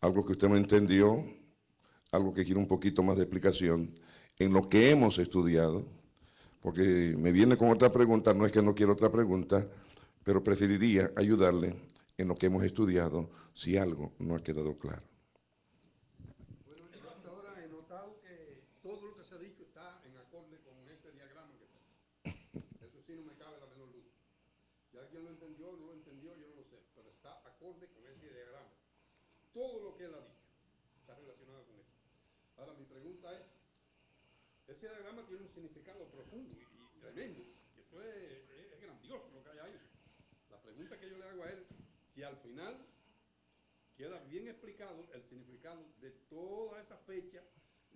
algo que usted no entendió, algo que quiere un poquito más de explicación, en lo que hemos estudiado, porque me viene con otra pregunta, no es que no quiero otra pregunta, pero preferiría ayudarle en lo que hemos estudiado si algo no ha quedado claro. de diagrama tiene un significado profundo y, tremendo, que eh, es, grandioso lo que hay ahí. La pregunta que yo le hago a él, si al final queda bien explicado el significado de toda esa fecha,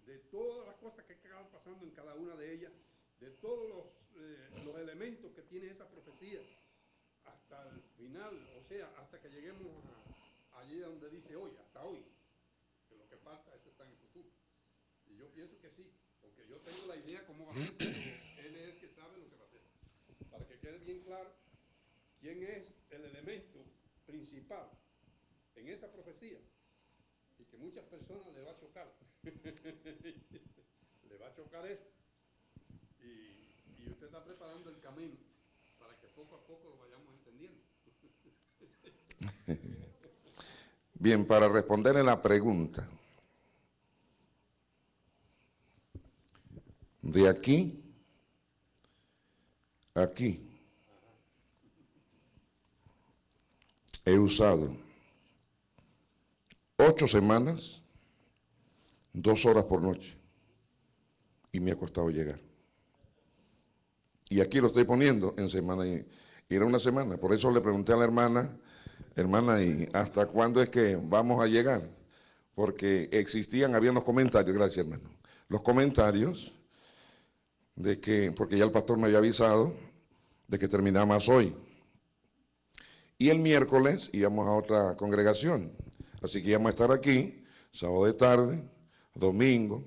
de todas las cosas que acaban pasando en cada una de ellas, de todos los, eh, los elementos que tiene esa profecía, hasta el final, o sea, hasta que lleguemos allí donde dice hoy, hasta hoy, que lo que falta eso está en el futuro. Y yo pienso que sí, yo tengo la idea cómo va a ser, él es el que sabe lo que va a hacer. Para que quede bien claro quién es el elemento principal en esa profecía y que muchas personas le va a chocar. le va a chocar esto. Y, usted está preparando el camino para que poco a poco lo vayamos entendiendo. Bien, para responderle la pregunta. de aquí aquí he usado ocho semanas, dos horas por noche y me ha costado llegar. Y aquí lo estoy poniendo en semana y, era una semana. Por eso le pregunté a la hermana, hermana, ¿y hasta cuándo es que vamos a llegar? Porque existían, había unos comentarios, gracias hermano, los comentarios de que, porque ya el pastor me había avisado de que más hoy. Y el miércoles íbamos a otra congregación. Así que íbamos a estar aquí, sábado de tarde, domingo,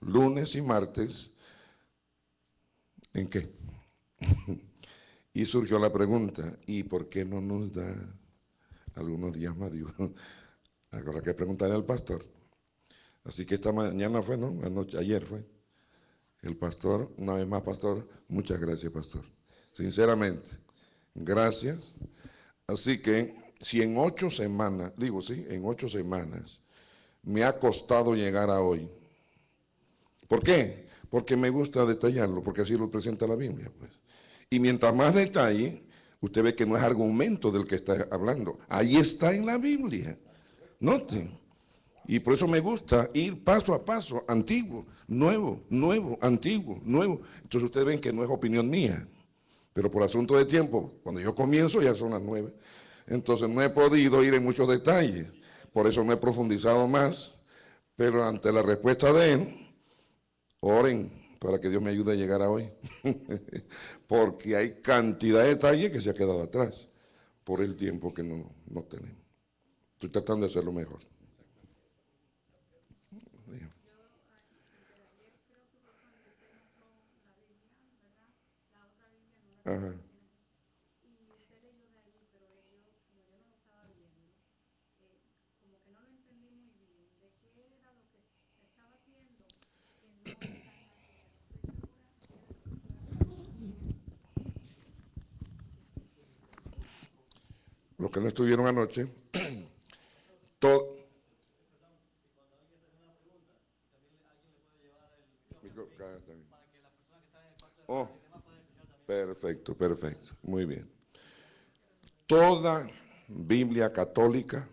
lunes y martes. ¿En qué? y surgió la pregunta, ¿y por qué no nos da algunos días más? Digo, ahora que preguntarle al pastor. Así que esta mañana fue, ¿no? Anoche, ayer fue el pastor. Una vez más, pastor, muchas gracias, pastor. Sinceramente, gracias. Así que si en ocho semanas, digo sí, en ocho semanas, me ha costado llegar a hoy. ¿Por qué? Porque me gusta detallarlo, porque así lo presenta la Biblia. Pues. Y mientras más detalle, usted ve que no es argumento del que está hablando. Ahí está en la Biblia. Noten. Y por eso me gusta ir paso a paso, antiguo, nuevo, nuevo, antiguo, nuevo. Entonces ustedes ven que no es opinión mía, pero por asunto de tiempo, cuando yo comienzo ya son las nueve. Entonces no he podido ir en muchos detalles, por eso no he profundizado más, pero ante la respuesta de él, oren para que Dios me ayude a llegar a hoy, porque hay cantidad de detalles que se ha quedado atrás por el tiempo que no, no tenemos. Estoy tratando de hacerlo mejor. Y usted leyó de allí, pero ello, como yo no lo estaba viendo, como que no lo entendí muy bien de qué era lo que se estaba haciendo, en no era. Los que no estuvieron anoche todo cuando alguien tenga una pregunta, si también alguien le puede llevar el micrófono para que la persona que estaba en el cuarto Perfecto, perfecto. Muy bien. Toda Biblia católica,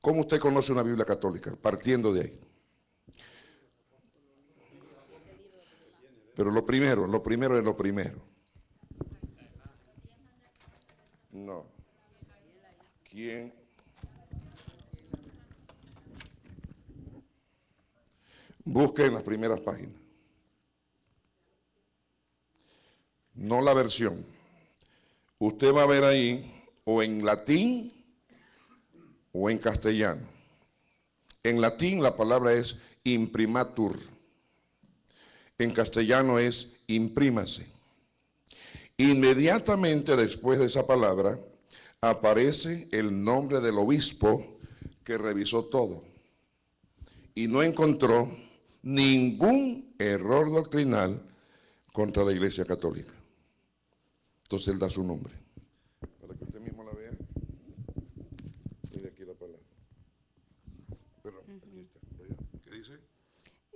¿cómo usted conoce una Biblia católica? Partiendo de ahí. Pero lo primero, lo primero es lo primero. No. ¿Quién? Busque en las primeras páginas. no la versión. Usted va a ver ahí o en latín o en castellano. En latín la palabra es imprimatur. En castellano es imprímase. Inmediatamente después de esa palabra aparece el nombre del obispo que revisó todo y no encontró ningún error doctrinal contra la Iglesia Católica. Entonces él da su nombre. Para que usted mismo la vea. Mire aquí la palabra. Perdón, aquí está. ¿Qué dice?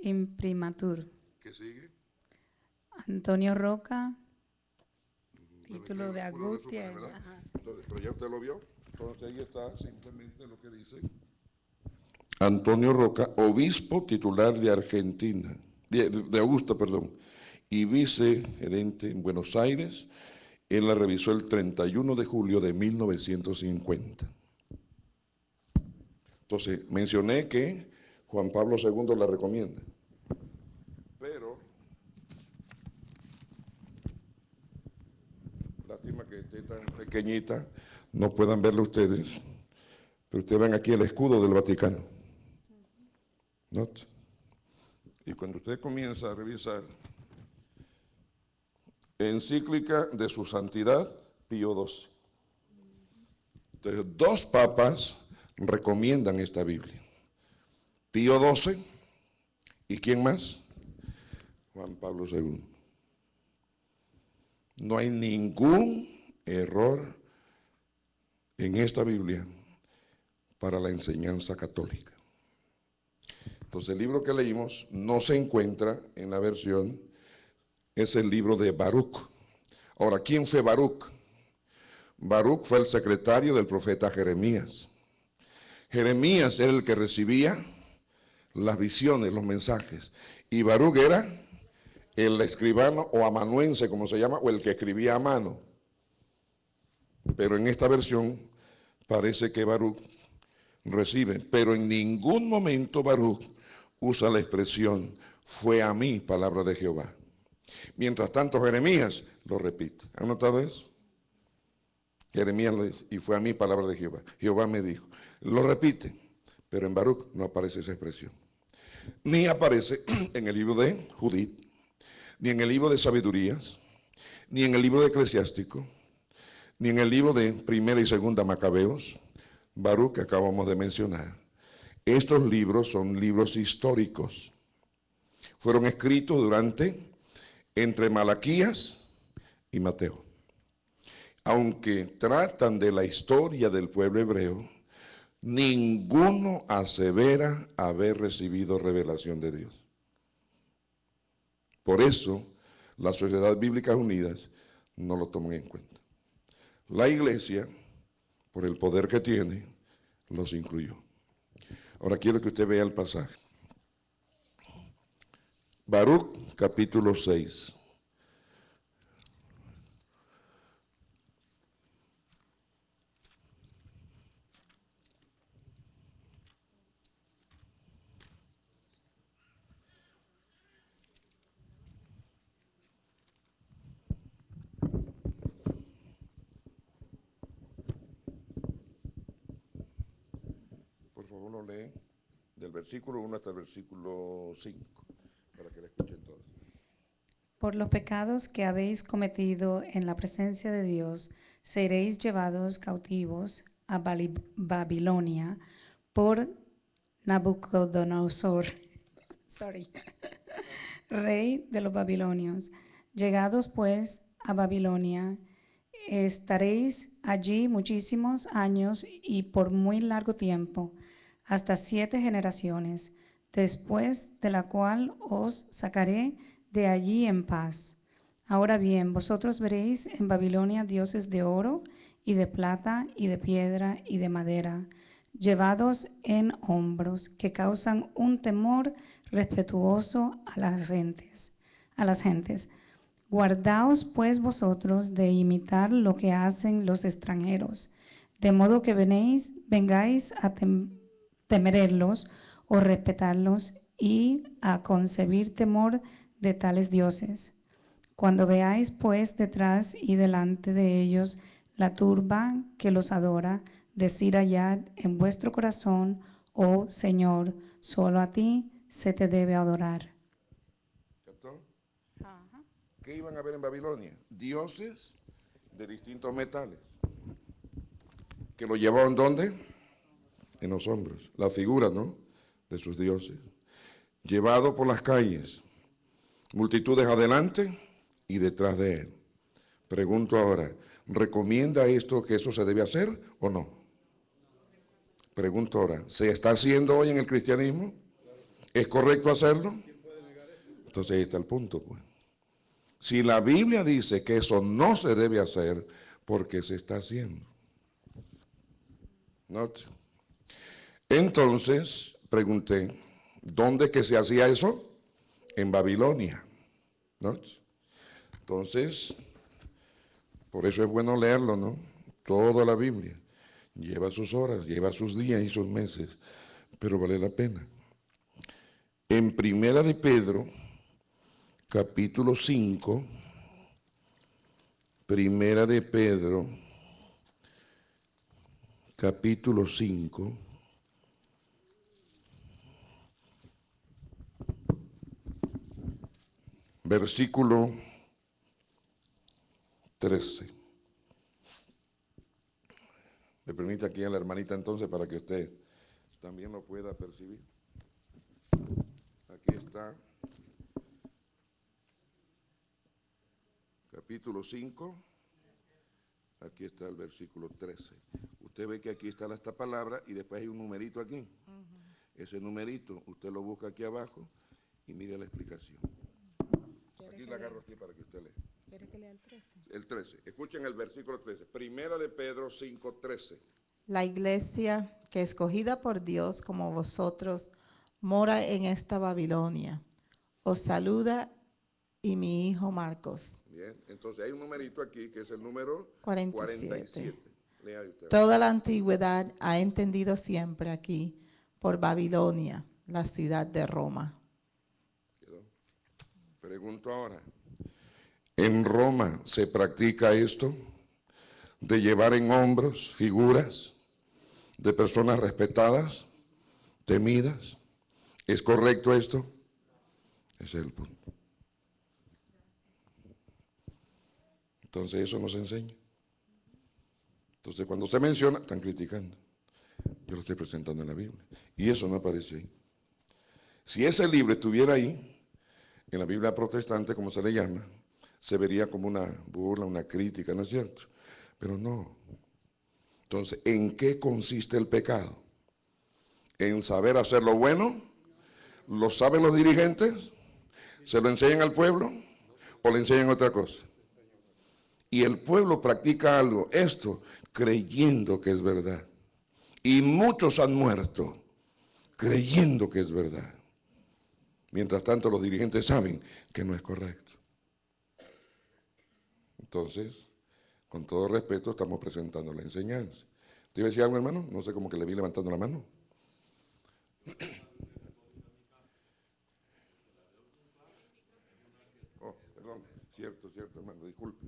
Imprimatur. ¿Qué sigue? Antonio Roca. Mm, título de Agustia. Pero ya usted lo vio. Entonces ahí está simplemente lo que dice. Antonio Roca, obispo titular de Argentina, de, de Augusta, perdón, y vicegerente en Buenos Aires, él la revisó el 31 de julio de 1950. Entonces, mencioné que Juan Pablo II la recomienda. Pero, lástima que esté tan pequeñita, no puedan verla ustedes, pero ustedes ven aquí el escudo del Vaticano. Y cuando usted comienza a revisar, encíclica de su santidad Pío XII. Entonces, dos papas recomiendan esta Biblia. Pío XII y quién más? Juan Pablo II. No hay ningún error en esta Biblia para la enseñanza católica. Entonces el libro que leímos no se encuentra en la versión es el libro de Baruch. Ahora, ¿quién fue Baruch? Baruch fue el secretario del profeta Jeremías. Jeremías era el que recibía las visiones, los mensajes. Y Baruch era el escribano o amanuense, como se llama, o el que escribía a mano. Pero en esta versión parece que Baruch recibe. Pero en ningún momento Baruch usa la expresión, fue a mí palabra de Jehová. Mientras tanto, Jeremías lo repite. ¿Han notado eso? Jeremías dice, y fue a mí palabra de Jehová. Jehová me dijo. Lo repite, pero en Baruch no aparece esa expresión. Ni aparece en el libro de Judith, ni en el libro de Sabidurías, ni en el libro de Eclesiástico, ni en el libro de Primera y Segunda Macabeos, Baruch que acabamos de mencionar. Estos libros son libros históricos. Fueron escritos durante entre Malaquías y Mateo. Aunque tratan de la historia del pueblo hebreo, ninguno asevera haber recibido revelación de Dios. Por eso, las sociedades bíblicas unidas no lo toman en cuenta. La iglesia, por el poder que tiene, los incluyó. Ahora quiero que usted vea el pasaje. Baruch capítulo 6. Por favor, lo lee del versículo 1 hasta el versículo 5. Por los pecados que habéis cometido en la presencia de Dios, seréis llevados cautivos a Babilonia por Nabucodonosor, rey de los babilonios. Llegados pues a Babilonia, estaréis allí muchísimos años y por muy largo tiempo, hasta siete generaciones después de la cual os sacaré de allí en paz. Ahora bien, vosotros veréis en Babilonia dioses de oro y de plata y de piedra y de madera, llevados en hombros, que causan un temor respetuoso a las gentes. A las gentes. Guardaos pues vosotros de imitar lo que hacen los extranjeros, de modo que venéis, vengáis a temerlos o respetarlos y a concebir temor de tales dioses. Cuando veáis pues detrás y delante de ellos la turba que los adora, decir allá en vuestro corazón, oh Señor, solo a ti se te debe adorar. ¿Qué iban a ver en Babilonia? Dioses de distintos metales, que lo llevaban ¿dónde? En los hombros, la figura, ¿no? de sus dioses, llevado por las calles, multitudes adelante y detrás de él. Pregunto ahora, ¿recomienda esto que eso se debe hacer o no? Pregunto ahora, ¿se está haciendo hoy en el cristianismo? ¿Es correcto hacerlo? Entonces ahí está el punto. Pues. Si la Biblia dice que eso no se debe hacer, ¿por qué se está haciendo? Note. Entonces, pregunté, ¿dónde que se hacía eso? En Babilonia. ¿no? Entonces, por eso es bueno leerlo, ¿no? Toda la Biblia. Lleva sus horas, lleva sus días y sus meses, pero vale la pena. En Primera de Pedro, capítulo 5, Primera de Pedro, capítulo 5, versículo 13. Me permite aquí a la hermanita entonces para que usted también lo pueda percibir. Aquí está. Capítulo 5. Aquí está el versículo 13. Usted ve que aquí está esta palabra y después hay un numerito aquí. Ese numerito usted lo busca aquí abajo y mire la explicación. Aquí la agarro aquí para que usted lea. ¿Quiere que lea el 13? El 13. Escuchen el versículo 13. Primera de Pedro 5, 13. La iglesia que escogida por Dios como vosotros mora en esta Babilonia. Os saluda y mi hijo Marcos. Bien, entonces hay un numerito aquí que es el número 47. 47. Lea usted. Toda la antigüedad ha entendido siempre aquí por Babilonia, la ciudad de Roma. Pregunto ahora, ¿en Roma se practica esto de llevar en hombros figuras de personas respetadas, temidas? ¿Es correcto esto? Ese es el punto. Entonces eso nos enseña. Entonces cuando se menciona, están criticando. Yo lo estoy presentando en la Biblia. Y eso no aparece ahí. Si ese libro estuviera ahí, en la Biblia protestante, como se le llama, se vería como una burla, una crítica, ¿no es cierto? Pero no. Entonces, ¿en qué consiste el pecado? ¿En saber hacer lo bueno? ¿Lo saben los dirigentes? ¿Se lo enseñan al pueblo? ¿O le enseñan otra cosa? Y el pueblo practica algo, esto, creyendo que es verdad. Y muchos han muerto creyendo que es verdad. Mientras tanto, los dirigentes saben que no es correcto. Entonces, con todo respeto, estamos presentando la enseñanza. ¿Te algo, hermano? No sé cómo que le vi levantando la mano. Oh, perdón, cierto, cierto, hermano, disculpe.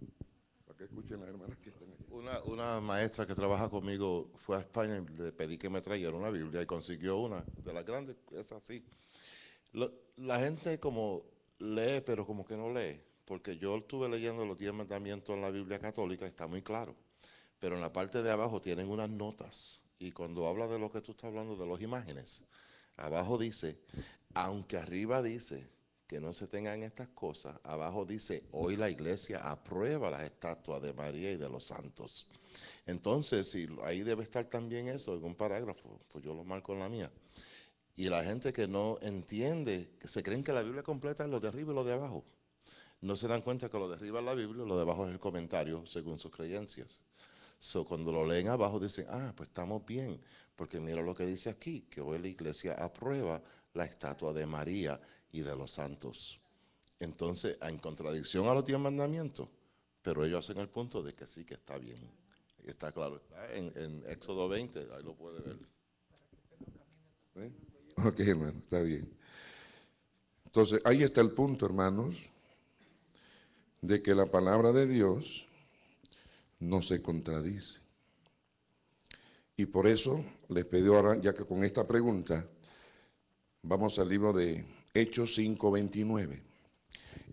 Para que escuchen las hermanas que están Una, maestra que trabaja conmigo fue a España y le pedí que me trajera una Biblia y consiguió una de las grandes, es así la gente como lee, pero como que no lee, porque yo estuve leyendo los diez mandamientos en la Biblia católica, está muy claro, pero en la parte de abajo tienen unas notas, y cuando habla de lo que tú estás hablando, de las imágenes, abajo dice, aunque arriba dice que no se tengan estas cosas, abajo dice, hoy la iglesia aprueba las estatuas de María y de los santos. Entonces, si ahí debe estar también eso, en un parágrafo, pues yo lo marco en la mía. Y la gente que no entiende, que se creen que la Biblia completa es lo de arriba y lo de abajo. No se dan cuenta que lo de arriba es la Biblia, y lo de abajo es el comentario según sus creencias. So, cuando lo leen abajo dicen, ah, pues estamos bien, porque mira lo que dice aquí, que hoy la iglesia aprueba la estatua de María y de los santos. Entonces, en contradicción a los diez mandamientos, pero ellos hacen el punto de que sí, que está bien. Está claro, está en, Éxodo 20, ahí lo puede ver. ¿Eh? Ok, hermano, está bien. Entonces, ahí está el punto, hermanos, de que la palabra de Dios no se contradice. Y por eso les pedí ahora, ya que con esta pregunta, vamos al libro de Hechos 5.29.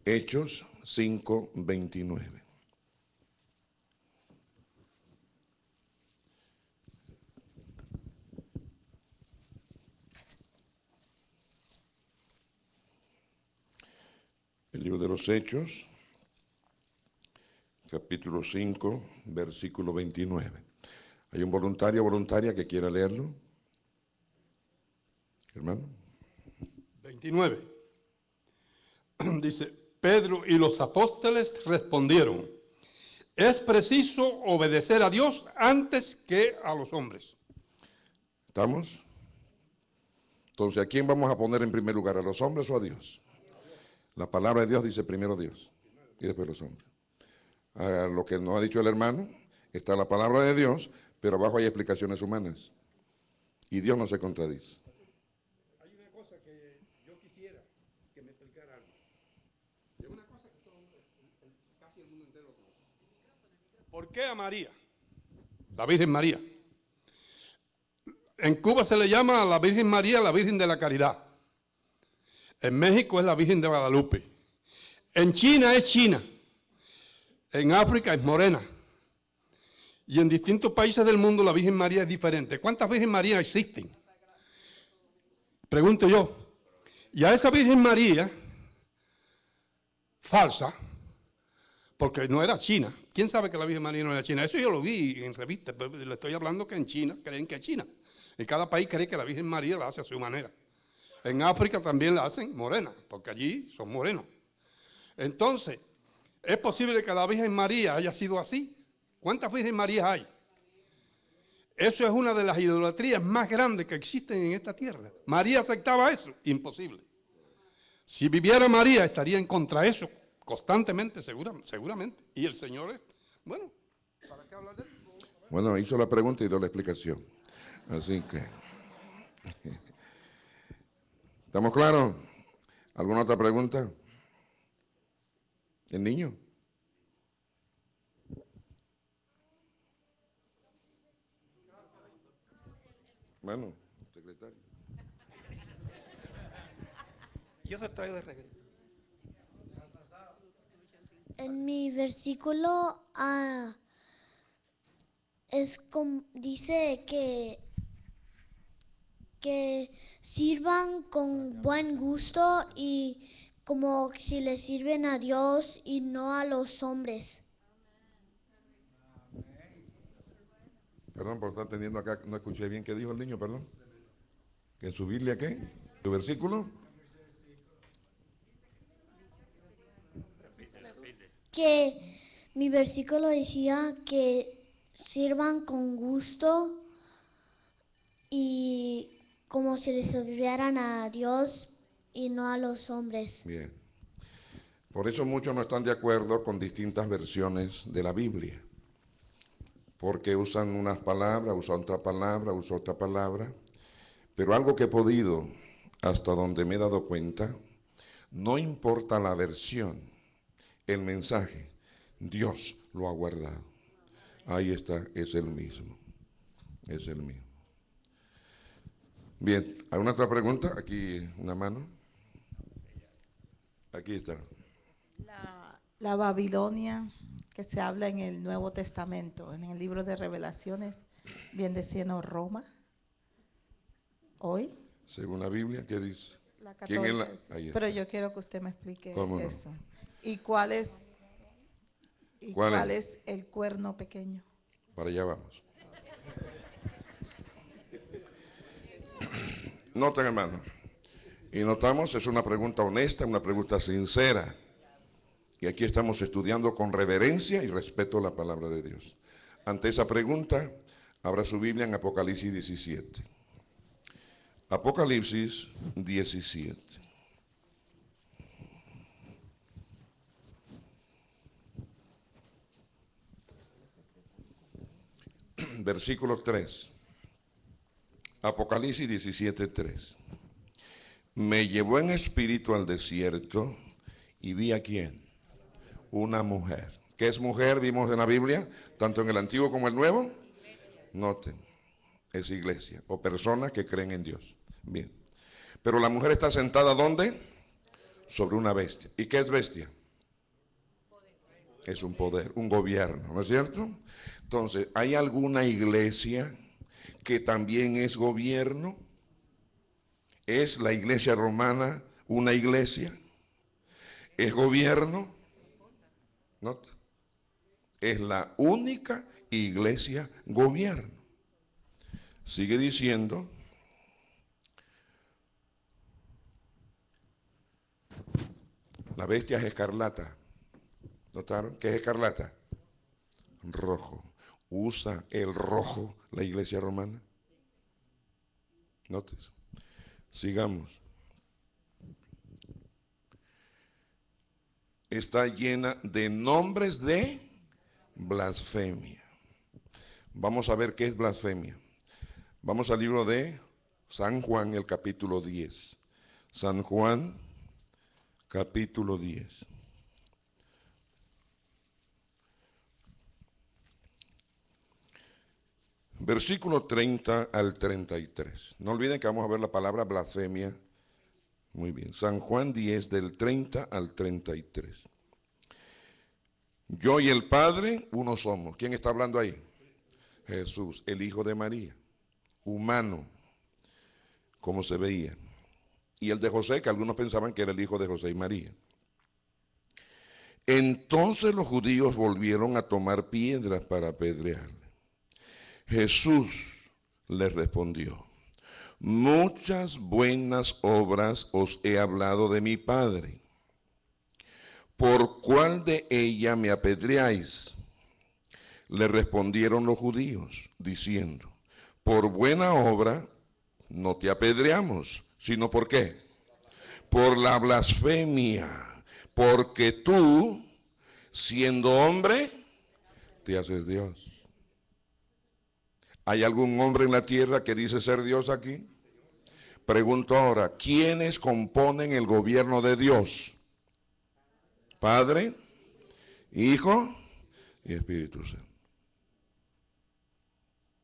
Hechos 5.29. El libro de los Hechos, capítulo 5, versículo 29. ¿Hay un voluntario o voluntaria que quiera leerlo? Hermano. 29. Dice, Pedro y los apóstoles respondieron, es preciso obedecer a Dios antes que a los hombres. ¿Estamos? Entonces, ¿a quién vamos a poner en primer lugar? ¿A los hombres o a Dios? La palabra de Dios dice primero Dios y después los hombres. A lo que nos ha dicho el hermano, está la palabra de Dios, pero abajo hay explicaciones humanas. Y Dios no se contradice. Hay una cosa que yo quisiera que me explicara algo. una cosa que casi el mundo entero conoce. ¿Por qué a María? La Virgen María. En Cuba se le llama a la Virgen María la Virgen de la Caridad. En México es la Virgen de Guadalupe. En China es China. En África es Morena. Y en distintos países del mundo la Virgen María es diferente. ¿Cuántas Virgen María existen? Pregunto yo. Y a esa Virgen María, falsa, porque no era China. ¿Quién sabe que la Virgen María no era China? Eso yo lo vi en revistas, le estoy hablando que en China creen que es China. En cada país cree que la Virgen María la hace a su manera. En África también la hacen morena, porque allí son morenos. Entonces, ¿es posible que la Virgen María haya sido así? ¿Cuántas Virgen Marías hay? Eso es una de las idolatrías más grandes que existen en esta tierra. ¿María aceptaba eso? Imposible. Si viviera María, estaría en contra de eso, constantemente, seguramente. Y el Señor es, bueno, ¿para qué hablar de él? Bueno, hizo la pregunta y dio la explicación. Así que... ¿Estamos claros? ¿Alguna otra pregunta? ¿El niño? Bueno, secretario. Yo se traigo de regreso. En mi versículo ah, es como, dice que que sirvan con buen gusto y como si le sirven a Dios y no a los hombres. Perdón por estar teniendo acá, no escuché bien qué dijo el niño, perdón. ¿Que subirle biblia qué? ¿Tu versículo? Que mi versículo decía que sirvan con gusto y como si les sirvieran a Dios y no a los hombres. Bien. Por eso muchos no están de acuerdo con distintas versiones de la Biblia, porque usan unas palabras, usan otra palabra, usan otra palabra, pero algo que he podido, hasta donde me he dado cuenta, no importa la versión, el mensaje, Dios lo ha guardado. Ahí está, es el mismo, es el mismo. Bien, ¿alguna otra pregunta? Aquí una mano. Aquí está. La, Babilonia que se habla en el Nuevo Testamento, en el libro de Revelaciones, viene siendo Roma. Hoy. Según la Biblia, ¿qué dice? La católica, Pero yo quiero que usted me explique eso. ¿Y cuál es, y ¿Cuál, es? es el cuerno pequeño? Para allá vamos. Noten, hermano. Y notamos, es una pregunta honesta, una pregunta sincera. Y aquí estamos estudiando con reverencia y respeto la palabra de Dios. Ante esa pregunta, abra su Biblia en Apocalipsis 17. Apocalipsis 17. Versículo 3. Apocalipsis 17:3. Me llevó en espíritu al desierto y vi a quién? Una mujer. ¿Qué es mujer? Vimos en la Biblia, tanto en el Antiguo como el Nuevo. Noten, es iglesia o personas que creen en Dios. Bien. Pero la mujer está sentada ¿dónde? Sobre una bestia. ¿Y qué es bestia? Es un poder, un gobierno, ¿no es cierto? Entonces, ¿hay alguna iglesia que también es gobierno? ¿Es la iglesia romana una iglesia? ¿Es gobierno? Es la única iglesia gobierno. Sigue diciendo. La bestia es escarlata. ¿Notaron? ¿Qué es escarlata? Rojo usa el rojo la iglesia romana. Notes. Sigamos. Está llena de nombres de blasfemia. Vamos a ver qué es blasfemia. Vamos al libro de San Juan, el capítulo 10. San Juan, capítulo 10. Versículo 30 al 33. No olviden que vamos a ver la palabra blasfemia. Muy bien. San Juan 10 del 30 al 33. Yo y el Padre, uno somos. ¿Quién está hablando ahí? Jesús, el Hijo de María, humano, como se veía. Y el de José, que algunos pensaban que era el hijo de José y María. Entonces los judíos volvieron a tomar piedras para apedrear Jesús le respondió, muchas buenas obras os he hablado de mi Padre. ¿Por cuál de ella me apedreáis? Le respondieron los judíos, diciendo, por buena obra no te apedreamos, sino por qué? Por la blasfemia, porque tú, siendo hombre, te haces Dios. ¿Hay algún hombre en la tierra que dice ser Dios aquí? Pregunto ahora, ¿quiénes componen el gobierno de Dios? Padre, Hijo y Espíritu Santo.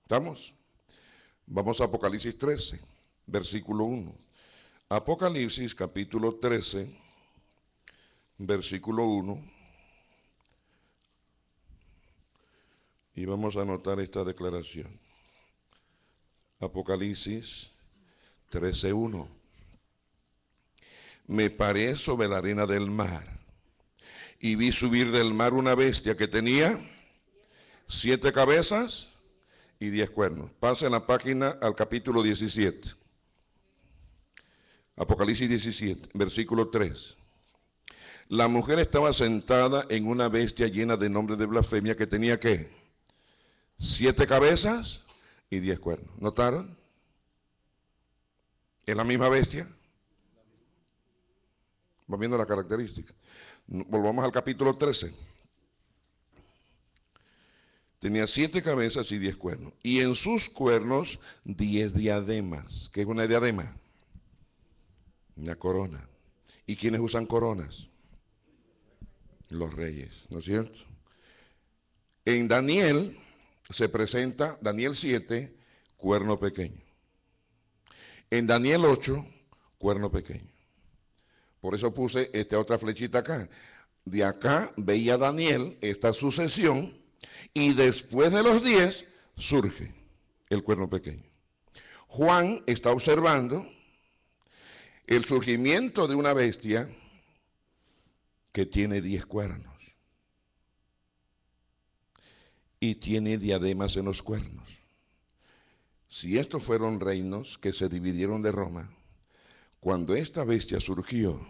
¿Estamos? Vamos a Apocalipsis 13, versículo 1. Apocalipsis capítulo 13, versículo 1. Y vamos a anotar esta declaración. Apocalipsis 13.1. Me paré sobre la arena del mar y vi subir del mar una bestia que tenía siete cabezas y diez cuernos. Pasa en la página al capítulo 17. Apocalipsis 17, versículo 3. La mujer estaba sentada en una bestia llena de nombres de blasfemia que tenía qué? Siete cabezas y diez cuernos. ¿Notaron? Es la misma bestia. Vamos viendo la característica. Volvamos al capítulo 13. Tenía siete cabezas y diez cuernos. Y en sus cuernos diez diademas. ¿Qué es una diadema? Una corona. ¿Y quiénes usan coronas? Los reyes, ¿no es cierto? En Daniel se presenta Daniel 7, cuerno pequeño. En Daniel 8, cuerno pequeño. Por eso puse esta otra flechita acá. De acá veía Daniel esta sucesión y después de los 10 surge el cuerno pequeño. Juan está observando el surgimiento de una bestia que tiene 10 cuernos. y tiene diademas en los cuernos. Si estos fueron reinos que se dividieron de Roma, cuando esta bestia surgió,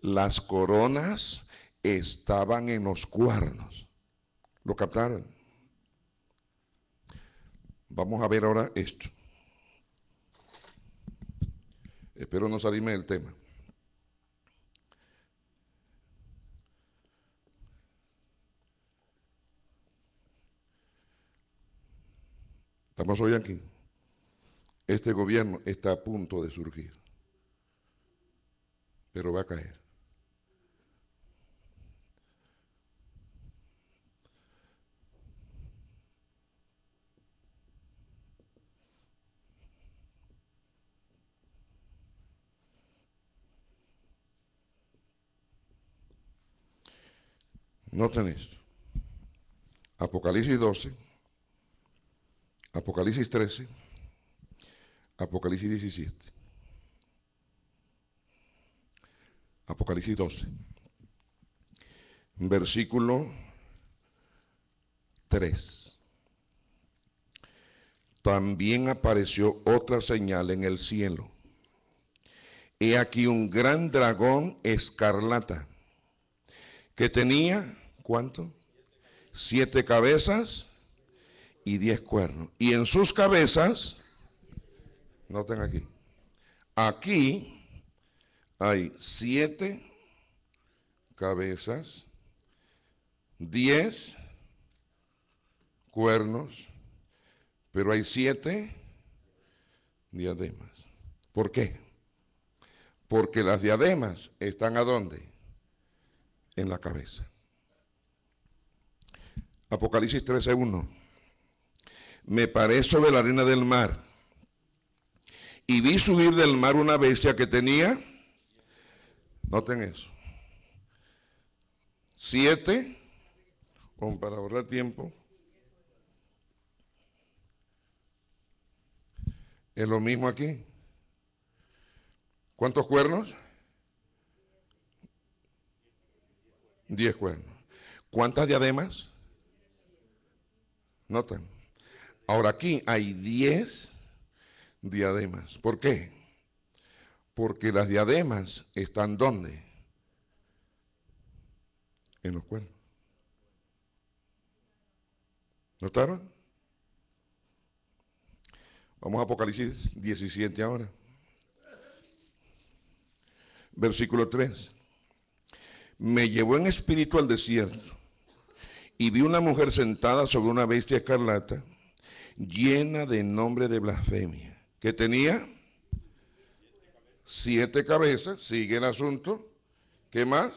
las coronas estaban en los cuernos. ¿Lo captaron? Vamos a ver ahora esto. Espero no salirme del tema. Estamos hoy aquí. Este gobierno está a punto de surgir, pero va a caer. Noten esto. Apocalipsis 12 Apocalipsis 13, Apocalipsis 17, Apocalipsis 12, versículo 3. También apareció otra señal en el cielo. He aquí un gran dragón escarlata que tenía, ¿cuánto? Siete cabezas y diez cuernos. Y en sus cabezas, noten aquí, aquí hay siete cabezas, diez cuernos, pero hay siete diademas. ¿Por qué? Porque las diademas están a dónde? En la cabeza. Apocalipsis 13.1 me paré sobre la arena del mar y vi subir del mar una bestia que tenía, noten eso, siete, con para ahorrar tiempo, es lo mismo aquí. ¿Cuántos cuernos? Diez cuernos. ¿Cuántas diademas? noten Ahora aquí hay 10 diademas. ¿Por qué? Porque las diademas están ¿dónde? En los cuernos. ¿Notaron? Vamos a Apocalipsis 17 ahora. Versículo 3. Me llevó en espíritu al desierto y vi una mujer sentada sobre una bestia escarlata llena de nombre de blasfemia, que tenía siete cabezas, sigue el asunto, ¿qué más?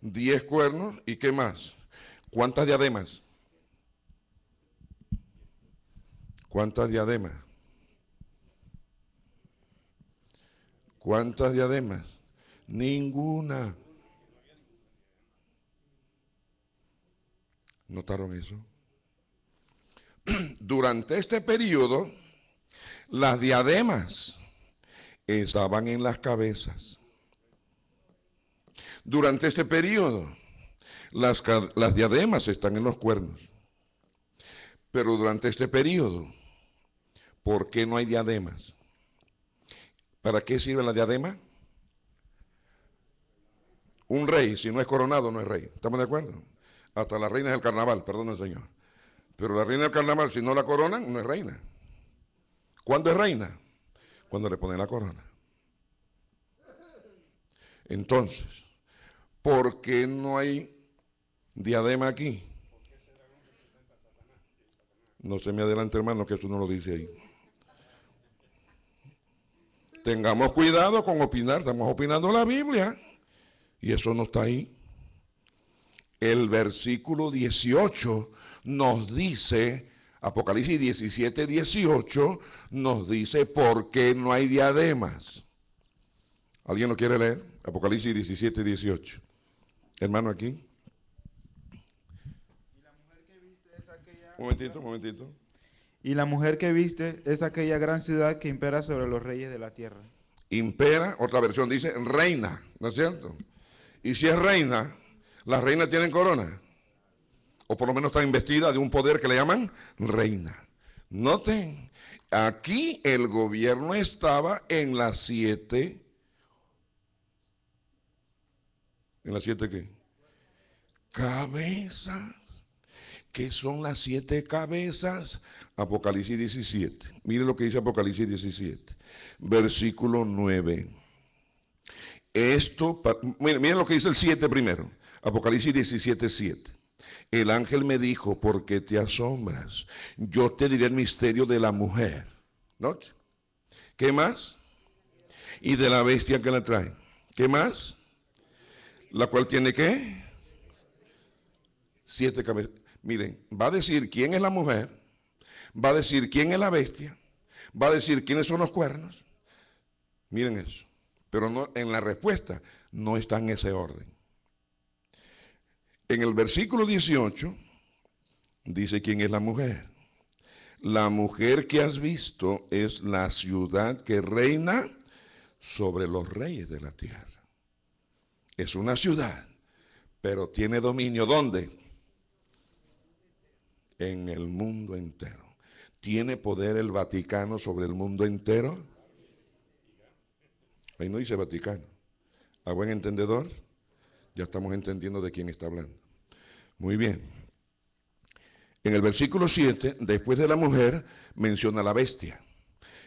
Diez cuernos y qué más? ¿Cuántas diademas? ¿Cuántas diademas? ¿Cuántas diademas? Ninguna. ¿Notaron eso? durante este periodo, las diademas estaban en las cabezas. Durante este periodo, las, diademas están en los cuernos. Pero durante este periodo, ¿por qué no hay diademas? ¿Para qué sirve la diadema? Un rey, si no es coronado, no es rey. ¿Estamos de acuerdo? Hasta las reinas del carnaval, perdón, señor. Pero la reina del carnaval, si no la coronan, no es reina. ¿Cuándo es reina? Cuando le ponen la corona. Entonces, ¿por qué no hay diadema aquí? No se me adelante, hermano, que eso no lo dice ahí. Tengamos cuidado con opinar, estamos opinando la Biblia y eso no está ahí. El versículo 18 nos dice, Apocalipsis 17, 18, nos dice por qué no hay diademas. ¿Alguien lo quiere leer? Apocalipsis 17, 18. Hermano aquí. Y la mujer que Momentito, momentito. Y la mujer que viste es aquella gran ciudad que impera sobre los reyes de la tierra. Impera, otra versión dice reina, ¿no es cierto? Y si es reina, las reinas tienen corona o por lo menos está investida de un poder que le llaman reina. Noten, aquí el gobierno estaba en las siete. ¿En las siete qué? Cabezas. ¿Qué son las siete cabezas? Apocalipsis 17. Mire lo que dice Apocalipsis 17, versículo 9. Esto, miren, miren lo que dice el 7 primero. Apocalipsis 17, 7. El ángel me dijo, ¿por qué te asombras? Yo te diré el misterio de la mujer. ¿No? ¿Qué más? Y de la bestia que la trae. ¿Qué más? La cual tiene qué? Siete cabezas. Miren, va a decir quién es la mujer, va a decir quién es la bestia, va a decir quiénes son los cuernos. Miren eso. Pero no, en la respuesta no está en ese orden. En el versículo 18 dice quién es la mujer. La mujer que has visto es la ciudad que reina sobre los reyes de la tierra. Es una ciudad, pero tiene dominio ¿dónde? En el mundo entero. ¿Tiene poder el Vaticano sobre el mundo entero? Ahí no dice Vaticano. A buen entendedor, ya estamos entendiendo de quién está hablando. Muy bien. En el versículo 7, después de la mujer, menciona la bestia.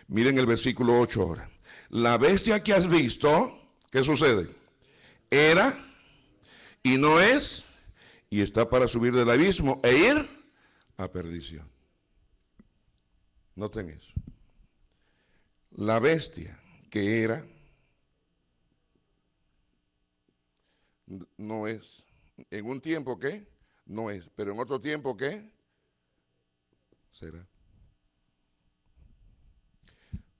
Miren el versículo 8 ahora. La bestia que has visto, ¿qué sucede? Era y no es y está para subir del abismo e ir a perdición. Noten eso. La bestia que era no es. En un tiempo que no es. Pero en otro tiempo, ¿qué? Será.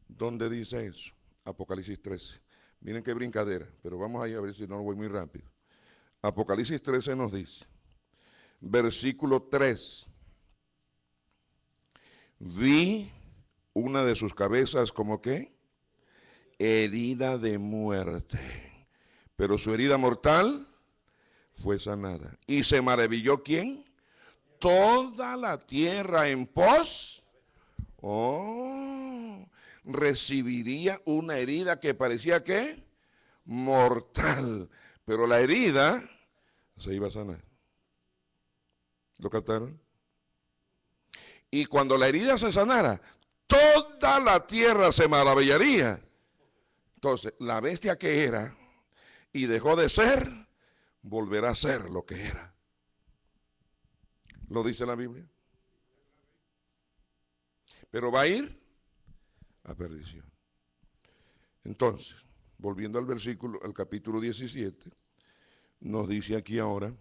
¿Dónde dice eso? Apocalipsis 13. Miren qué brincadera, pero vamos ahí a ver si no lo voy muy rápido. Apocalipsis 13 nos dice, versículo 3, vi una de sus cabezas como qué? Herida de muerte, pero su herida mortal fue sanada. ¿Y se maravilló quién? Toda la tierra en pos. Oh, recibiría una herida que parecía que mortal, pero la herida se iba a sanar. ¿Lo captaron? Y cuando la herida se sanara, toda la tierra se maravillaría. Entonces, la bestia que era y dejó de ser, volverá a ser lo que era. ¿Lo dice la Biblia? Pero va a ir a perdición. Entonces, volviendo al versículo, al capítulo 17, nos dice aquí ahora,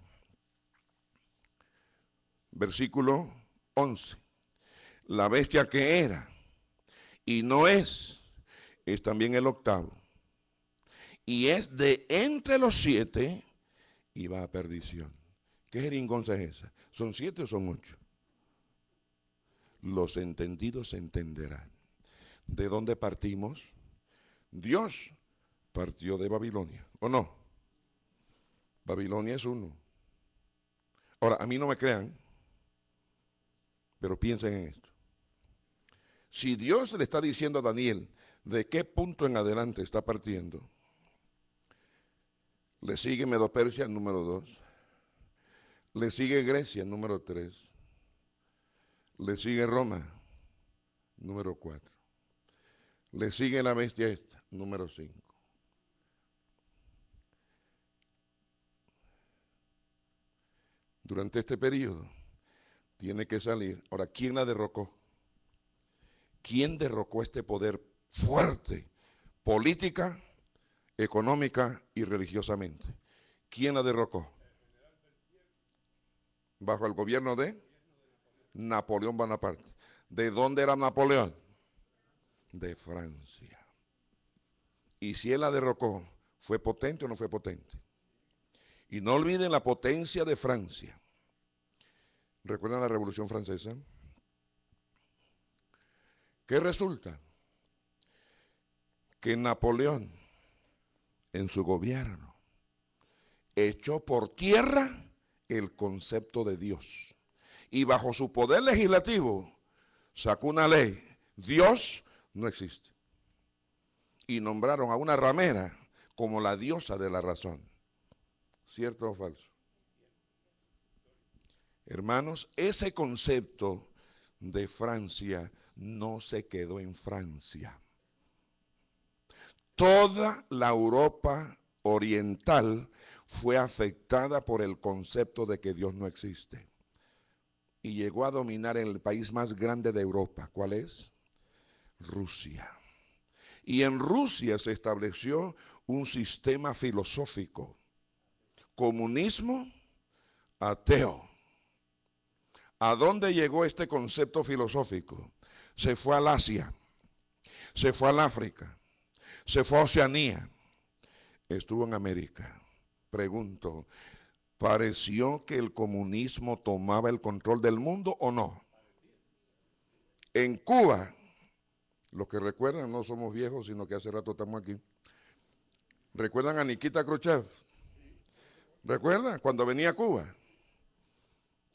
versículo 11, la bestia que era y no es, es también el octavo. Y es de entre los siete y va a perdición. ¿Qué jeringonza es esa? ¿Son siete o son ocho? Los entendidos entenderán. ¿De dónde partimos? Dios partió de Babilonia, ¿o no? Babilonia es uno. Ahora, a mí no me crean, pero piensen en esto. Si Dios le está diciendo a Daniel de qué punto en adelante está partiendo, le sigue Medopersia, número dos, Le sigue Grecia, número tres, Le sigue Roma, número cuatro, Le sigue la bestia esta, número cinco. Durante este periodo tiene que salir. Ahora, ¿quién la derrocó? ¿Quién derrocó este poder fuerte? Política económica y religiosamente. ¿Quién la derrocó? Bajo el gobierno de Napoleón Bonaparte. ¿De dónde era Napoleón? De Francia. Y si él la derrocó, ¿fue potente o no fue potente? Y no olviden la potencia de Francia. ¿Recuerdan la Revolución Francesa? ¿Qué resulta? Que Napoleón en su gobierno, echó por tierra el concepto de Dios. Y bajo su poder legislativo sacó una ley. Dios no existe. Y nombraron a una ramera como la diosa de la razón. ¿Cierto o falso? Hermanos, ese concepto de Francia no se quedó en Francia. Toda la Europa oriental fue afectada por el concepto de que Dios no existe. Y llegó a dominar el país más grande de Europa. ¿Cuál es? Rusia. Y en Rusia se estableció un sistema filosófico. Comunismo ateo. ¿A dónde llegó este concepto filosófico? Se fue al Asia, se fue al África, se fue a Oceanía. Estuvo en América. Pregunto, ¿pareció que el comunismo tomaba el control del mundo o no? En Cuba, los que recuerdan, no somos viejos, sino que hace rato estamos aquí. ¿Recuerdan a Nikita Khrushchev? ¿Recuerdan? Cuando venía a Cuba.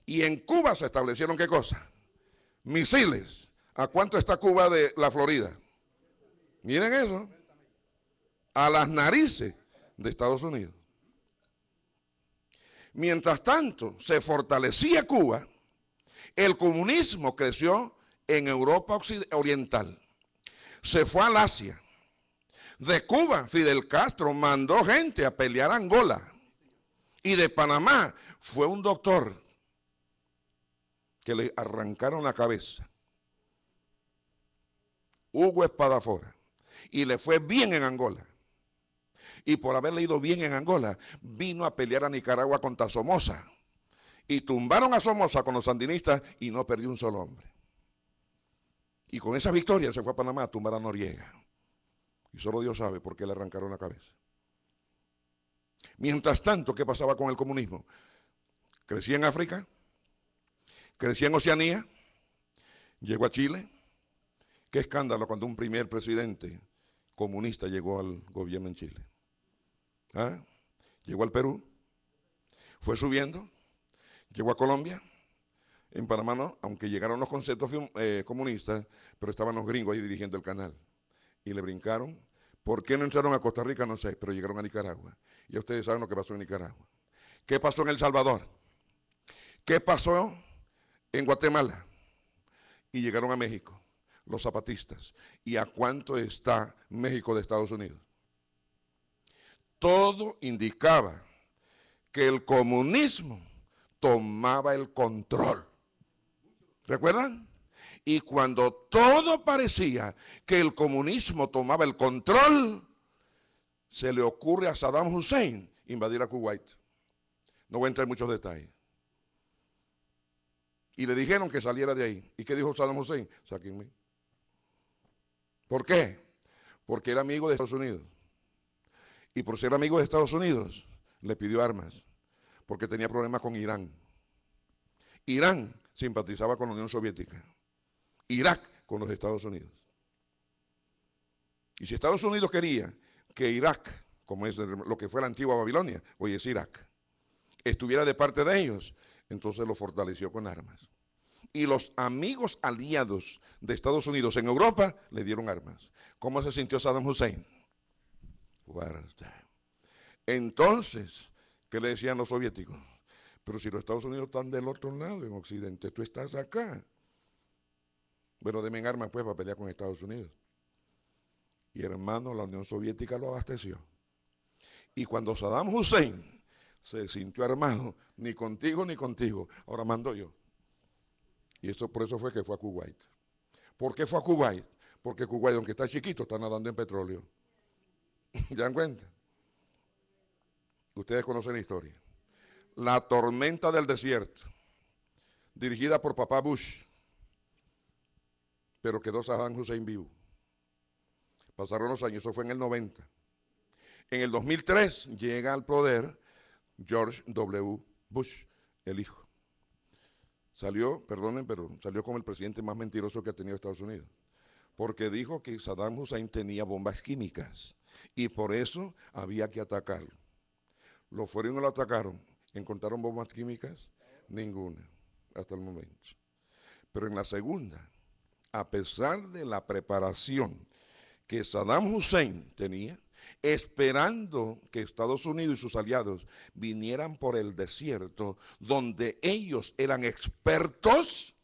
Y en Cuba se establecieron qué cosa? Misiles. ¿A cuánto está Cuba de la Florida? Miren eso a las narices de Estados Unidos. Mientras tanto se fortalecía Cuba, el comunismo creció en Europa Oriental. Se fue al Asia. De Cuba, Fidel Castro mandó gente a pelear Angola. Y de Panamá fue un doctor que le arrancaron la cabeza. Hugo Espadafora. Y le fue bien en Angola y por haber leído bien en Angola, vino a pelear a Nicaragua contra Somoza. Y tumbaron a Somoza con los sandinistas y no perdió un solo hombre. Y con esa victoria se fue a Panamá a tumbar a Noriega. Y solo Dios sabe por qué le arrancaron la cabeza. Mientras tanto, ¿qué pasaba con el comunismo? Crecía en África, crecía en Oceanía, llegó a Chile. Qué escándalo cuando un primer presidente comunista llegó al gobierno en Chile. ¿Ah? Llegó al Perú, fue subiendo, llegó a Colombia. En Panamá, aunque llegaron los conceptos eh, comunistas, pero estaban los gringos ahí dirigiendo el canal. Y le brincaron. ¿Por qué no entraron a Costa Rica? No sé, pero llegaron a Nicaragua. Y ustedes saben lo que pasó en Nicaragua. ¿Qué pasó en El Salvador? ¿Qué pasó en Guatemala? Y llegaron a México, los zapatistas. ¿Y a cuánto está México de Estados Unidos? todo indicaba que el comunismo tomaba el control. ¿Recuerdan? Y cuando todo parecía que el comunismo tomaba el control, se le ocurre a Saddam Hussein invadir a Kuwait. No voy a entrar en muchos detalles. Y le dijeron que saliera de ahí. ¿Y qué dijo Saddam Hussein? Sáquenme. ¿Por qué? Porque era amigo de Estados Unidos y por ser amigo de Estados Unidos le pidió armas, porque tenía problemas con Irán. Irán simpatizaba con la Unión Soviética, Irak con los Estados Unidos. Y si Estados Unidos quería que Irak, como es lo que fue la antigua Babilonia, hoy es Irak, estuviera de parte de ellos, entonces lo fortaleció con armas. Y los amigos aliados de Estados Unidos en Europa le dieron armas. ¿Cómo se sintió Saddam Hussein? Entonces, ¿qué le decían los soviéticos? Pero si los Estados Unidos están del otro lado, en Occidente, tú estás acá. Bueno, denme armas pues para pelear con Estados Unidos. Y hermano, la Unión Soviética lo abasteció. Y cuando Saddam Hussein se sintió armado, ni contigo ni contigo, ahora mando yo. Y eso por eso fue que fue a Kuwait. ¿Por qué fue a Kuwait? Porque Kuwait, aunque está chiquito, está nadando en petróleo. Ya dan cuenta? Ustedes conocen la historia. La tormenta del desierto, dirigida por papá Bush, pero quedó Saddam Hussein vivo. Pasaron los años, eso fue en el 90. En el 2003 llega al poder George W. Bush, el hijo. Salió, perdonen, pero salió como el presidente más mentiroso que ha tenido Estados Unidos. Porque dijo que Saddam Hussein tenía bombas químicas y por eso había que atacarlo. Los fueron lo atacaron. ¿Encontraron bombas químicas? Ninguna, hasta el momento. Pero en la segunda, a pesar de la preparación que Saddam Hussein tenía, esperando que Estados Unidos y sus aliados vinieran por el desierto, donde ellos eran expertos,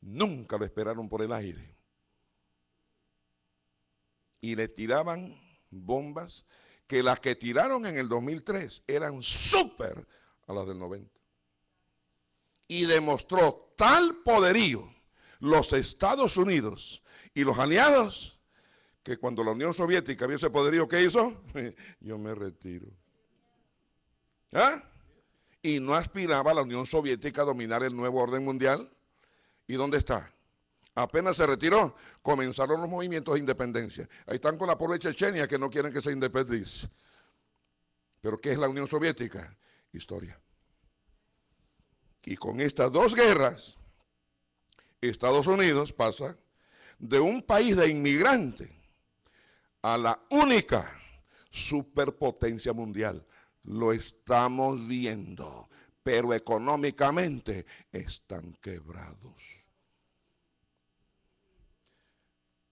nunca lo esperaron por el aire. Y le tiraban bombas que las que tiraron en el 2003 eran súper a las del 90. Y demostró tal poderío los Estados Unidos y los aliados que cuando la Unión Soviética vio ese poderío que hizo, yo me retiro. ¿Ah? Y no aspiraba la Unión Soviética a dominar el nuevo orden mundial. ¿Y dónde está? Apenas se retiró, comenzaron los movimientos de independencia. Ahí están con la pobre Chechenia que no quieren que se independice. Pero ¿qué es la Unión Soviética? Historia. Y con estas dos guerras, Estados Unidos pasa de un país de inmigrante a la única superpotencia mundial. Lo estamos viendo, pero económicamente están quebrados.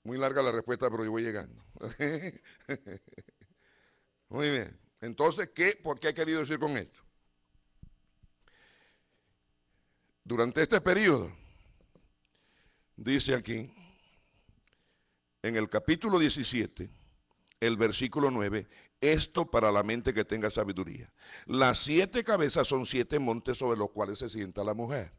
Muy larga la respuesta, pero yo voy llegando. Muy bien. Entonces, ¿qué, ¿por qué he querido decir con esto? Durante este periodo, dice aquí, en el capítulo 17, el versículo 9, esto para la mente que tenga sabiduría. Las siete cabezas son siete montes sobre los cuales se sienta la mujer.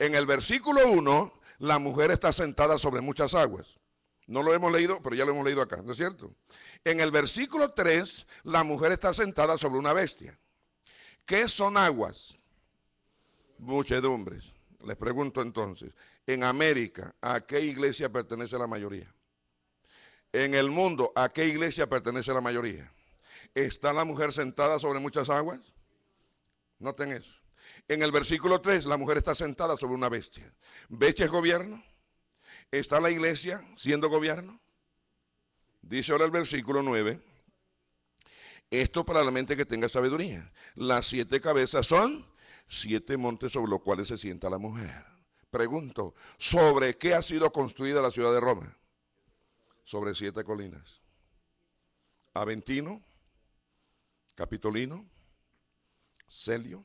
En el versículo 1, la mujer está sentada sobre muchas aguas. No lo hemos leído, pero ya lo hemos leído acá, ¿no es cierto? En el versículo 3, la mujer está sentada sobre una bestia. ¿Qué son aguas? Muchedumbres. Les pregunto entonces, en América, ¿a qué iglesia pertenece la mayoría? En el mundo, ¿a qué iglesia pertenece la mayoría? ¿Está la mujer sentada sobre muchas aguas? Noten eso. En el versículo 3, la mujer está sentada sobre una bestia. ¿Bestia es gobierno? ¿Está la iglesia siendo gobierno? Dice ahora el versículo 9. Esto para la mente que tenga sabiduría. Las siete cabezas son siete montes sobre los cuales se sienta la mujer. Pregunto, ¿sobre qué ha sido construida la ciudad de Roma? Sobre siete colinas. Aventino, Capitolino, Celio,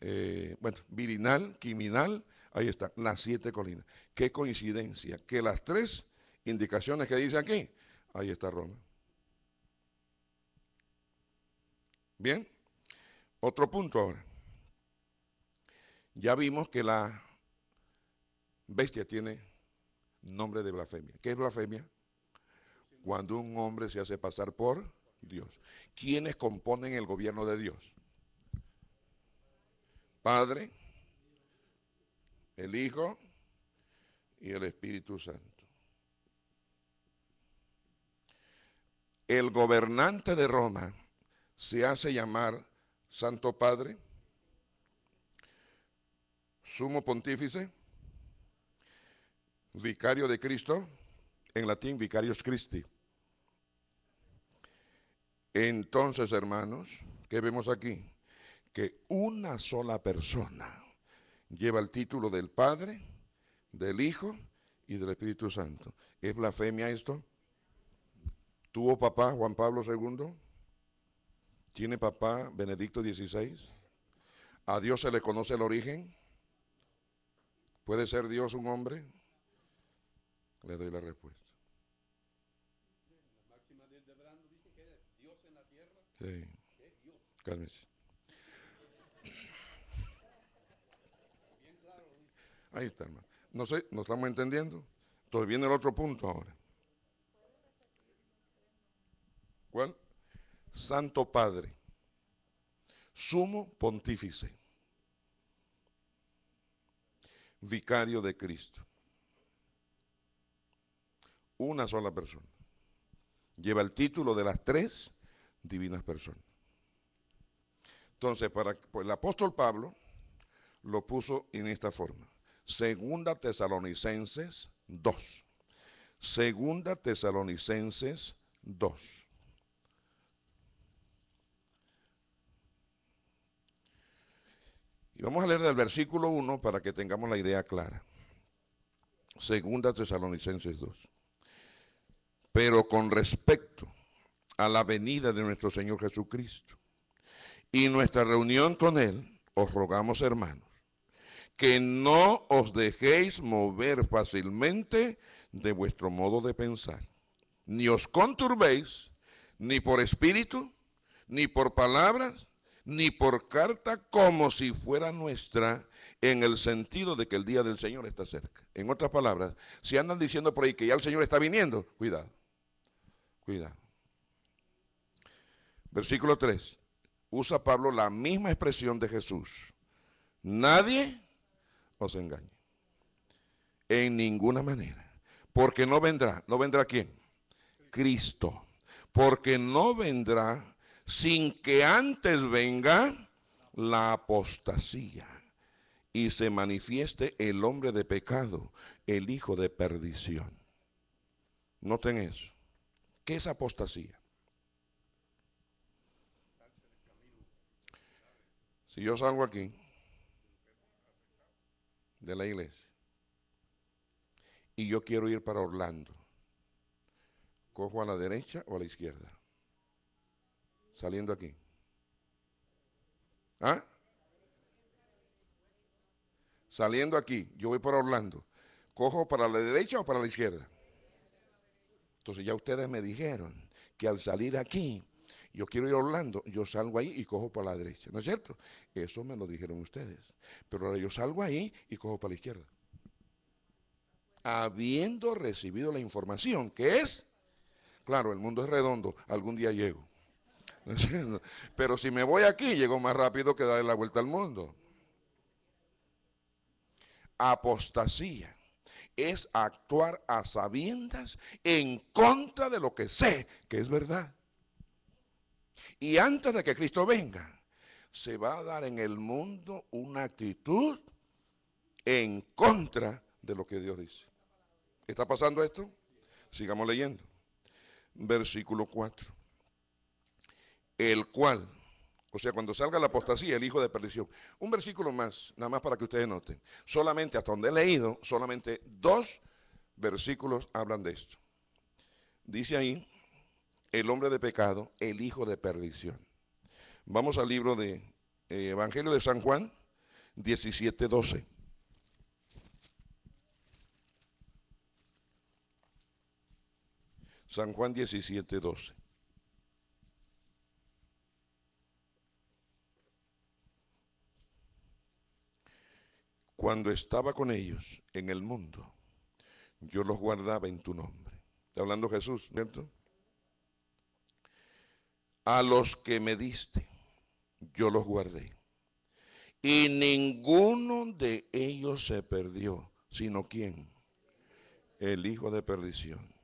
eh, bueno, Virinal, Quiminal Ahí están, las siete colinas. Qué coincidencia que las tres indicaciones que dice aquí, ahí está Roma. Bien, otro punto ahora. Ya vimos que la bestia tiene nombre de blasfemia. ¿Qué es blasfemia? Cuando un hombre se hace pasar por Dios. ¿Quiénes componen el gobierno de Dios? Padre, el Hijo y el Espíritu Santo. El gobernante de Roma se hace llamar Santo Padre, Sumo Pontífice, Vicario de Cristo, en latín vicarios Christi. Entonces, hermanos, ¿qué vemos aquí? Que una sola persona lleva el título del Padre, del Hijo y del Espíritu Santo. ¿Es blasfemia esto? ¿Tuvo oh papá Juan Pablo II? ¿Tiene papá Benedicto XVI? ¿A Dios se le conoce el origen? ¿Puede ser Dios un hombre? Le doy la respuesta. dice que Dios en la tierra. Sí. Cálmese. Ahí está, hermano. No sé, ¿no estamos entendiendo? Entonces viene el otro punto ahora. ¿Cuál? Santo Padre, sumo pontífice, vicario de Cristo. Una sola persona. Lleva el título de las tres divinas personas. Entonces, para, pues, el apóstol Pablo lo puso en esta forma. Segunda Tesalonicenses 2. Segunda Tesalonicenses 2. Y vamos a leer del versículo 1 para que tengamos la idea clara. Segunda Tesalonicenses 2. Pero con respecto a la venida de nuestro Señor Jesucristo y nuestra reunión con Él, os rogamos, hermanos que no os dejéis mover fácilmente de vuestro modo de pensar, ni os conturbéis, ni por espíritu, ni por palabras, ni por carta, como si fuera nuestra, en el sentido de que el día del Señor está cerca. En otras palabras, si andan diciendo por ahí que ya el Señor está viniendo, cuidado, cuidado. Versículo 3. Usa Pablo la misma expresión de Jesús. Nadie os engañe. En ninguna manera. Porque no vendrá. ¿No vendrá quién? Cristo. Porque no vendrá sin que antes venga la apostasía y se manifieste el hombre de pecado, el hijo de perdición. Noten eso. ¿Qué es apostasía? Si yo salgo aquí de la iglesia. Y yo quiero ir para Orlando. ¿Cojo a la derecha o a la izquierda? Saliendo aquí. ¿Ah? Saliendo aquí, yo voy para Orlando. ¿Cojo para la derecha o para la izquierda? Entonces ya ustedes me dijeron que al salir aquí yo quiero ir a Orlando, yo salgo ahí y cojo para la derecha, ¿no es cierto? Eso me lo dijeron ustedes. Pero ahora yo salgo ahí y cojo para la izquierda. Habiendo recibido la información, que es, claro, el mundo es redondo, algún día llego. Pero si me voy aquí, llego más rápido que darle la vuelta al mundo. Apostasía es actuar a sabiendas en contra de lo que sé que es verdad. Y antes de que Cristo venga, se va a dar en el mundo una actitud en contra de lo que Dios dice. ¿Está pasando esto? Sigamos leyendo. Versículo 4. El cual, o sea, cuando salga la apostasía, el hijo de perdición. Un versículo más, nada más para que ustedes noten. Solamente, hasta donde he leído, solamente dos versículos hablan de esto. Dice ahí, el hombre de pecado, el hijo de perdición. Vamos al libro de eh, Evangelio de San Juan 17:12. San Juan 17:12. Cuando estaba con ellos en el mundo, yo los guardaba en tu nombre. Está hablando Jesús, ¿cierto? A los que me diste, yo los guardé. Y ninguno de ellos se perdió, sino quién? El hijo de perdición.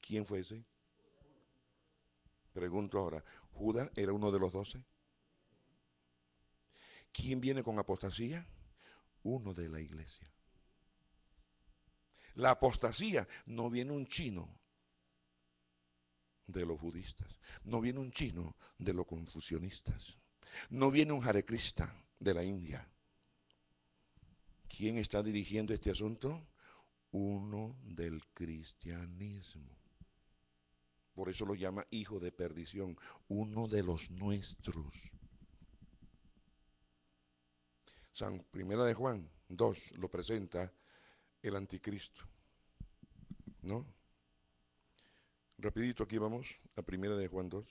¿Quién fue ese? Pregunto ahora, ¿Judas era uno de los doce? ¿Quién viene con apostasía? Uno de la iglesia. La apostasía no viene un chino de los budistas, no viene un chino de los confucionistas, no viene un jarecrista de la India. ¿Quién está dirigiendo este asunto? Uno del cristianismo. Por eso lo llama hijo de perdición, uno de los nuestros. San Primera de Juan 2 lo presenta el anticristo. ¿No? Rapidito aquí vamos a primera de Juan 2.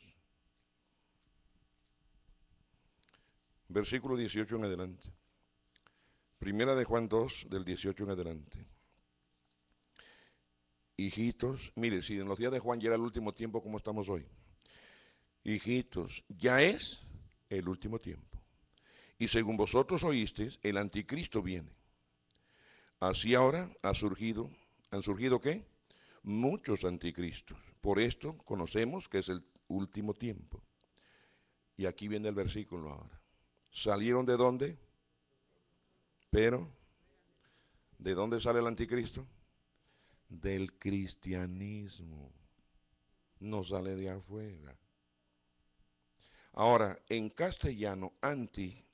Versículo 18 en adelante. Primera de Juan 2, del 18 en adelante. Hijitos, mire, si en los días de Juan ya era el último tiempo como estamos hoy. Hijitos, ya es el último tiempo. Y según vosotros oísteis, el anticristo viene. Así ahora ha surgido, ¿han surgido qué? Muchos anticristos por esto conocemos que es el último tiempo. Y aquí viene el versículo ahora. ¿Salieron de dónde? Pero, ¿de dónde sale el anticristo? Del cristianismo. No sale de afuera. Ahora, en castellano, anti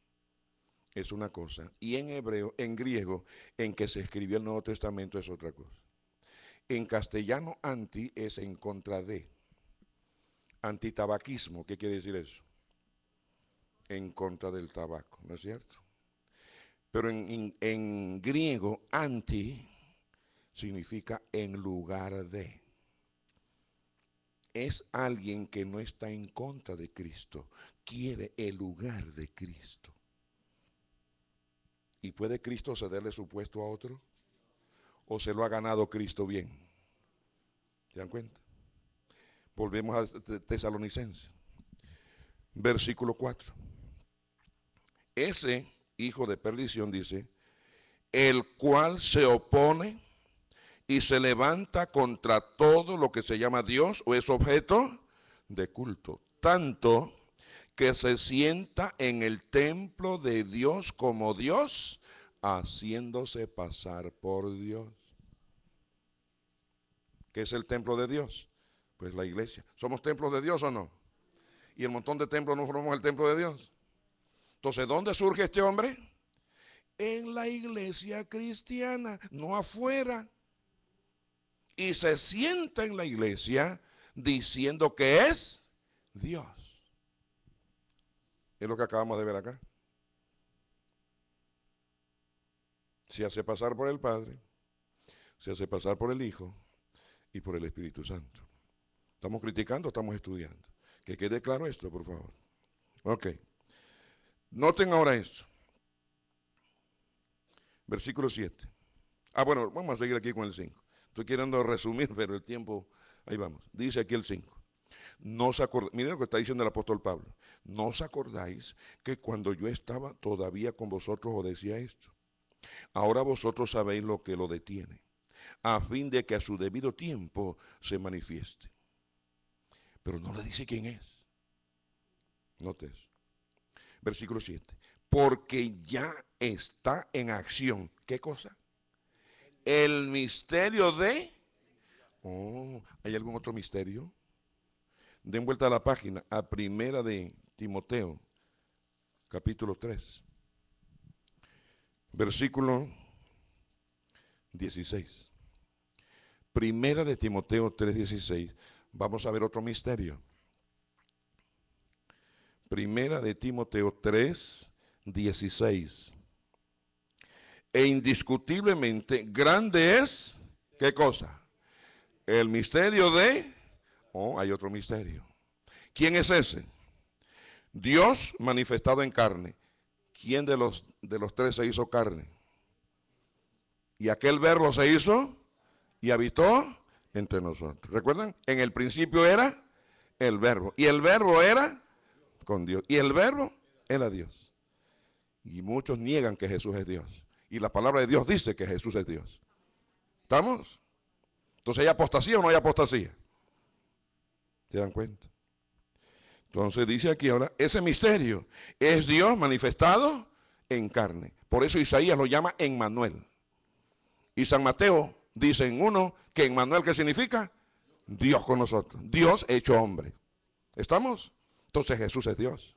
es una cosa, y en hebreo, en griego, en que se escribió el Nuevo Testamento es otra cosa. En castellano, anti es en contra de. Antitabaquismo, ¿qué quiere decir eso? En contra del tabaco, ¿no es cierto? Pero en, en griego, anti significa en lugar de. Es alguien que no está en contra de Cristo, quiere el lugar de Cristo. ¿Y puede Cristo cederle su puesto a otro? o se lo ha ganado Cristo bien. ¿Se dan cuenta? Volvemos a Tesalonicense. Versículo 4. Ese hijo de perdición dice, el cual se opone y se levanta contra todo lo que se llama Dios o es objeto de culto. Tanto que se sienta en el templo de Dios como Dios, haciéndose pasar por Dios que es el templo de Dios? Pues la iglesia. ¿Somos templos de Dios o no? Y el montón de templos no formamos el templo de Dios. Entonces, ¿dónde surge este hombre? En la iglesia cristiana, no afuera. Y se sienta en la iglesia diciendo que es Dios. Es lo que acabamos de ver acá. Se hace pasar por el Padre, se hace pasar por el Hijo y por el Espíritu Santo. ¿Estamos criticando estamos estudiando? Que quede claro esto, por favor. Ok. Noten ahora esto. Versículo 7. Ah, bueno, vamos a seguir aquí con el 5. Estoy queriendo resumir, pero el tiempo, ahí vamos. Dice aquí el 5. No os Miren lo que está diciendo el apóstol Pablo. No os acordáis que cuando yo estaba todavía con vosotros os decía esto. Ahora vosotros sabéis lo que lo detiene a fin de que a su debido tiempo se manifieste. Pero no le dice quién es. Notes. Versículo 7. Porque ya está en acción. ¿Qué cosa? El misterio de... Oh, ¿hay algún otro misterio? Den vuelta a la página, a primera de Timoteo, capítulo 3, versículo 16. Primera de Timoteo 3:16, vamos a ver otro misterio. Primera de Timoteo 3:16. E indiscutiblemente grande es, ¿qué cosa? El misterio de, oh, hay otro misterio. ¿Quién es ese? Dios manifestado en carne. ¿Quién de los, de los tres se hizo carne? Y aquel verbo se hizo y habitó entre nosotros. ¿Recuerdan? En el principio era el verbo. Y el verbo era con Dios. Y el verbo era Dios. Y muchos niegan que Jesús es Dios. Y la palabra de Dios dice que Jesús es Dios. ¿Estamos? Entonces, ¿hay apostasía o no hay apostasía? ¿Se dan cuenta? Entonces dice aquí ahora, ese misterio es Dios manifestado en carne. Por eso Isaías lo llama Emmanuel. Y San Mateo dicen uno que en Manuel, ¿qué significa? Dios con nosotros, Dios hecho hombre. ¿Estamos? Entonces Jesús es Dios.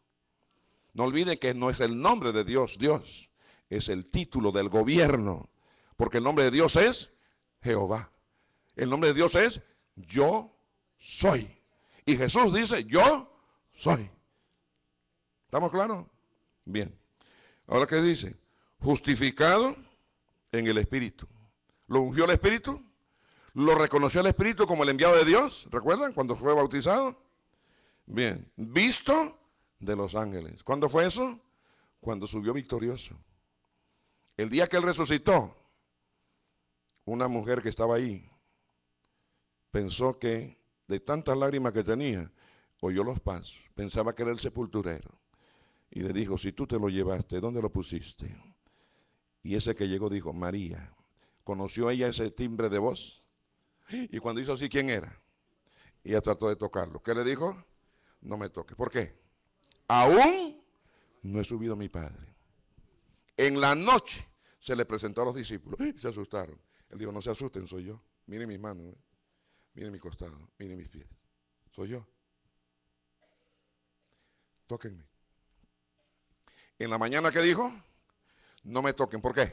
No olviden que no es el nombre de Dios, Dios, es el título del gobierno, porque el nombre de Dios es Jehová. El nombre de Dios es yo soy. Y Jesús dice, yo soy. ¿Estamos claros? Bien. Ahora, ¿qué dice? Justificado en el Espíritu lo ungió el Espíritu, lo reconoció el Espíritu como el enviado de Dios, ¿recuerdan? Cuando fue bautizado. Bien, visto de los ángeles. ¿Cuándo fue eso? Cuando subió victorioso. El día que él resucitó, una mujer que estaba ahí pensó que de tantas lágrimas que tenía, oyó los pasos, pensaba que era el sepulturero. Y le dijo, si tú te lo llevaste, ¿dónde lo pusiste? Y ese que llegó dijo, María. Conoció ella ese timbre de voz. Y cuando hizo así, ¿quién era? ella trató de tocarlo. ¿Qué le dijo? No me toque. ¿Por qué? Aún no he subido a mi padre. En la noche se le presentó a los discípulos y se asustaron. Él dijo, no se asusten, soy yo. Miren mis manos, ¿eh? miren mi costado, miren mis pies. Soy yo. Tóquenme. En la mañana que dijo, no me toquen. ¿Por qué?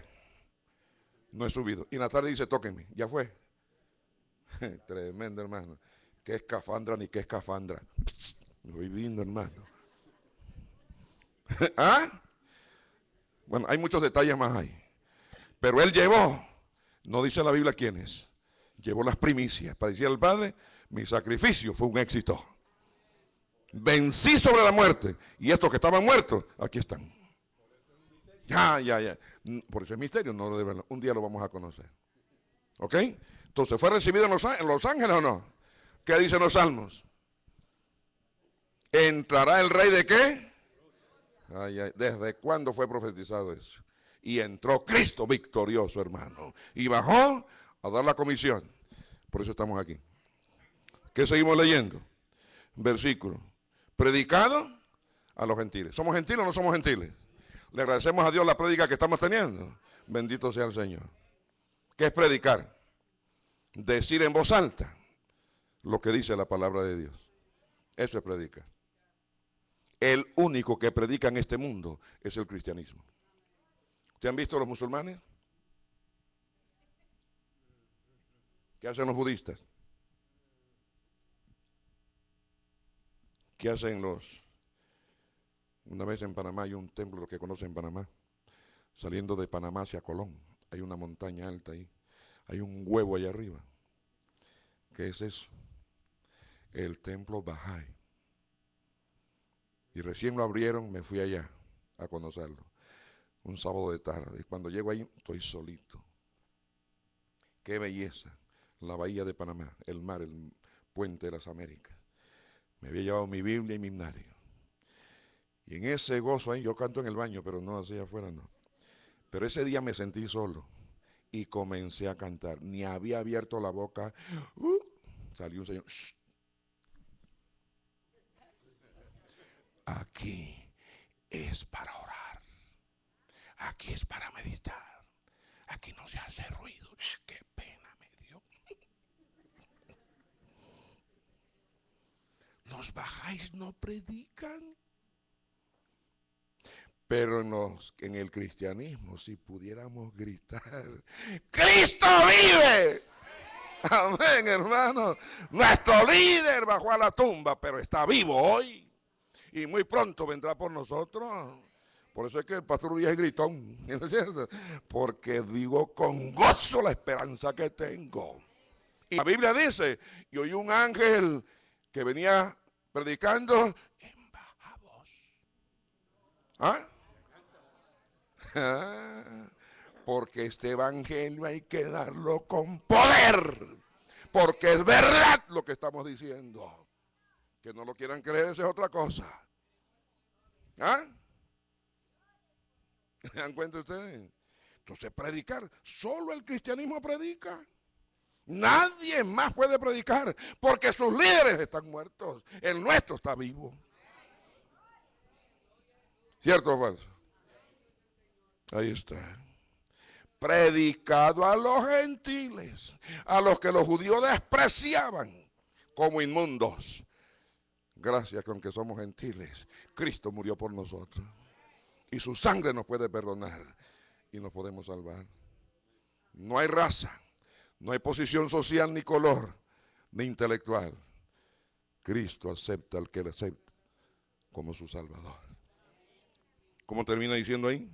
No he subido. Y en la tarde dice, tóquenme. Ya fue. Tremendo, hermano. Qué escafandra ni qué escafandra. voy lindo, hermano. ¿Ah? Bueno, hay muchos detalles más ahí. Pero él llevó, no dice la Biblia quién es llevó las primicias para decir al Padre, mi sacrificio fue un éxito. Vencí sobre la muerte y estos que estaban muertos, aquí están. Ya, ya, ya. Mm, por eso es misterio, no lo deben. Un día lo vamos a conocer. ¿Ok? Entonces, ¿fue recibido en los, ángeles o no? ¿Qué dicen los salmos? ¿Entrará el rey de qué? ¿Desde cuándo fue profetizado eso? Y entró Cristo victorioso, hermano. Y bajó a dar la comisión. Por eso estamos aquí. ¿Qué seguimos leyendo? Versículo. Predicado a los gentiles. ¿Somos gentiles o no somos gentiles? Le agradecemos a Dios la prédica que estamos teniendo. Bendito sea el Señor. ¿Qué es predicar? Decir en voz alta lo que dice la palabra de Dios. Eso es predicar. El único que predica en este mundo es el cristianismo. ¿Te han visto los musulmanes? ¿Qué hacen los budistas? ¿Qué hacen los una vez en Panamá hay un templo, que conocen Panamá, saliendo de Panamá hacia Colón. Hay una montaña alta ahí. Hay un huevo allá arriba. ¿Qué es eso? El templo Bahá'í. Y recién lo abrieron, me fui allá a conocerlo. Un sábado de tarde. cuando llego ahí, estoy solito. Qué belleza. La bahía de Panamá, el mar, el puente de las Américas. Me había llevado mi Biblia y mi himnario. Y en ese gozo yo canto en el baño, pero no así afuera, no. Pero ese día me sentí solo y comencé a cantar. Ni había abierto la boca. ¡Uh! salió un señor. Aquí es para orar. Aquí es para meditar. Aquí no se hace ruido. qué pena me dio. Los bajáis no predican. Pero en, el cristianismo, si pudiéramos gritar, ¡Cristo vive! Amén, hermano. Nuestro líder bajó a la tumba, pero está vivo hoy. Y muy pronto vendrá por nosotros. Por eso es que el pastor Ruiz gritó. gritón, es cierto? Porque digo con gozo la esperanza que tengo. Y la Biblia dice, y oí un ángel que venía predicando, en ¿Ah? Porque este evangelio hay que darlo con poder. Porque es verdad lo que estamos diciendo. Que no lo quieran creer, eso es otra cosa. ¿Ah? ¿Se dan cuenta ustedes? Entonces, predicar, solo el cristianismo predica. Nadie más puede predicar porque sus líderes están muertos. El nuestro está vivo. ¿Cierto o falso? Ahí está. Predicado a los gentiles, a los que los judíos despreciaban como inmundos. Gracias con que somos gentiles. Cristo murió por nosotros. Y su sangre nos puede perdonar y nos podemos salvar. No hay raza, no hay posición social ni color, ni intelectual. Cristo acepta al que le acepta como su Salvador. ¿Cómo termina diciendo ahí?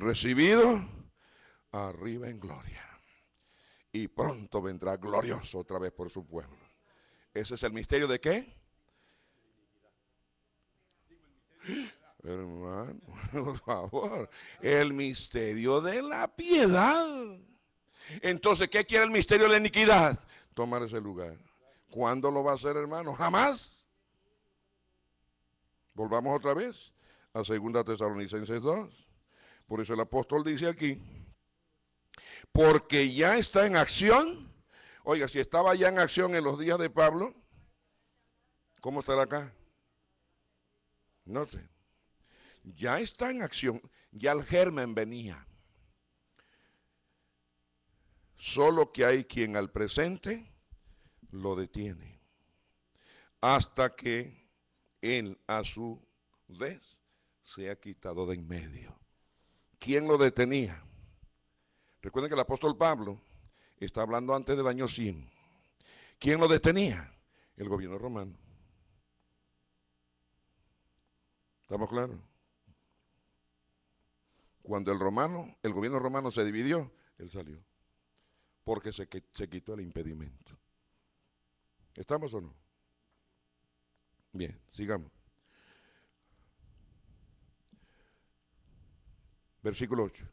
recibido, arriba en gloria. Y pronto vendrá glorioso otra vez por su pueblo. Ese es el misterio de qué? Hermano, por favor, el misterio de la piedad. Entonces, ¿qué quiere el misterio de la iniquidad? Tomar ese lugar. ¿Cuándo lo va a hacer, hermano? Jamás. Volvamos otra vez a 2 Tesalonicenses 2. Por eso el apóstol dice aquí, porque ya está en acción. Oiga, si estaba ya en acción en los días de Pablo, ¿cómo estará acá? No sé. ya está en acción, ya el germen venía. Solo que hay quien al presente lo detiene hasta que él a su vez sea quitado de en medio. ¿Quién lo detenía? Recuerden que el apóstol Pablo está hablando antes del año 100. ¿Quién lo detenía? El gobierno romano. ¿Estamos claros? Cuando el romano, el gobierno romano se dividió, él salió. Porque se, se quitó el impedimento. ¿Estamos o no? Bien, sigamos. versículo 8.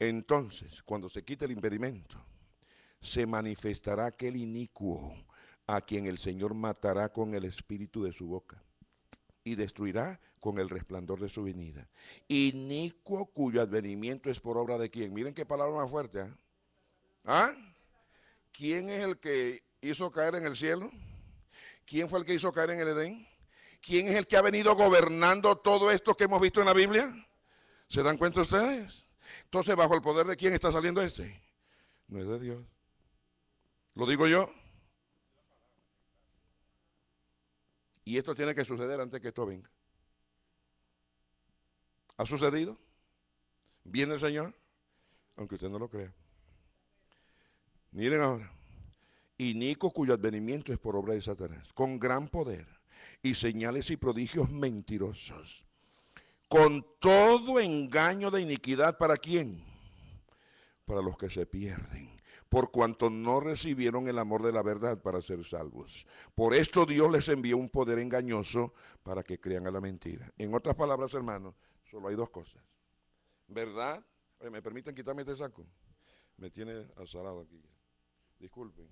Entonces, cuando se quite el impedimento, se manifestará aquel inicuo a quien el Señor matará con el espíritu de su boca y destruirá con el resplandor de su venida. Inicuo cuyo advenimiento es por obra de quién. Miren qué palabra más fuerte. ¿Ah? ¿Ah? ¿Quién es el que hizo caer en el cielo? ¿Quién fue el que hizo caer en el Edén? ¿Quién es el que ha venido gobernando todo esto que hemos visto en la Biblia? ¿Se dan cuenta ustedes? Entonces, ¿bajo el poder de quién está saliendo este? No es de Dios. ¿Lo digo yo? Y esto tiene que suceder antes que esto venga. ¿Ha sucedido? ¿Viene el Señor? Aunque usted no lo crea. Miren ahora. Y Nico cuyo advenimiento es por obra de Satanás, con gran poder y señales y prodigios mentirosos con todo engaño de iniquidad para quién? Para los que se pierden por cuanto no recibieron el amor de la verdad para ser salvos. Por esto Dios les envió un poder engañoso para que crean a la mentira. En otras palabras, hermanos, solo hay dos cosas. ¿Verdad? Oye, ¿me permiten quitarme este saco? Me tiene azarado aquí. Disculpen.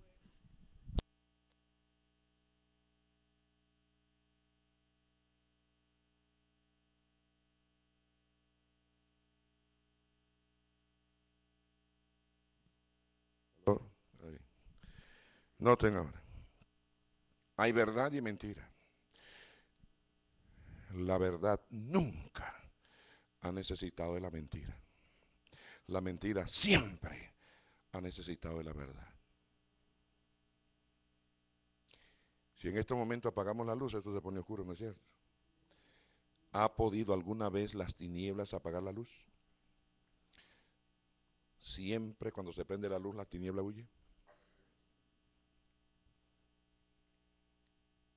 Noten ahora. Hay verdad y mentira. La verdad nunca ha necesitado de la mentira. La mentira siempre ha necesitado de la verdad. Si en este momento apagamos la luz, esto se pone oscuro, ¿no es cierto? ¿Ha podido alguna vez las tinieblas apagar la luz? Siempre cuando se prende la luz, la tiniebla huye.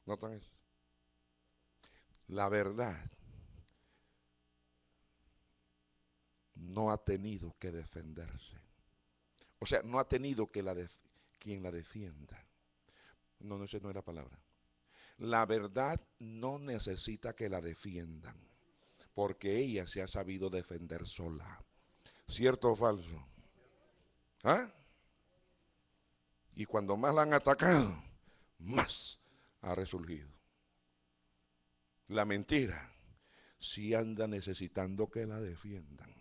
¿Notan eso? La verdad no ha tenido que defenderse. O sea, no ha tenido que la quien la defienda. No, no, esa no es la palabra. La verdad no necesita que la defiendan, porque ella se ha sabido defender sola. ¿Cierto o falso? ¿Ah? Y cuando más la han atacado, más ha resurgido. La mentira si anda necesitando que la defiendan.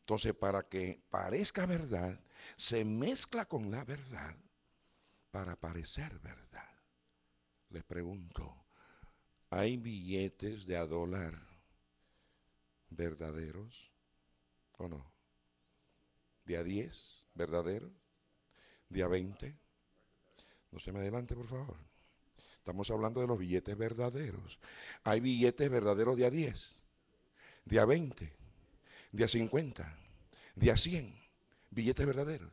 Entonces, para que parezca verdad, se mezcla con la verdad para parecer verdad. Les pregunto, ¿hay billetes de a dólar verdaderos o no? ¿De a 10 verdadero ¿De a 20? No se me adelante, por favor. Estamos hablando de los billetes verdaderos. Hay billetes verdaderos de a 10, de a 20, de a 50, de a 100. Billetes verdaderos.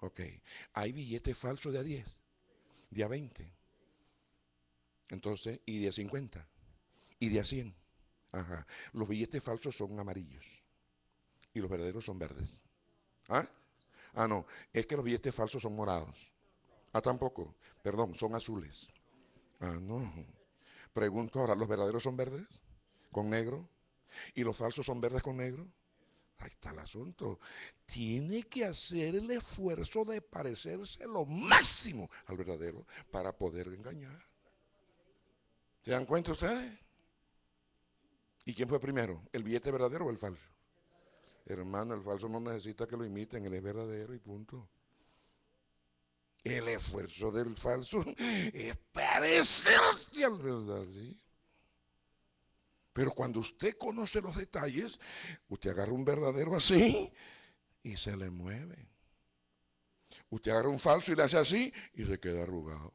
Ok. Hay billetes falsos de a 10, de a 20. Entonces, y de a 50, y de a 100. Ajá. Los billetes falsos son amarillos y los verdaderos son verdes. ¿Ah? Ah, no. Es que los billetes falsos son morados. Ah, tampoco. Perdón, son azules. Ah, no. Pregunto ahora, ¿los verdaderos son verdes con negro? ¿Y los falsos son verdes con negro? Ahí está el asunto. Tiene que hacer el esfuerzo de parecerse lo máximo al verdadero para poder engañar. ¿Se dan cuenta ustedes? ¿Y quién fue primero? ¿El billete verdadero o el falso? Hermano, el falso no necesita que lo imiten, él es verdadero y punto. El esfuerzo del falso es parecerse al verdadero. Pero cuando usted conoce los detalles, usted agarra un verdadero así y se le mueve. Usted agarra un falso y le hace así y se queda arrugado.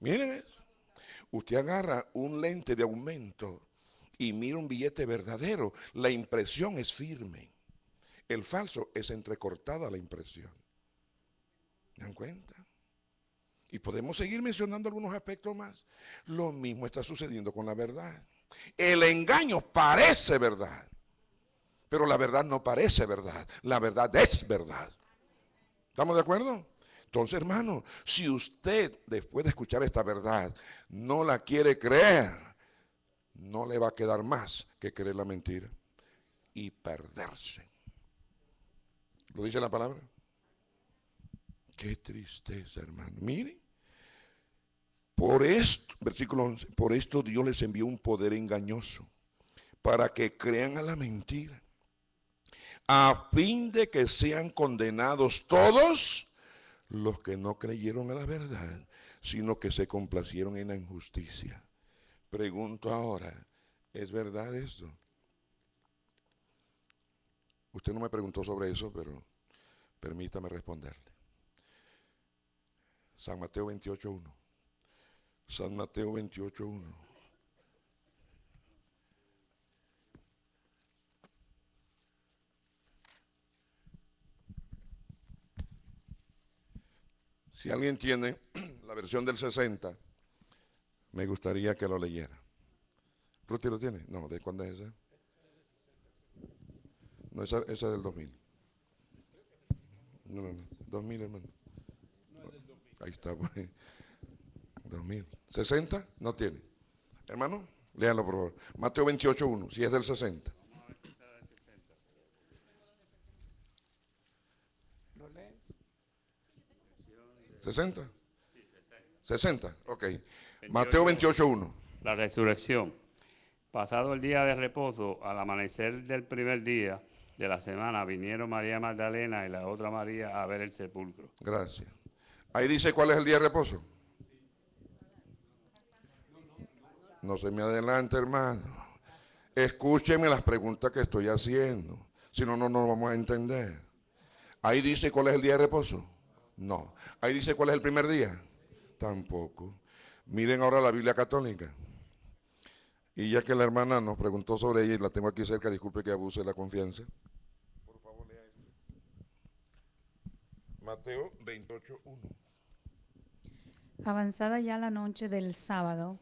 Miren Usted agarra un lente de aumento y mira un billete verdadero. La impresión es firme. El falso es entrecortada la impresión dan cuenta? Y podemos seguir mencionando algunos aspectos más. Lo mismo está sucediendo con la verdad. El engaño parece verdad, pero la verdad no parece verdad. La verdad es verdad. ¿Estamos de acuerdo? Entonces, hermano, si usted después de escuchar esta verdad no la quiere creer, no le va a quedar más que creer la mentira y perderse. ¿Lo dice la palabra? Qué tristeza, hermano. miren, por esto, versículo 11, por esto Dios les envió un poder engañoso para que crean a la mentira, a fin de que sean condenados todos los que no creyeron a la verdad, sino que se complacieron en la injusticia. Pregunto ahora, ¿es verdad esto? Usted no me preguntó sobre eso, pero permítame responderle. San Mateo 28.1. San Mateo 28.1. Si alguien tiene la versión del 60, me gustaría que lo leyera. ¿Ruti lo tiene? No, ¿de cuándo es esa? No, esa, esa es del 2000. No, no, no. 2000, hermano. Ahí está, ¿60? Pues. No tiene. Hermano, léanlo por favor. Mateo 28, 1, si es del 60. ¿Lo lee? ¿60? 60, ok. Mateo 28, 1. La resurrección. Pasado el día de reposo, al amanecer del primer día de la semana, vinieron María Magdalena y la otra María a ver el sepulcro. Gracias. Ahí dice cuál es el día de reposo. No se me adelante, hermano. Escúcheme las preguntas que estoy haciendo. Si no, no nos vamos a entender. Ahí dice cuál es el día de reposo. No. Ahí dice cuál es el primer día. Tampoco. Miren ahora la Biblia católica. Y ya que la hermana nos preguntó sobre ella y la tengo aquí cerca, disculpe que abuse la confianza. Mateo 28.1. Avanzada ya la noche del sábado,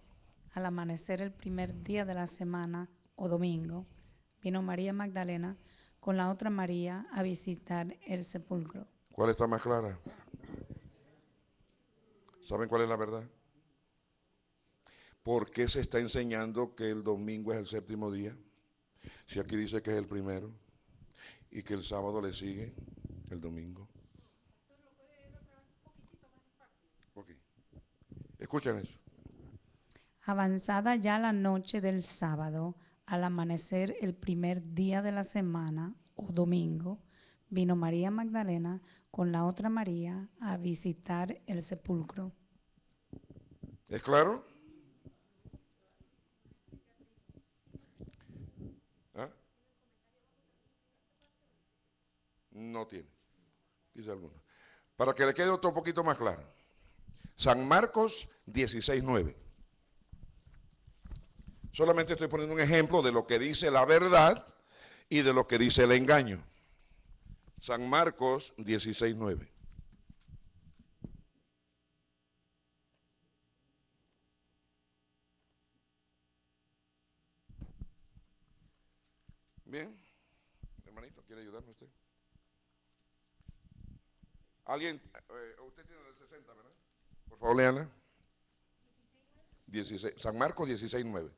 al amanecer el primer día de la semana o domingo, vino María Magdalena con la otra María a visitar el sepulcro. ¿Cuál está más clara? ¿Saben cuál es la verdad? ¿Por qué se está enseñando que el domingo es el séptimo día? Si aquí dice que es el primero y que el sábado le sigue el domingo. Escuchen eso. Avanzada ya la noche del sábado, al amanecer el primer día de la semana o domingo, vino María Magdalena con la otra María a visitar el sepulcro. ¿Es claro? ¿Ah? No tiene, Para que le quede otro poquito más claro. San Marcos 16.9. Solamente estoy poniendo un ejemplo de lo que dice la verdad y de lo que dice el engaño. San Marcos 16.9. Bien, hermanito, ¿quiere ayudarme usted? ¿Alguien? Eh, usted tiene el 60, ¿verdad? Por favor, leanla. San Marcos 16, 9.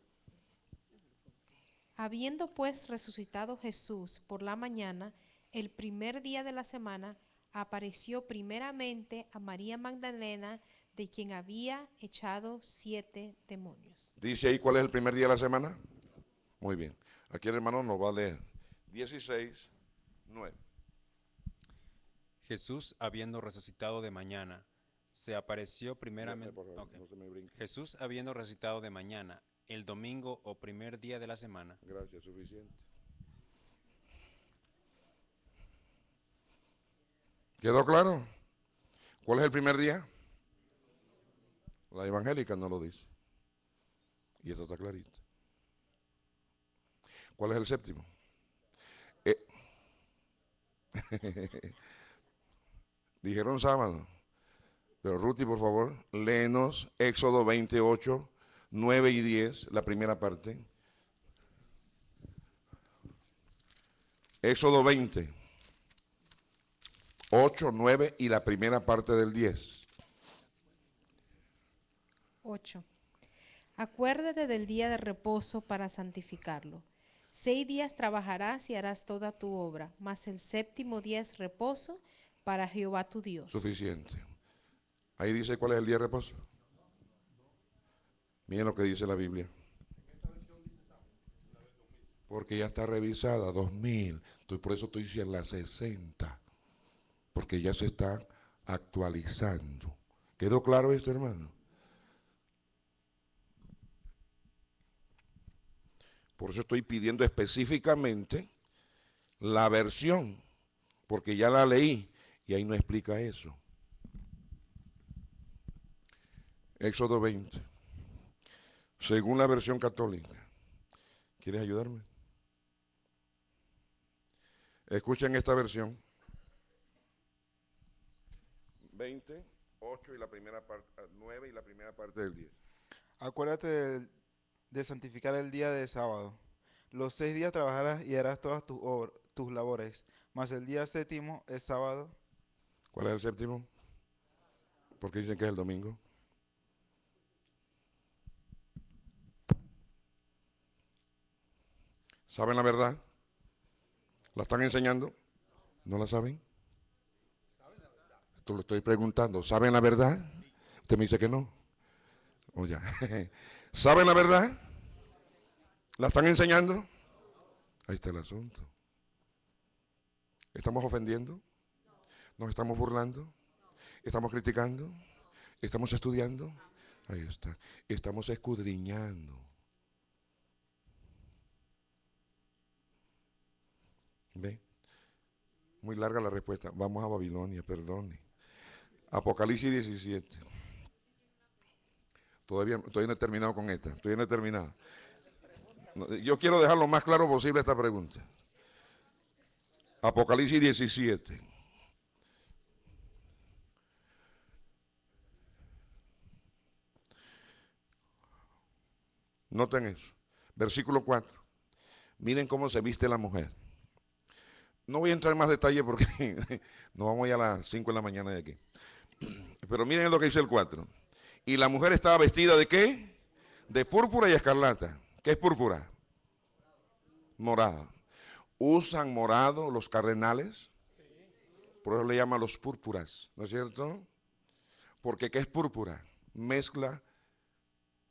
Habiendo pues resucitado Jesús por la mañana, el primer día de la semana, apareció primeramente a María Magdalena, de quien había echado siete demonios. Dice ahí cuál es el primer día de la semana. Muy bien. Aquí el hermano nos va a leer. 16, 9. Jesús, habiendo resucitado de mañana, se apareció primeramente eh, Jesús habiendo recitado de mañana, el domingo o primer día de la semana. Gracias, suficiente. ¿Quedó claro? ¿Cuál es el primer día? La evangélica no lo dice. Y esto está clarito. ¿Cuál es el séptimo? Eh. Dijeron sábado. Pero Ruti, por favor, léenos Éxodo 28, 9 y 10, la primera parte. Éxodo 20, 8, 9 y la primera parte del 10. 8. Acuérdate del día de reposo para santificarlo. Seis días trabajarás y harás toda tu obra, mas el séptimo día es reposo para Jehová tu Dios. Suficiente. Ahí dice cuál es el día de reposo. Miren lo que dice la Biblia. Porque ya está revisada, 2000. Entonces, por eso estoy diciendo la 60. Porque ya se está actualizando. ¿Quedó claro esto, hermano? Por eso estoy pidiendo específicamente la versión, porque ya la leí y ahí no explica eso. Éxodo 20, según la versión católica. ¿Quieres ayudarme? Escuchen esta versión. 20, 8 y la primera parte, ah, 9 y la primera parte del 10. Acuérdate de, santificar el día de sábado. Los seis días trabajarás y harás todas tus, labores, mas el día séptimo es sábado. ¿Cuál es el séptimo? Porque dicen que es el domingo. ¿Saben la verdad? ¿La están enseñando? ¿No la saben? Esto lo estoy preguntando. ¿Saben la verdad? Usted me dice que no. Oye. Oh, ¿Saben la verdad? ¿La están enseñando? Ahí está el asunto. ¿Estamos ofendiendo? ¿Nos estamos burlando? ¿Estamos criticando? ¿Estamos estudiando? Ahí está. Estamos escudriñando. Muy larga la respuesta. Vamos a Babilonia, perdone. Apocalipsis 17. Todavía, estoy no he terminado con esta. Todavía no he terminado. Yo quiero dejar lo más claro posible esta pregunta. Apocalipsis 17. Noten eso. Versículo 4. Miren cómo se viste la mujer. No voy a entrar en más detalle porque nos vamos ya a las 5 de la mañana de aquí. Pero miren lo que dice el 4. Y la mujer estaba vestida de qué? De púrpura y escarlata. ¿Qué es púrpura? Morada. ¿Usan morado los cardenales? Por eso le llaman los púrpuras, ¿no es cierto? Porque ¿qué es púrpura? Mezcla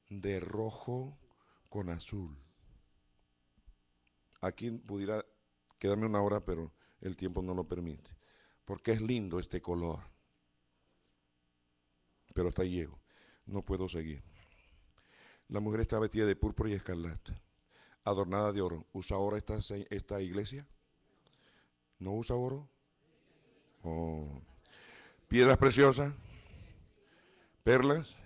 de rojo con azul. Aquí pudiera Quédame una hora, pero el tiempo no lo permite. Porque es lindo este color. Pero hasta llego. No puedo seguir. La mujer está vestida de púrpura y escarlata, adornada de oro. ¿Usa ahora esta, esta iglesia? ¿No usa oro? Oh. Piedras preciosas, perlas.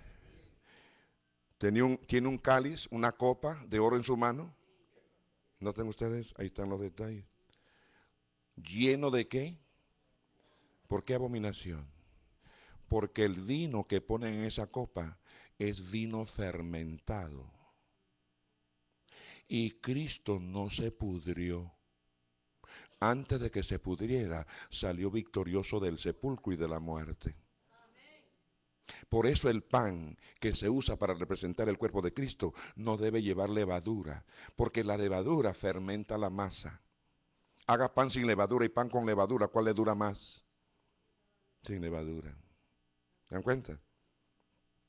Tenía un, tiene un cáliz, una copa de oro en su mano. ¿Noten ustedes? Ahí están los detalles. ¿Lleno de qué? ¿Por qué abominación? Porque el vino que ponen en esa copa es vino fermentado. Y Cristo no se pudrió. Antes de que se pudriera, salió victorioso del sepulcro y de la muerte. Por eso el pan que se usa para representar el cuerpo de Cristo no debe llevar levadura, porque la levadura fermenta la masa haga pan sin levadura y pan con levadura, ¿cuál le dura más? Sin levadura. ¿Se dan cuenta?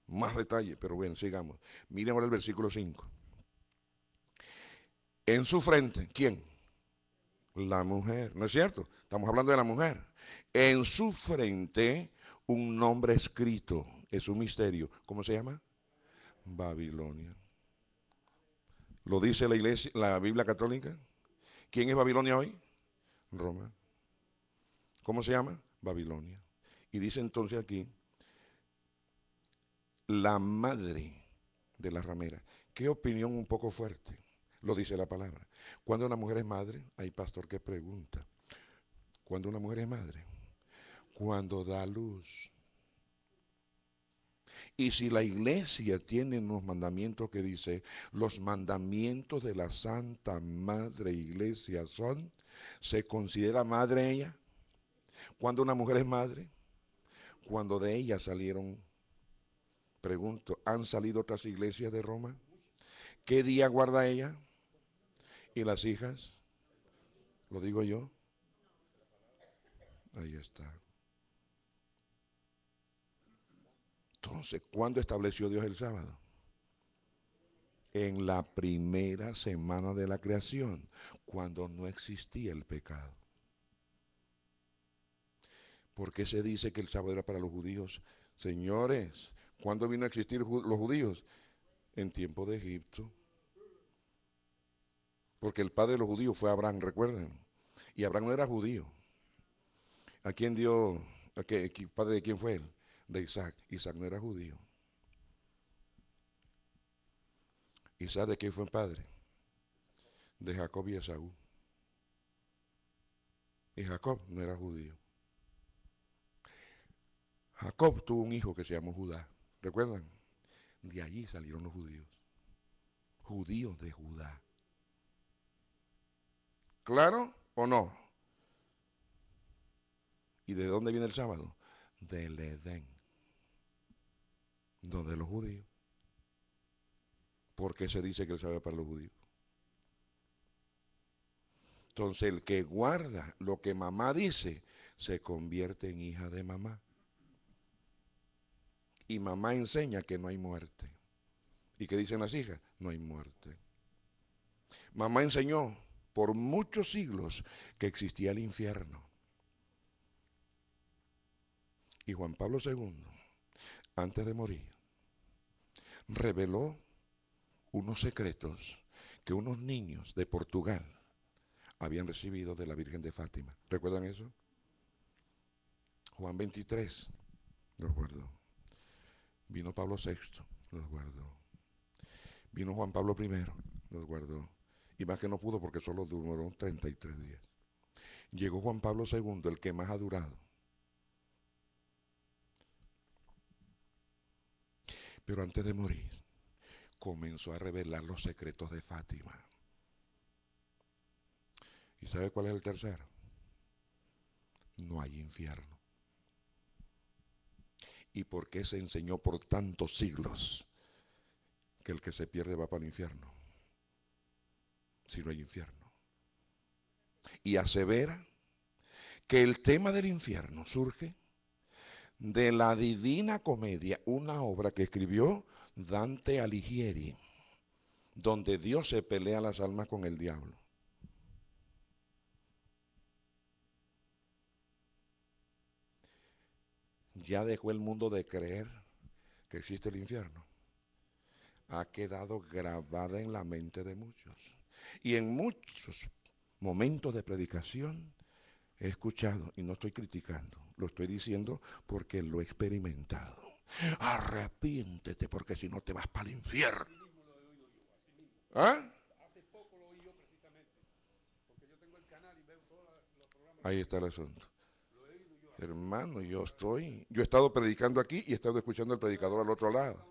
Más detalle, pero bueno, sigamos. Miren ahora el versículo 5. En su frente, ¿quién? La mujer, ¿no es cierto? Estamos hablando de la mujer. En su frente, un nombre escrito. Es un misterio. ¿Cómo se llama? Babilonia. ¿Lo dice la iglesia, la Biblia católica? ¿Quién es Babilonia hoy? Roma. ¿Cómo se llama? Babilonia. Y dice entonces aquí, la madre de la ramera. Qué opinión un poco fuerte, lo dice la palabra. Cuando una mujer es madre, hay pastor que pregunta. Cuando una mujer es madre, cuando da luz. Y si la iglesia tiene unos mandamientos que dice, los mandamientos de la Santa Madre Iglesia son, ¿se considera madre ella? Cuando una mujer es madre, cuando de ella salieron, pregunto, ¿han salido otras iglesias de Roma? ¿Qué día guarda ella? ¿Y las hijas? ¿Lo digo yo? Ahí está. Entonces, ¿cuándo estableció Dios el sábado? En la primera semana de la creación, cuando no existía el pecado. ¿Por qué se dice que el sábado era para los judíos? Señores, ¿cuándo vino a existir los judíos? En tiempo de Egipto. Porque el padre de los judíos fue Abraham, recuerden. Y Abraham no era judío. ¿A quién dio? A qué, ¿Padre de quién fue él? de Isaac. Isaac no era judío. Isaac de quién fue el padre? De Jacob y Esaú. Y Jacob no era judío. Jacob tuvo un hijo que se llamó Judá. ¿Recuerdan? De allí salieron los judíos. Judíos de Judá. ¿Claro o no? ¿Y de dónde viene el sábado? Del Edén no de los judíos. Porque se dice que él sabe para los judíos. Entonces el que guarda lo que mamá dice se convierte en hija de mamá. Y mamá enseña que no hay muerte. ¿Y qué dicen las hijas? No hay muerte. Mamá enseñó por muchos siglos que existía el infierno. Y Juan Pablo II, antes de morir, reveló unos secretos que unos niños de Portugal habían recibido de la Virgen de Fátima. ¿Recuerdan eso? Juan 23, los guardó. Vino Pablo VI, los guardó. Vino Juan Pablo I, los guardó. Y más que no pudo porque solo duró 33 días. Llegó Juan Pablo II, el que más ha durado. Pero antes de morir, comenzó a revelar los secretos de Fátima. ¿Y sabe cuál es el tercero? No hay infierno. ¿Y por qué se enseñó por tantos siglos que el que se pierde va para el infierno? Si no hay infierno. Y asevera que el tema del infierno surge de la Divina Comedia, una obra que escribió Dante Alighieri, donde Dios se pelea las almas con el diablo. Ya dejó el mundo de creer que existe el infierno. Ha quedado grabada en la mente de muchos. Y en muchos momentos de predicación he escuchado, y no estoy criticando, lo estoy diciendo porque lo he experimentado. Arrepiéntete porque si no te vas para el infierno. ¿Ah? Ahí está el asunto. Hermano, yo estoy, yo he estado predicando aquí y he estado escuchando al predicador al otro lado.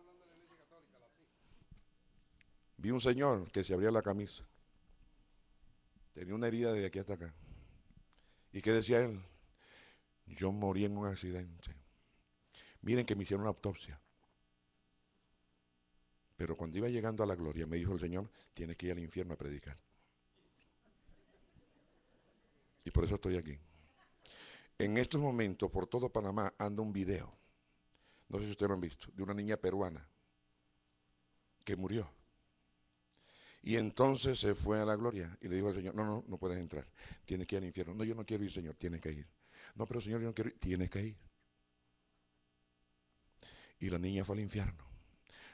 Vi un señor que se abría la camisa. Tenía una herida de aquí hasta acá. ¿Y qué decía él? Yo morí en un accidente. Miren que me hicieron una autopsia. Pero cuando iba llegando a la gloria, me dijo el Señor, tienes que ir al infierno a predicar. Y por eso estoy aquí. En estos momentos, por todo Panamá, anda un video. No sé si ustedes lo han visto, de una niña peruana que murió. Y entonces se fue a la gloria y le dijo al Señor, no, no, no puedes entrar, tienes que ir al infierno. No, yo no quiero ir, Señor, tienes que ir. No, pero Señor, yo no quiero ir. Tienes que ir. Y la niña fue al infierno.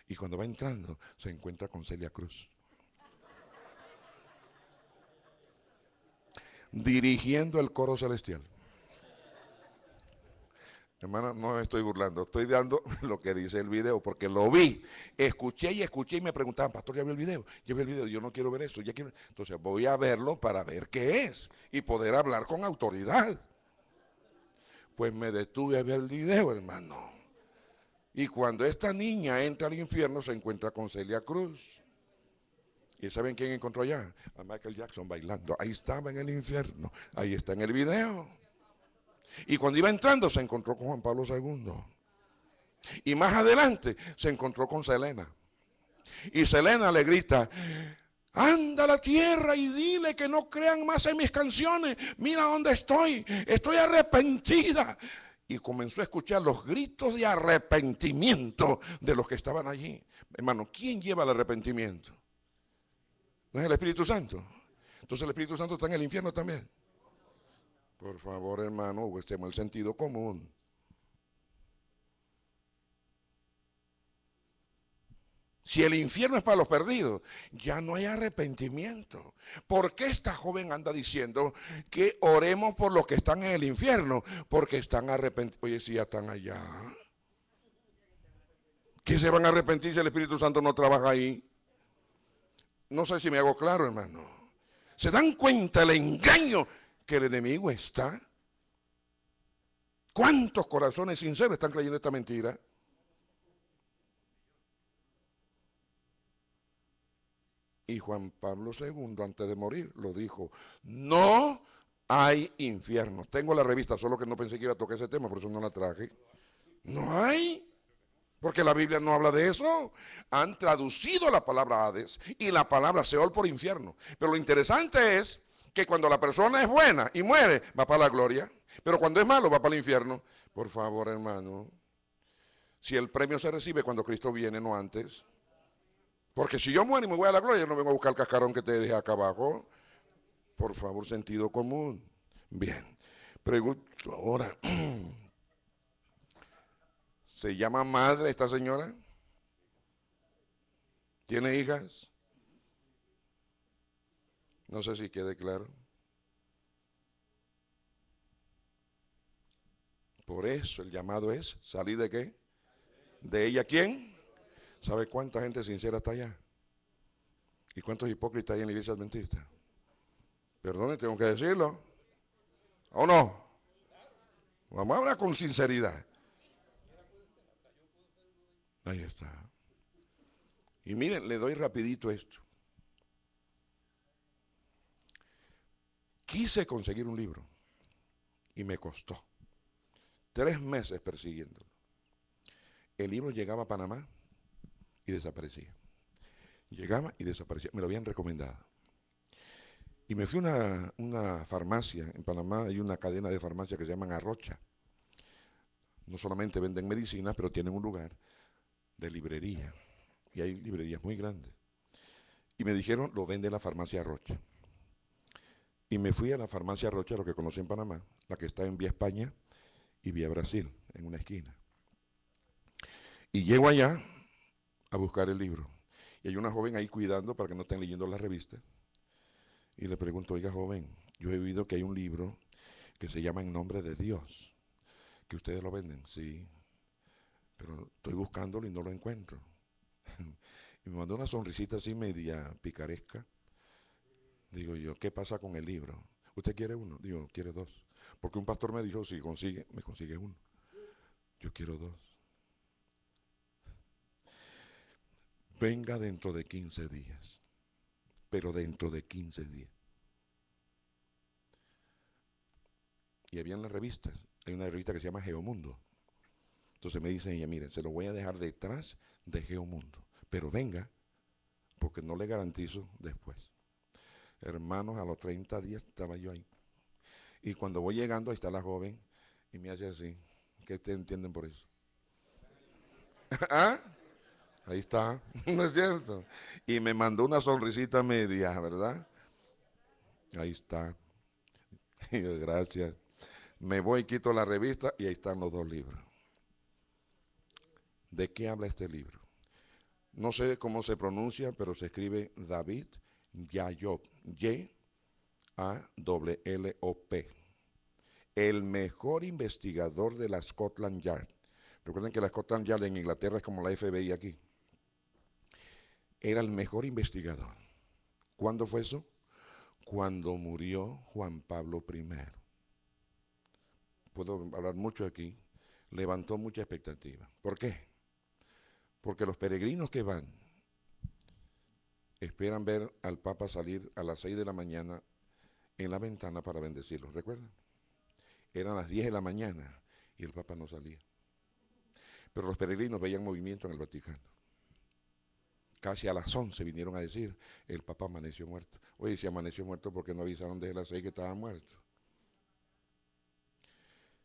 Y cuando va entrando, se encuentra con Celia Cruz. dirigiendo el coro celestial. Hermana, no estoy burlando, estoy dando lo que dice el video, porque lo vi, escuché y escuché y me preguntaban, pastor, ya vi el video, ya vi el video, yo no quiero ver eso, ya quiero... Entonces voy a verlo para ver qué es y poder hablar con autoridad. Pues me detuve a ver el video, hermano. Y cuando esta niña entra al infierno, se encuentra con Celia Cruz. ¿Y saben quién encontró allá? A Michael Jackson bailando. Ahí estaba en el infierno. Ahí está en el video. Y cuando iba entrando, se encontró con Juan Pablo II. Y más adelante, se encontró con Selena. Y Selena le grita, Anda a la tierra y dile que no crean más en mis canciones. Mira dónde estoy. Estoy arrepentida. Y comenzó a escuchar los gritos de arrepentimiento de los que estaban allí. Hermano, ¿quién lleva el arrepentimiento? ¿No es el Espíritu Santo? Entonces el Espíritu Santo está en el infierno también. Por favor, hermano, estemos el sentido común. Si el infierno es para los perdidos, ya no hay arrepentimiento. ¿Por qué esta joven anda diciendo que oremos por los que están en el infierno? Porque están arrepentidos. Oye, si ya están allá. ¿Qué se van a arrepentir si el Espíritu Santo no trabaja ahí? No sé si me hago claro, hermano. ¿Se dan cuenta el engaño que el enemigo está? ¿Cuántos corazones sinceros están creyendo esta mentira? Y Juan Pablo II, antes de morir, lo dijo, no hay infierno. Tengo la revista, solo que no pensé que iba a tocar ese tema, por eso no la traje. No hay. Porque la Biblia no habla de eso. Han traducido la palabra Hades y la palabra Seol por infierno. Pero lo interesante es que cuando la persona es buena y muere, va para la gloria. Pero cuando es malo, va para el infierno. Por favor, hermano. Si el premio se recibe cuando Cristo viene, no antes. Porque si yo muero y me voy a la gloria, yo no vengo a buscar el cascarón que te dejé acá abajo. Por favor, sentido común. Bien, pregunto ahora. ¿Se llama madre esta señora? ¿Tiene hijas? No sé si quede claro. Por eso el llamado es salir de qué? ¿De ella quién? ¿Sabe cuánta gente sincera está allá? ¿Y cuántos hipócritas hay en la iglesia adventista? Perdone, tengo que decirlo. ¿O no? Vamos a hablar con sinceridad. Ahí está. Y miren, le doy rapidito esto. Quise conseguir un libro y me costó. Tres meses persiguiéndolo. El libro llegaba a Panamá y desaparecía. Llegaba y desaparecía. Me lo habían recomendado. Y me fui a una, farmacia. En Panamá hay una cadena de farmacias que se llaman Arrocha. No solamente venden medicinas, pero tienen un lugar de librería. Y hay librerías muy grandes. Y me dijeron, lo vende la farmacia Rocha. Y me fui a la farmacia Rocha, lo que conocí en Panamá, la que está en Vía España y Vía Brasil, en una esquina. Y llego allá, a buscar el libro. Y hay una joven ahí cuidando para que no estén leyendo las revistas. Y le pregunto, oiga joven, yo he oído que hay un libro que se llama En nombre de Dios, que ustedes lo venden, sí, pero estoy buscándolo y no lo encuentro. y me mandó una sonrisita así media picaresca. Digo yo, ¿qué pasa con el libro? ¿Usted quiere uno? Digo, quiere dos. Porque un pastor me dijo, si consigue, me consigue uno. Yo quiero dos. venga dentro de 15 días, pero dentro de 15 días. Y había en las revistas, hay una revista que se llama Geomundo. Entonces me dicen, ella, miren, se lo voy a dejar detrás de Geomundo, pero venga, porque no le garantizo después. Hermanos, a los 30 días estaba yo ahí. Y cuando voy llegando, ahí está la joven, y me hace así. ¿Qué te entienden por eso? ¿Ah? Ahí está, ¿no es cierto? Y me mandó una sonrisita media, ¿verdad? Ahí está. Gracias. Me voy, quito la revista y ahí están los dos libros. ¿De qué habla este libro? No sé cómo se pronuncia, pero se escribe David Yayob, y a W l o p El mejor investigador de la Scotland Yard. Recuerden que la Scotland Yard en Inglaterra es como la FBI aquí era el mejor investigador. ¿Cuándo fue eso? Cuando murió Juan Pablo I. Puedo hablar mucho aquí. Levantó mucha expectativa. ¿Por qué? Porque los peregrinos que van esperan ver al Papa salir a las 6 de la mañana en la ventana para bendecirlos. ¿Recuerdan? Eran las 10 de la mañana y el Papa no salía. Pero los peregrinos veían movimiento en el Vaticano casi a las 11 vinieron a decir, el papá amaneció muerto. Oye, si amaneció muerto, porque no avisaron desde las 6 que estaba muerto?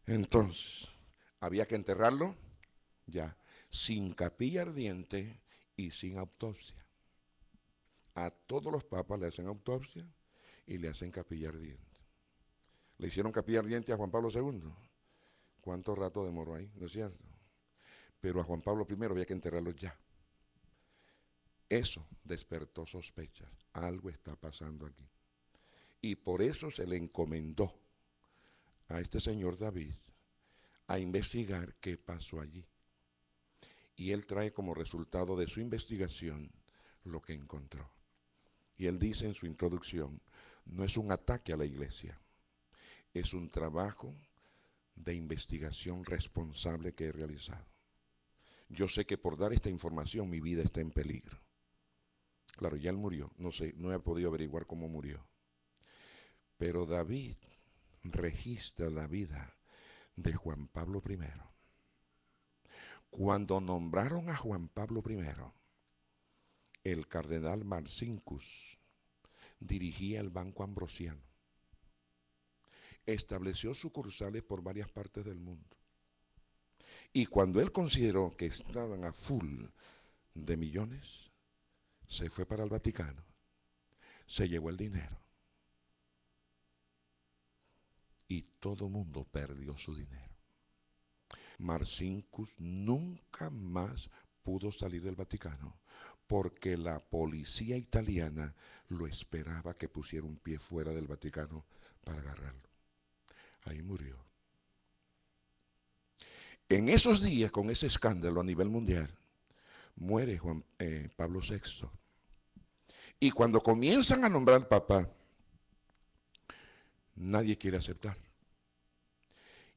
Entonces, había que enterrarlo ya, sin capilla ardiente y sin autopsia. A todos los papas le hacen autopsia y le hacen capilla ardiente. Le hicieron capilla ardiente a Juan Pablo II. ¿Cuánto rato demoró ahí? ¿No es cierto? Pero a Juan Pablo I había que enterrarlo ya. Eso despertó sospechas. Algo está pasando aquí. Y por eso se le encomendó a este señor David a investigar qué pasó allí. Y él trae como resultado de su investigación lo que encontró. Y él dice en su introducción, no es un ataque a la iglesia, es un trabajo de investigación responsable que he realizado. Yo sé que por dar esta información mi vida está en peligro. Claro, ya él murió, no sé, no he podido averiguar cómo murió. Pero David registra la vida de Juan Pablo I. Cuando nombraron a Juan Pablo I, el cardenal Marcinkus dirigía el Banco Ambrosiano. Estableció sucursales por varias partes del mundo. Y cuando él consideró que estaban a full de millones, se fue para el Vaticano, se llevó el dinero y todo mundo perdió su dinero. Marcinkus nunca más pudo salir del Vaticano porque la policía italiana lo esperaba que pusiera un pie fuera del Vaticano para agarrarlo. Ahí murió. En esos días, con ese escándalo a nivel mundial, muere Juan eh, Pablo VI. Y cuando comienzan a nombrar papa, nadie quiere aceptar.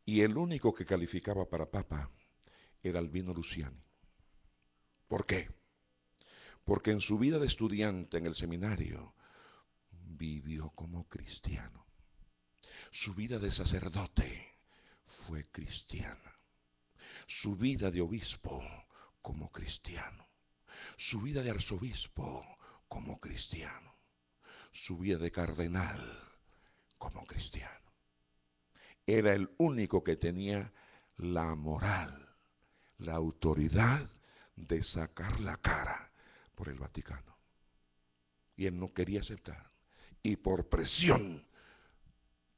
Y el único que calificaba para papa era Albino Luciani. ¿Por qué? Porque en su vida de estudiante en el seminario vivió como cristiano. Su vida de sacerdote fue cristiana. Su vida de obispo como cristiano, su vida de arzobispo como cristiano, su vida de cardenal como cristiano. Era el único que tenía la moral, la autoridad de sacar la cara por el Vaticano. Y él no quería aceptar. Y por presión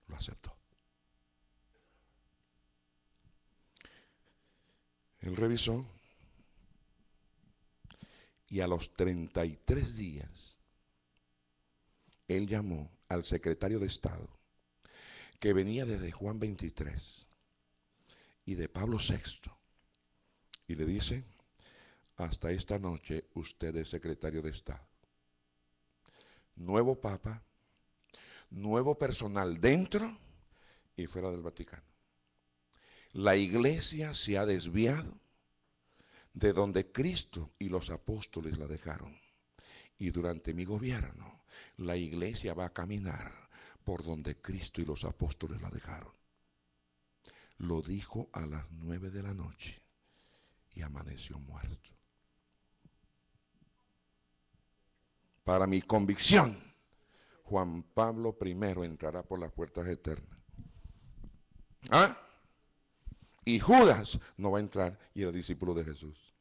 lo aceptó. Él revisó y a los 33 días, él llamó al secretario de Estado, que venía desde Juan 23 y de Pablo VI, y le dice, hasta esta noche usted es secretario de Estado. Nuevo Papa, nuevo personal dentro y fuera del Vaticano. La iglesia se ha desviado de donde Cristo y los apóstoles la dejaron. Y durante mi gobierno, la iglesia va a caminar por donde Cristo y los apóstoles la dejaron. Lo dijo a las nueve de la noche y amaneció muerto. Para mi convicción, Juan Pablo I entrará por las puertas eternas. ¿Ah? Y Judas no va a entrar y era discípulo de Jesús.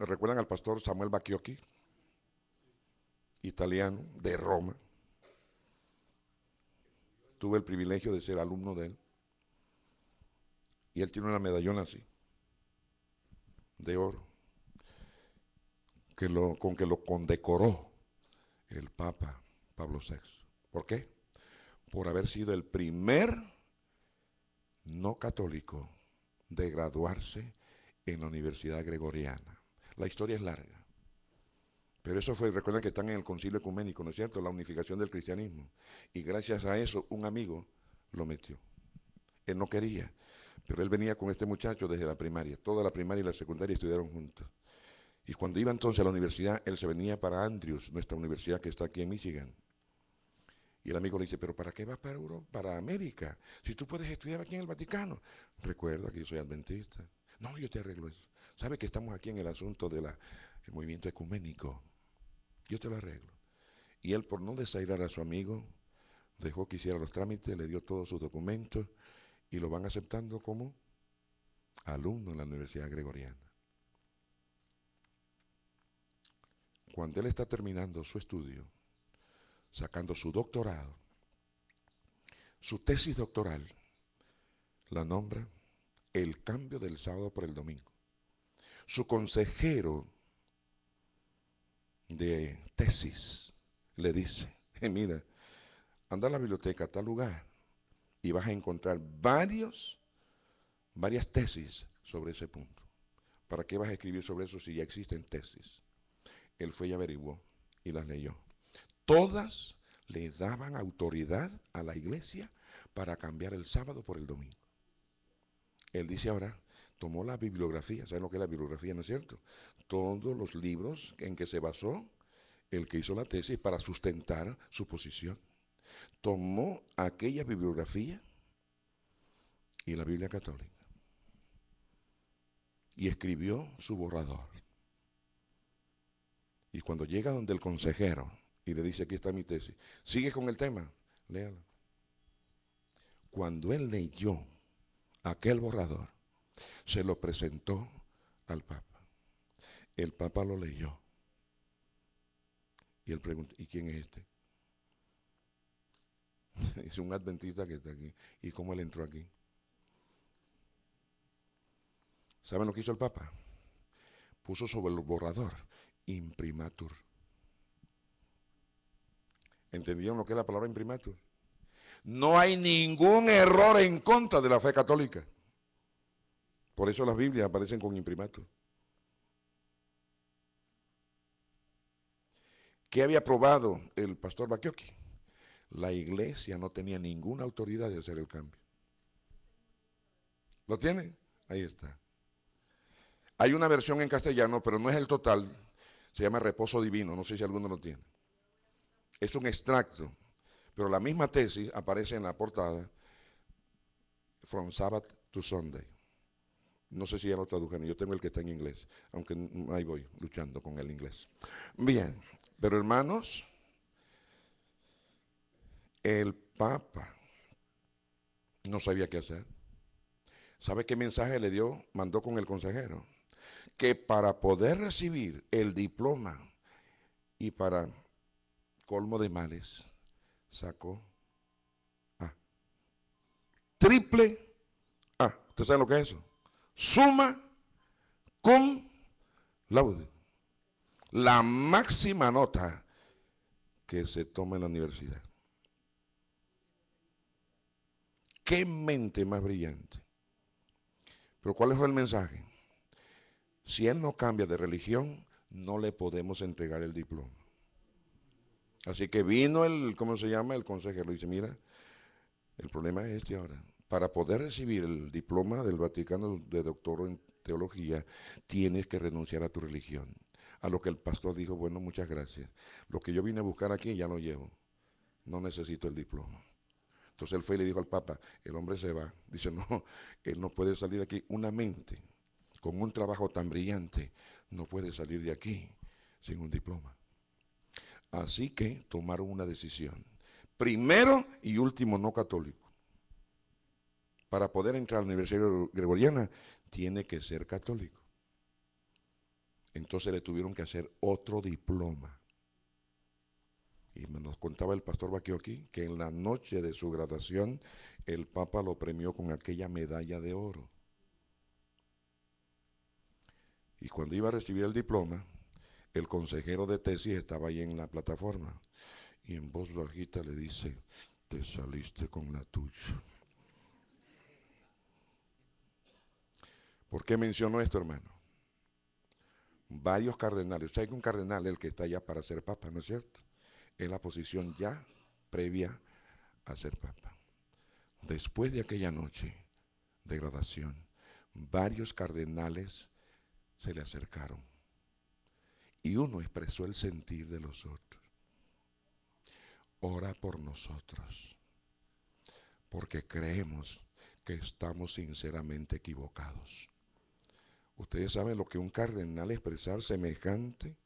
¿Recuerdan al pastor Samuel Bacchiocchi? Italiano, de Roma. Tuve el privilegio de ser alumno de él. Y él tiene una medallón así, de oro, que con que lo condecoró el Papa Pablo VI. ¿Por qué? Por haber sido el primer no católico de graduarse en la Universidad Gregoriana. La historia es larga. Pero eso fue, recuerden que están en el concilio ecuménico, ¿no es cierto? La unificación del cristianismo. Y gracias a eso un amigo lo metió. Él no quería, pero él venía con este muchacho desde la primaria. Toda la primaria y la secundaria estudiaron juntos. Y cuando iba entonces a la universidad, él se venía para Andrews, nuestra universidad que está aquí en Michigan. Y el amigo le dice, pero ¿para qué vas para Europa, para América? Si tú puedes estudiar aquí en el Vaticano. Recuerda que yo soy adventista. No, yo te arreglo eso. ¿Sabe que estamos aquí en el asunto del movimiento ecuménico? Yo te lo arreglo. Y él, por no desairar a su amigo, dejó que hiciera los trámites, le dio todos sus documentos y lo van aceptando como alumno en la Universidad Gregoriana. Cuando él está terminando su estudio, sacando su doctorado, su tesis doctoral, la nombra el cambio del sábado por el domingo. Su consejero de tesis le dice, eh, mira, anda a la biblioteca a tal lugar y vas a encontrar varias tesis sobre ese punto. ¿Para qué vas a escribir sobre eso si ya existen tesis? Él fue y averiguó y las leyó todas le daban autoridad a la iglesia para cambiar el sábado por el domingo. Él dice ahora, tomó la bibliografía, ¿saben lo que es la bibliografía, no es cierto? Todos los libros en que se basó el que hizo la tesis para sustentar su posición. Tomó aquella bibliografía y la Biblia católica y escribió su borrador. Y cuando llega donde el consejero y le dice, aquí está mi tesis. sigue con el tema? Léala. Cuando él leyó aquel borrador, se lo presentó al Papa. El Papa lo leyó. Y él preguntó, ¿y quién es este? es un adventista que está aquí. ¿Y cómo él entró aquí? ¿Saben lo que hizo el Papa? Puso sobre el borrador imprimatur entendieron lo que es la palabra imprimatur. No hay ningún error en contra de la fe católica. Por eso las Biblias aparecen con imprimatur. ¿Qué había probado el pastor Bacchiocchi? La iglesia no tenía ninguna autoridad de hacer el cambio. ¿Lo tiene? Ahí está. Hay una versión en castellano, pero no es el total. Se llama reposo divino. No sé si alguno lo tiene es un extracto, pero la misma tesis aparece en la portada, From Sabbath to Sunday. No sé si ya lo tradujeron, yo tengo el que está en inglés, aunque ahí voy luchando con el inglés. Bien, pero hermanos, el Papa no sabía qué hacer. ¿Sabe qué mensaje le dio? Mandó con el consejero. Que para poder recibir el diploma y para colmo de males, sacó A. Triple A. ¿Usted sabe lo que es eso? Suma con laude. La máxima nota que se toma en la universidad. Qué mente más brillante. Pero ¿cuál fue el mensaje? Si él no cambia de religión, no le podemos entregar el diploma. Así que vino el, ¿cómo se llama? El consejero y dice, mira, el problema es este ahora. Para poder recibir el diploma del Vaticano de doctor en teología, tienes que renunciar a tu religión. A lo que el pastor dijo, bueno, muchas gracias. Lo que yo vine a buscar aquí ya lo llevo. No necesito el diploma. Entonces él fue y le dijo al Papa, el hombre se va. Dice, no, él no puede salir aquí. Una mente con un trabajo tan brillante no puede salir de aquí sin un diploma. Así que tomaron una decisión. Primero y último no católico. Para poder entrar a la Universidad Gregoriana tiene que ser católico. Entonces le tuvieron que hacer otro diploma. Y nos contaba el pastor aquí que en la noche de su graduación el Papa lo premió con aquella medalla de oro. Y cuando iba a recibir el diploma, el consejero de tesis estaba ahí en la plataforma y en voz bajita le dice, te saliste con la tuya. ¿Por qué mencionó esto, hermano? Varios cardenales. Usted sea, que un cardenal, el que está allá para ser papa, ¿no es cierto? En la posición ya previa a ser papa. Después de aquella noche de graduación, varios cardenales se le acercaron y uno expresó el sentir de los otros. Ora por nosotros, porque creemos que estamos sinceramente equivocados. Ustedes saben lo que un cardenal expresar semejante.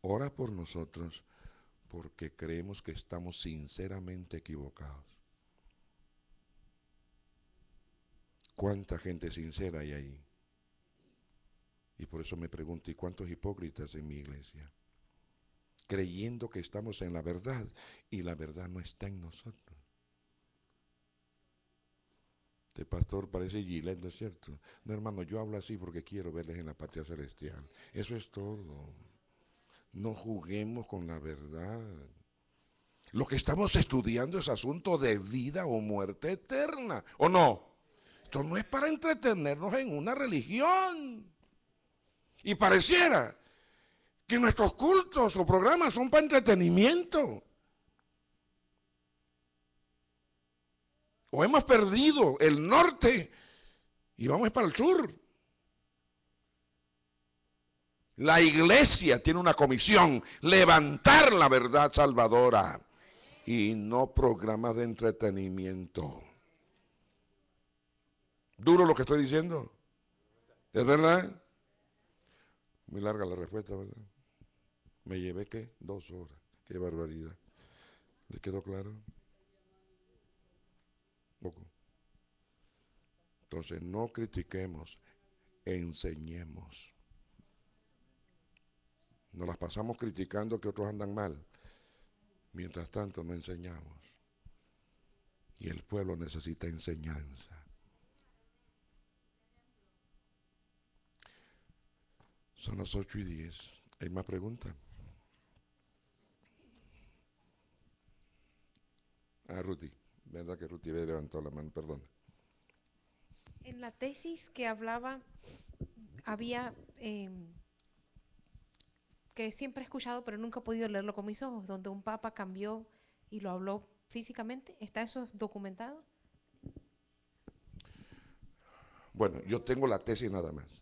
Ora por nosotros, porque creemos que estamos sinceramente equivocados. ¿Cuánta gente sincera hay ahí? Y por eso me pregunto, ¿y cuántos hipócritas en mi iglesia? Creyendo que estamos en la verdad y la verdad no está en nosotros. Este pastor parece Gilet, ¿no es cierto? No, hermano, yo hablo así porque quiero verles en la patria celestial. Eso es todo. No juguemos con la verdad. Lo que estamos estudiando es asunto de vida o muerte eterna, ¿o no? Esto no es para entretenernos en una religión. Y pareciera que nuestros cultos o programas son para entretenimiento. O hemos perdido el norte y vamos para el sur. La iglesia tiene una comisión, levantar la verdad salvadora y no programas de entretenimiento. ¿Duro lo que estoy diciendo? ¿Es verdad? Muy larga la respuesta, ¿verdad? Me llevé, ¿qué? Dos horas. Qué barbaridad. ¿Le quedó claro? Poco. Entonces, no critiquemos, enseñemos. No las pasamos criticando que otros andan mal. Mientras tanto, no enseñamos. Y el pueblo necesita enseñanza. Son las 8 y 10. ¿Hay más preguntas? Ah, Ruti. Verdad que Ruti levantó la mano, perdón. En la tesis que hablaba, había... Em, que siempre he escuchado, pero nunca he podido leerlo con mis ojos, donde un papa cambió y lo habló físicamente. ¿Está eso documentado? Bueno, yo tengo la tesis nada más.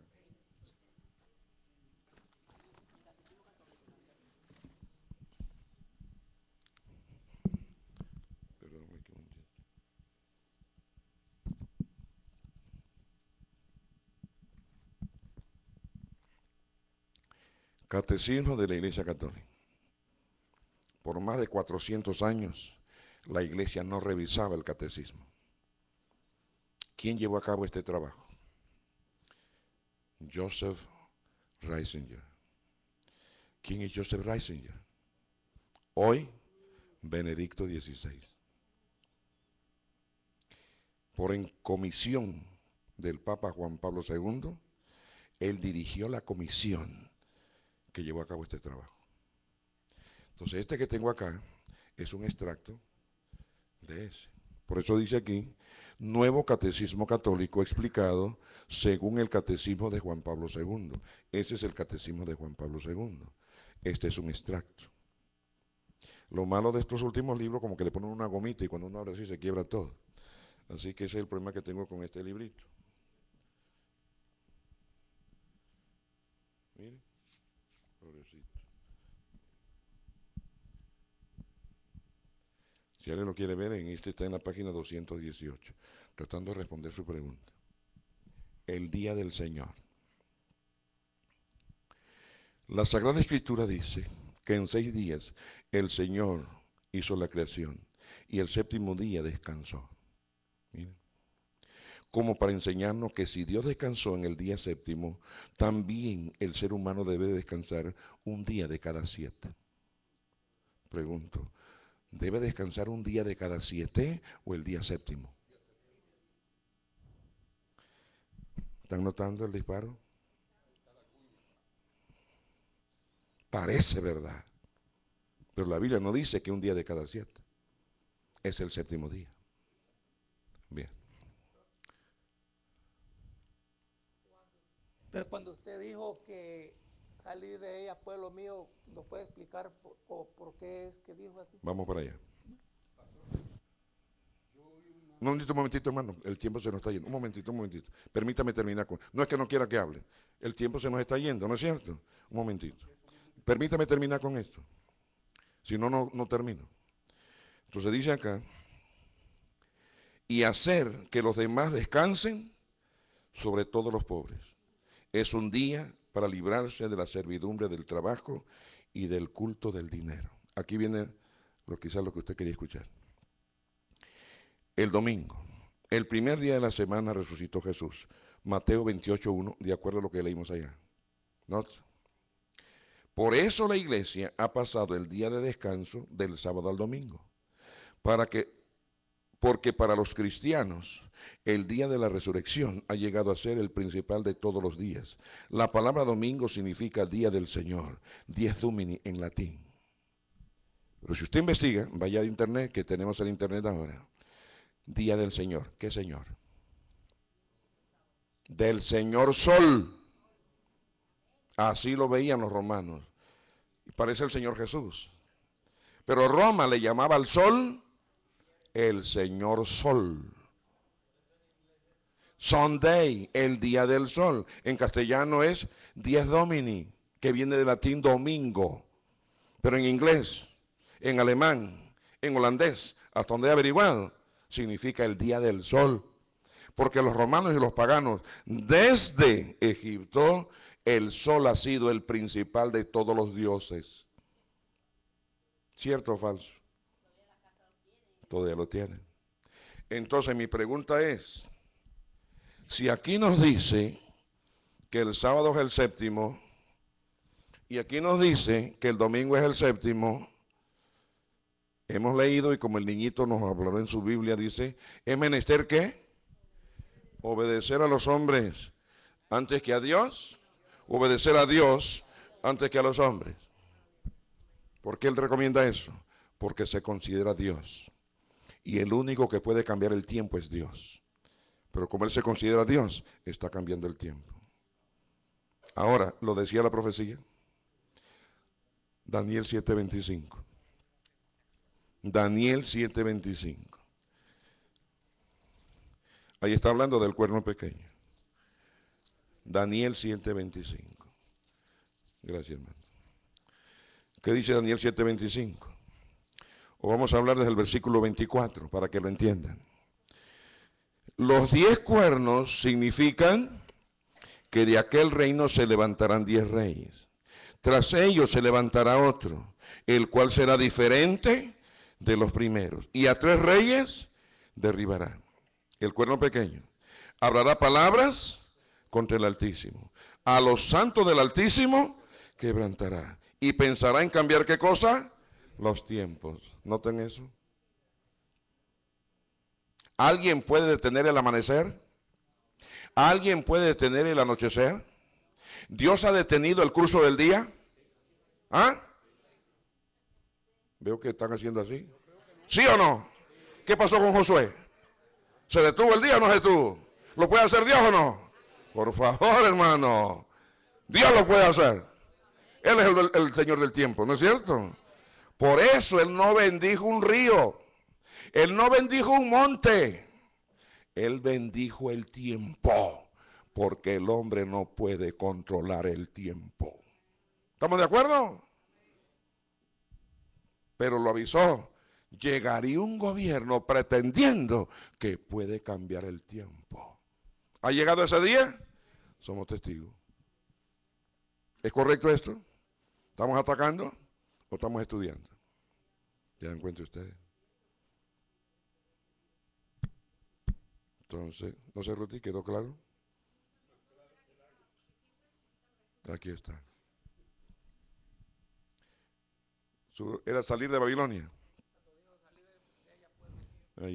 Catecismo de la Iglesia Católica. Por más de 400 años, la Iglesia no revisaba el catecismo. ¿Quién llevó a cabo este trabajo? Joseph Reisinger. ¿Quién es Joseph Reisinger? Hoy, Benedicto XVI. Por encomisión del Papa Juan Pablo II, él dirigió la comisión que llevó a cabo este trabajo. Entonces, este que tengo acá es un extracto de ese. Por eso dice aquí, nuevo catecismo católico explicado según el catecismo de Juan Pablo II. Ese es el catecismo de Juan Pablo II. Este es un extracto. Lo malo de estos últimos libros, como que le ponen una gomita y cuando uno abre así se quiebra todo. Así que ese es el problema que tengo con este librito. Miren. Si alguien lo quiere ver, en este está en la página 218, tratando de responder su pregunta. El día del Señor. La Sagrada Escritura dice que en seis días el Señor hizo la creación y el séptimo día descansó. Como para enseñarnos que si Dios descansó en el día séptimo, también el ser humano debe descansar un día de cada siete. Pregunto, debe descansar un día de cada siete o el día séptimo. ¿Están notando el disparo? Parece verdad, pero la Biblia no dice que un día de cada siete, es el séptimo día. Bien. Pero cuando usted dijo que Salir de ella, pueblo mío, ¿nos puede explicar por, qué es que dijo así? Vamos para allá. momentito, un momentito, hermano. El tiempo se nos está yendo. Un momentito, un momentito. Permítame terminar con. No es que no quiera que hable. El tiempo se nos está yendo, ¿no es cierto? Un momentito. Permítame terminar con esto. Si no, no, termino. Entonces dice acá. Y hacer que los demás descansen sobre todo los pobres. Es un día para librarse de la servidumbre del trabajo y del culto del dinero. Aquí viene lo, quizás lo que usted quería escuchar. El domingo, el primer día de la semana resucitó Jesús. Mateo 28.1, de acuerdo a lo que leímos allá. Por eso la iglesia ha pasado el día de descanso del sábado al domingo. Para que, porque para los cristianos el día de la resurrección ha llegado a ser el principal de todos los días. La palabra domingo significa día del Señor, dies domini en latín. Pero si usted investiga, vaya a internet, que tenemos el internet ahora. Día del Señor. ¿Qué Señor? Del Señor Sol. Así lo veían los romanos. Y parece el Señor Jesús. Pero Roma le llamaba al sol el Señor Sol. Sunday, el día del sol. En castellano es dies domini, que viene del latín domingo. Pero en inglés, en alemán, en holandés, hasta donde he averiguado, significa el día del sol. Porque los romanos y los paganos, desde Egipto, el sol ha sido el principal de todos los dioses. ¿Cierto o falso? Todavía lo tienen. Entonces mi pregunta es, si aquí nos dice que el sábado es el séptimo, y aquí nos dice que el domingo es el séptimo, hemos leído y como el niñito nos habló en su Biblia, dice, ¿es menester qué? Obedecer a los hombres antes que a Dios, obedecer a Dios antes que a los hombres. ¿Por qué él recomienda eso? Porque se considera Dios. Y el único que puede cambiar el tiempo es Dios. Pero como Él se considera Dios, está cambiando el tiempo. Ahora, lo decía la profecía. Daniel 7:25. Daniel 7:25. Ahí está hablando del cuerno pequeño. Daniel 7:25. Gracias, hermano. ¿Qué dice Daniel 7:25? O vamos a hablar desde el versículo 24 para que lo entiendan. Los diez cuernos significan que de aquel reino se levantarán diez reyes. Tras ellos se levantará otro, el cual será diferente de los primeros. Y a tres reyes derribará. El cuerno pequeño. Hablará palabras contra el Altísimo. A los santos del Altísimo quebrantará. Y pensará en cambiar qué cosa? Los tiempos. ¿Noten eso? ¿Alguien puede detener el amanecer? ¿Alguien puede detener el anochecer? ¿Dios ha detenido el curso del día? ¿Ah? Veo que están haciendo así. ¿Sí o no? ¿Qué pasó con Josué? ¿Se detuvo el día o no se detuvo? ¿Lo puede hacer Dios o no? Por favor, hermano. Dios lo puede hacer. Él es el, el Señor del tiempo, ¿no es cierto? Por eso Él no bendijo un río. Él no bendijo un monte, Él bendijo el tiempo, porque el hombre no puede controlar el tiempo. ¿Estamos de acuerdo? Pero lo avisó, llegaría un gobierno pretendiendo que puede cambiar el tiempo. ¿Ha llegado ese día? Somos testigos. ¿Es correcto esto? ¿Estamos atacando o estamos estudiando? Ya dan cuenta ustedes? Entonces, no sé, Ruti, ¿quedó claro? Aquí está. era salir de Babilonia. Ah,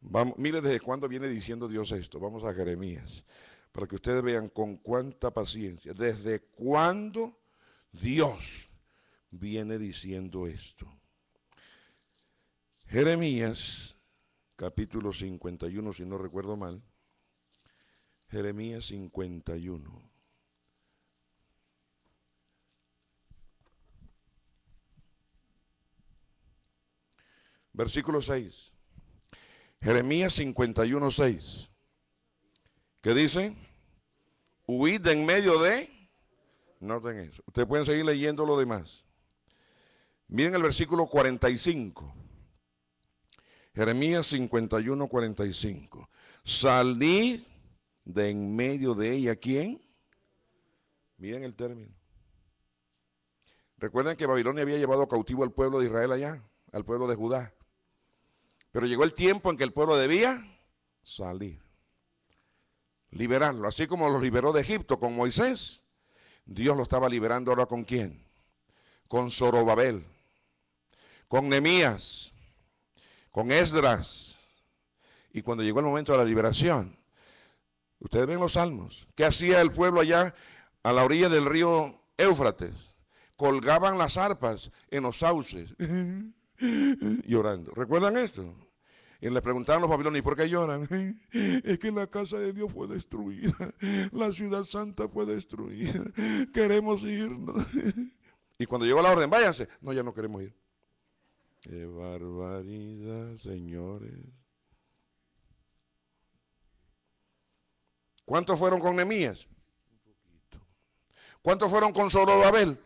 Vamos, mire desde cuándo viene diciendo Dios esto. Vamos a Jeremías, para que ustedes vean con cuánta paciencia, desde cuándo Dios viene diciendo esto. Jeremías capítulo 51, si no recuerdo mal, Jeremías 51. Versículo 6. Jeremías 51, 6. ¿Qué dice? Huid de en medio de... Noten eso. Ustedes pueden seguir leyendo lo demás. Miren el versículo 45. Jeremías 51, 45. Salir de en medio de ella, ¿quién? Miren el término. Recuerden que Babilonia había llevado cautivo al pueblo de Israel allá, al pueblo de Judá. Pero llegó el tiempo en que el pueblo debía salir, liberarlo. Así como lo liberó de Egipto con Moisés, Dios lo estaba liberando ahora con quién? Con Zorobabel, con Nemías, con Esdras. Y cuando llegó el momento de la liberación, ustedes ven los salmos. ¿Qué hacía el pueblo allá a la orilla del río Éufrates? Colgaban las arpas en los sauces, llorando. ¿Recuerdan esto? Y le preguntaron a los babilonios, ¿y por qué lloran? Es que la casa de Dios fue destruida, la ciudad santa fue destruida, queremos irnos. Y cuando llegó la orden, váyanse, no, ya no queremos ir. Qué barbaridad, señores. ¿Cuántos fueron con Nemías? ¿Cuántos fueron con Zorobabel?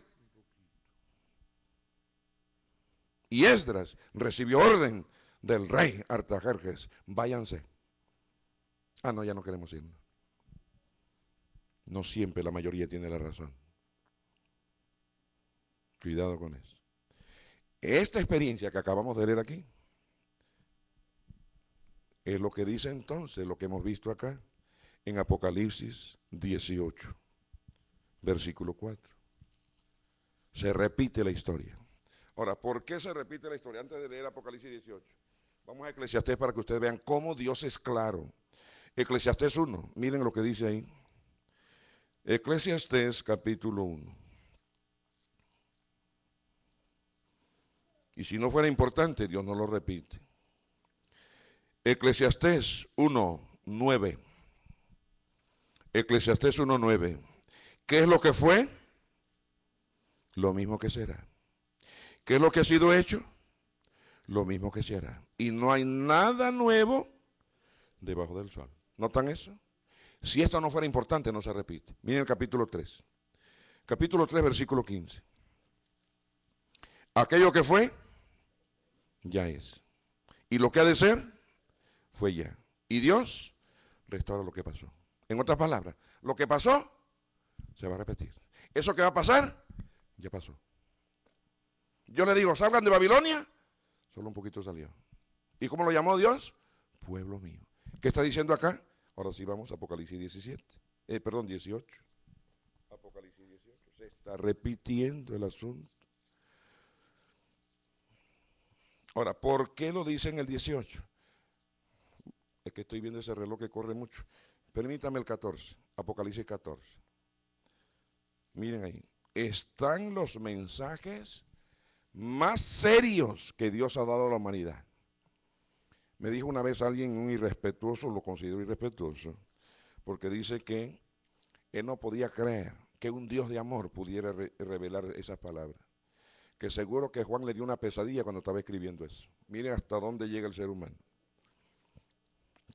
Y Esdras recibió orden del rey Artajerjes, váyanse. Ah, no, ya no queremos irnos. No siempre la mayoría tiene la razón. Cuidado con eso. Esta experiencia que acabamos de leer aquí es lo que dice entonces lo que hemos visto acá en Apocalipsis 18, versículo 4. Se repite la historia. Ahora, ¿por qué se repite la historia? Antes de leer Apocalipsis 18, vamos a Eclesiastés para que ustedes vean cómo Dios es claro. Eclesiastés 1, miren lo que dice ahí. Eclesiastés capítulo 1. Y si no fuera importante, Dios no lo repite. Eclesiastés 1.9. Eclesiastés 1.9. ¿Qué es lo que fue? Lo mismo que será. ¿Qué es lo que ha sido hecho? Lo mismo que será. Y no hay nada nuevo debajo del sol. ¿Notan eso? Si esto no fuera importante, no se repite. Miren el capítulo 3. Capítulo 3, versículo 15. Aquello que fue, ya es. Y lo que ha de ser, fue ya. Y Dios restaura lo que pasó. En otras palabras, lo que pasó, se va a repetir. Eso que va a pasar, ya pasó. Yo le digo, salgan de Babilonia, solo un poquito salió. ¿Y cómo lo llamó Dios? Pueblo mío. ¿Qué está diciendo acá? Ahora sí vamos a Apocalipsis 17. Eh, perdón, 18. Apocalipsis 18. Se está repitiendo el asunto. Ahora, ¿por qué lo dice en el 18? Es que estoy viendo ese reloj que corre mucho. Permítame el 14, Apocalipsis 14. Miren ahí, están los mensajes más serios que Dios ha dado a la humanidad. Me dijo una vez alguien, un irrespetuoso, lo considero irrespetuoso, porque dice que él no podía creer que un Dios de amor pudiera revelar esas palabras que seguro que Juan le dio una pesadilla cuando estaba escribiendo eso. Miren hasta dónde llega el ser humano.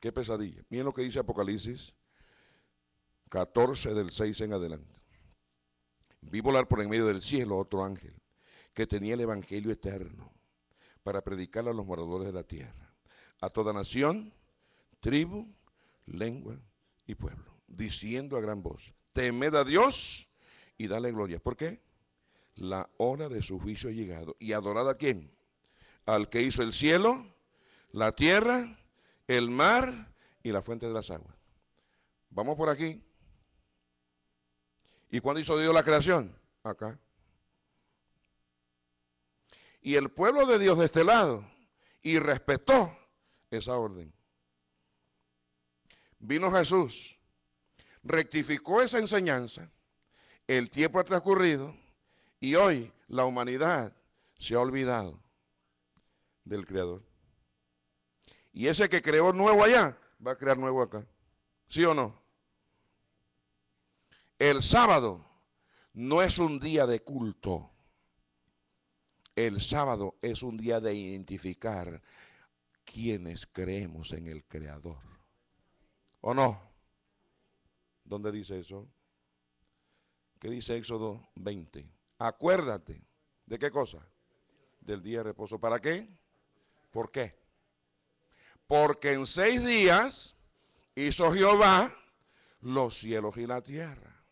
Qué pesadilla. Miren lo que dice Apocalipsis 14 del 6 en adelante. Vi volar por en medio del cielo otro ángel que tenía el Evangelio eterno para predicarle a los moradores de la tierra, a toda nación, tribu, lengua y pueblo, diciendo a gran voz, temed a Dios y dale gloria. ¿Por qué? la hora de su juicio ha llegado. ¿Y adorada a quién? Al que hizo el cielo, la tierra, el mar y la fuente de las aguas. Vamos por aquí. ¿Y cuándo hizo Dios la creación? Acá. Y el pueblo de Dios de este lado y respetó esa orden. Vino Jesús, rectificó esa enseñanza, el tiempo ha transcurrido, y hoy la humanidad se ha olvidado del Creador. Y ese que creó nuevo allá, va a crear nuevo acá. ¿Sí o no? El sábado no es un día de culto. El sábado es un día de identificar quienes creemos en el Creador. ¿O no? ¿Dónde dice eso? ¿Qué dice Éxodo 20? Acuérdate. ¿De qué cosa? Del día de reposo. ¿Para qué? ¿Por qué? Porque en seis días hizo Jehová los cielos y la tierra.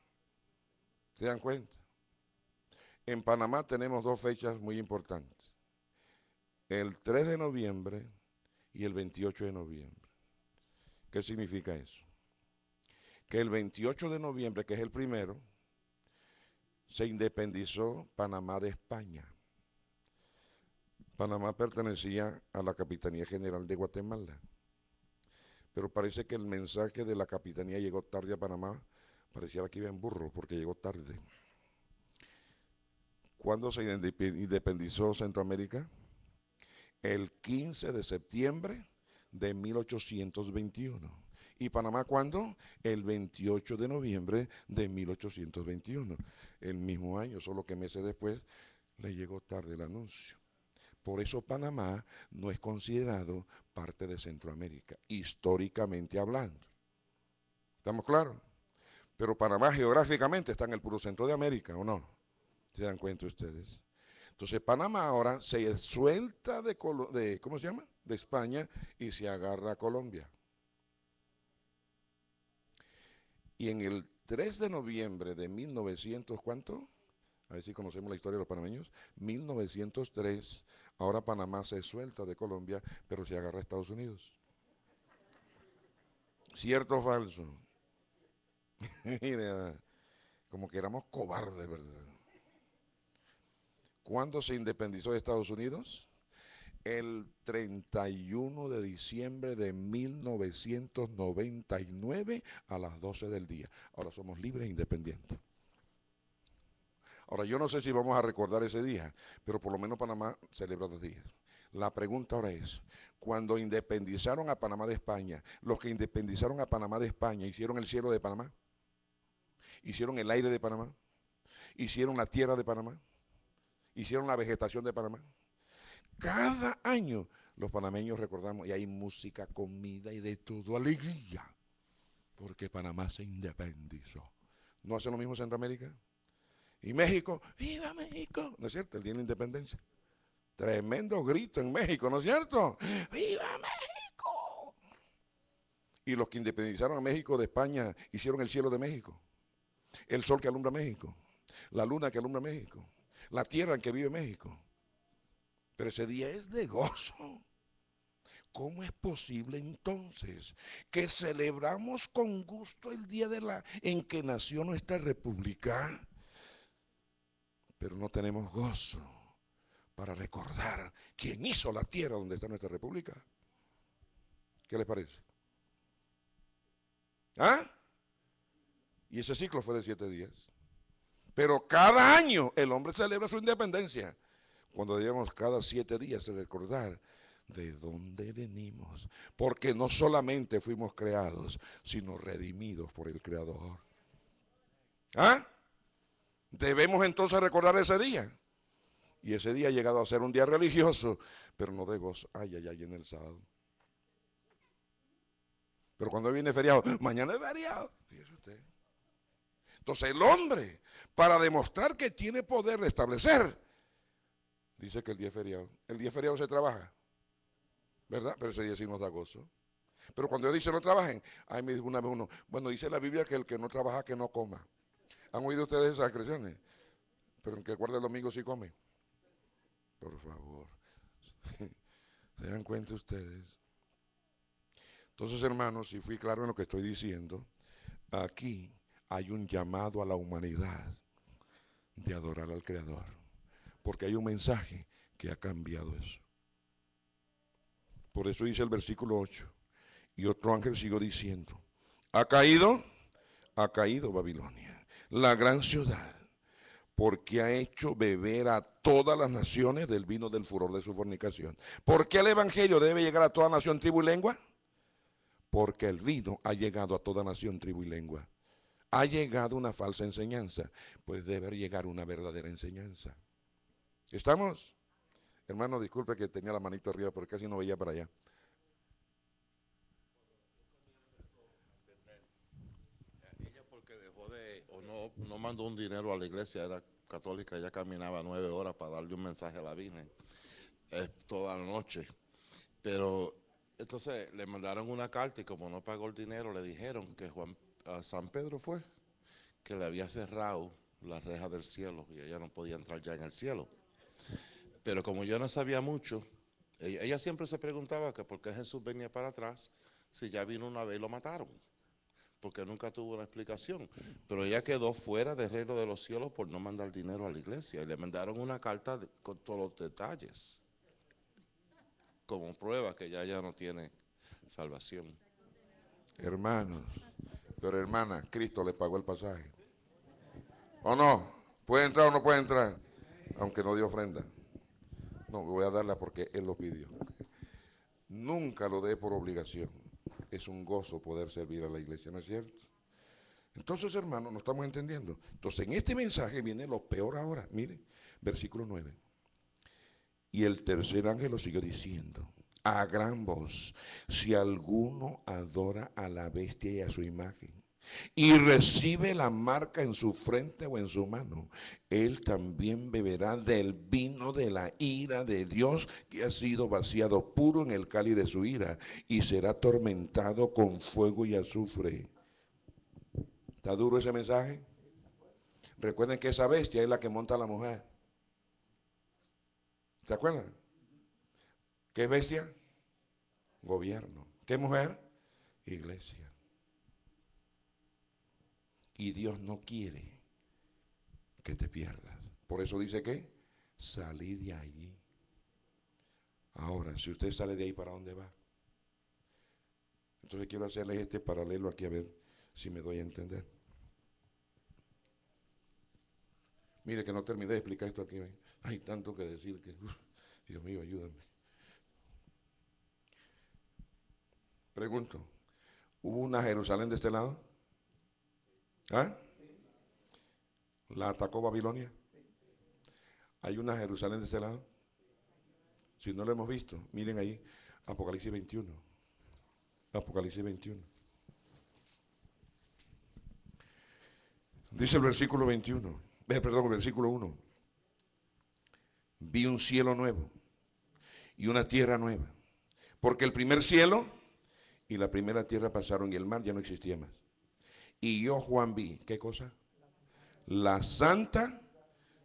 ¿Se dan cuenta? En Panamá tenemos dos fechas muy importantes. El 3 de noviembre y el 28 de noviembre. ¿Qué significa eso? Que el 28 de noviembre, que es el primero, se independizó Panamá de España. Panamá pertenecía a la Capitanía General de Guatemala. Pero parece que el mensaje de la Capitanía llegó tarde a Panamá. Pareciera que iba en burro porque llegó tarde. ¿Cuándo se independizó Centroamérica? El 15 de septiembre de 1821. ¿Y Panamá cuándo? El 28 de noviembre de 1821. El mismo año, solo que meses después le llegó tarde el anuncio. Por eso Panamá no es considerado parte de Centroamérica, históricamente hablando. ¿Estamos claros? Pero Panamá geográficamente está en el puro centro de América, ¿o no? ¿Se dan cuenta ustedes? Entonces Panamá ahora se suelta de, ¿cómo se llama? De España y se agarra a Colombia. Y en el 3 de noviembre de 1900, ¿cuánto? A ver si conocemos la historia de los panameños. 1903, ahora Panamá se suelta de Colombia, pero se agarra a Estados Unidos. ¿Cierto o falso? como que éramos cobardes, ¿verdad? ¿Cuándo se independizó de Estados Unidos? el 31 de diciembre de 1999 a las 12 del día. Ahora somos libres e independientes. Ahora yo no sé si vamos a recordar ese día, pero por lo menos Panamá celebra dos días. La pregunta ahora es, cuando independizaron a Panamá de España, los que independizaron a Panamá de España hicieron el cielo de Panamá, hicieron el aire de Panamá, hicieron la tierra de Panamá, hicieron la vegetación de Panamá cada año los panameños recordamos, y hay música, comida y de todo, alegría, porque Panamá se independizó. ¿No hace lo mismo Centroamérica? Y México, ¡viva México! ¿No es cierto? El Día de la Independencia. Tremendo grito en México, ¿no es cierto? ¡Viva México! Y los que independizaron a México de España hicieron el cielo de México, el sol que alumbra México, la luna que alumbra México, la tierra en que vive México. Pero ese día es de gozo. ¿Cómo es posible entonces que celebramos con gusto el día de la, en que nació nuestra república, pero no tenemos gozo para recordar quién hizo la tierra donde está nuestra república? ¿Qué les parece? ¿Ah? Y ese ciclo fue de siete días. Pero cada año el hombre celebra su independencia cuando debemos cada siete días recordar de dónde venimos, porque no solamente fuimos creados, sino redimidos por el Creador. ¿Ah? Debemos entonces recordar ese día. Y ese día ha llegado a ser un día religioso, pero no de gozo. Ay, ay, ay, en el sábado. Pero cuando viene feriado, mañana es feriado. Entonces el hombre, para demostrar que tiene poder de establecer Dice que el día feriado. El día feriado se trabaja, ¿verdad? Pero ese día sí nos da gozo. Pero cuando yo dice no trabajen, ahí me dijo una vez uno, bueno, dice la Biblia que el que no trabaja, que no coma. ¿Han oído ustedes esas expresiones? Pero el que guarda el domingo si come. Por favor. ¿Se dan cuenta ustedes? Entonces, hermanos, si fui claro en lo que estoy diciendo, aquí hay un llamado a la humanidad de adorar al Creador porque hay un mensaje que ha cambiado eso. Por eso dice el versículo 8. Y otro ángel siguió diciendo, ha caído, ha caído Babilonia, la gran ciudad, porque ha hecho beber a todas las naciones del vino del furor de su fornicación. ¿Por qué el Evangelio debe llegar a toda nación, tribu y lengua? Porque el vino ha llegado a toda nación, tribu y lengua. Ha llegado una falsa enseñanza, pues debe llegar una verdadera enseñanza. ¿Estamos? Hermano, disculpe que tenía la manito arriba, pero casi no veía para allá. Ella porque dejó de, o no, no mandó un dinero a la iglesia, era católica, ella caminaba nueve horas para darle un mensaje a la Virgen, eh, toda la noche. Pero entonces le mandaron una carta y como no pagó el dinero, le dijeron que Juan San Pedro fue, que le había cerrado la reja del cielo y ella no podía entrar ya en el cielo. Pero como yo no sabía mucho, e-, ella, siempre se preguntaba que por qué Jesús venía para atrás si ya vino una vez y lo mataron, porque nunca tuvo una explicación. Pero ella quedó fuera del reino de los cielos por no mandar dinero a la iglesia y le mandaron una carta con todos los detalles, como prueba que ya ya no tiene salvación. Hermanos, pero hermana, Cristo le pagó el pasaje. ¿O no? ¿Puede entrar o no puede entrar? Aunque no dio ofrenda. No, voy a darla porque él lo pidió. Nunca lo dé por obligación. Es un gozo poder servir a la iglesia, ¿no es cierto? Entonces, hermano, no estamos entendiendo. Entonces, en este mensaje viene lo peor ahora. Mire, versículo 9. Y el tercer ángel lo siguió diciendo a gran voz, si alguno adora a la bestia y a su imagen y recibe la marca en su frente o en su mano, él también beberá del vino de la ira de Dios que ha sido vaciado puro en el cáliz de su ira y será tormentado con fuego y azufre. ¿Está duro ese mensaje? Recuerden que esa bestia es la que monta a la mujer. ¿Se acuerdan? ¿Qué bestia? Gobierno. ¿Qué mujer? Iglesia. Y Dios no quiere que te pierdas. Por eso dice que salí de allí. Ahora, si usted sale de ahí, ¿para dónde va? Entonces quiero hacerles este paralelo aquí a ver si me doy a entender. Mire que no terminé de explicar esto aquí. ¿eh? Hay tanto que decir que, Dios mío, ayúdame. Pregunto, ¿hubo una Jerusalén de este lado? ¿Ah? ¿La atacó Babilonia? Hay una Jerusalén de este lado. Si no lo hemos visto, miren ahí, Apocalipsis 21. Apocalipsis 21. Dice el versículo 21, eh, perdón, el versículo 1. Vi un cielo nuevo y una tierra nueva, porque el primer cielo y la primera tierra pasaron y el mar ya no existía más y yo Juan vi. ¿Qué cosa? La santa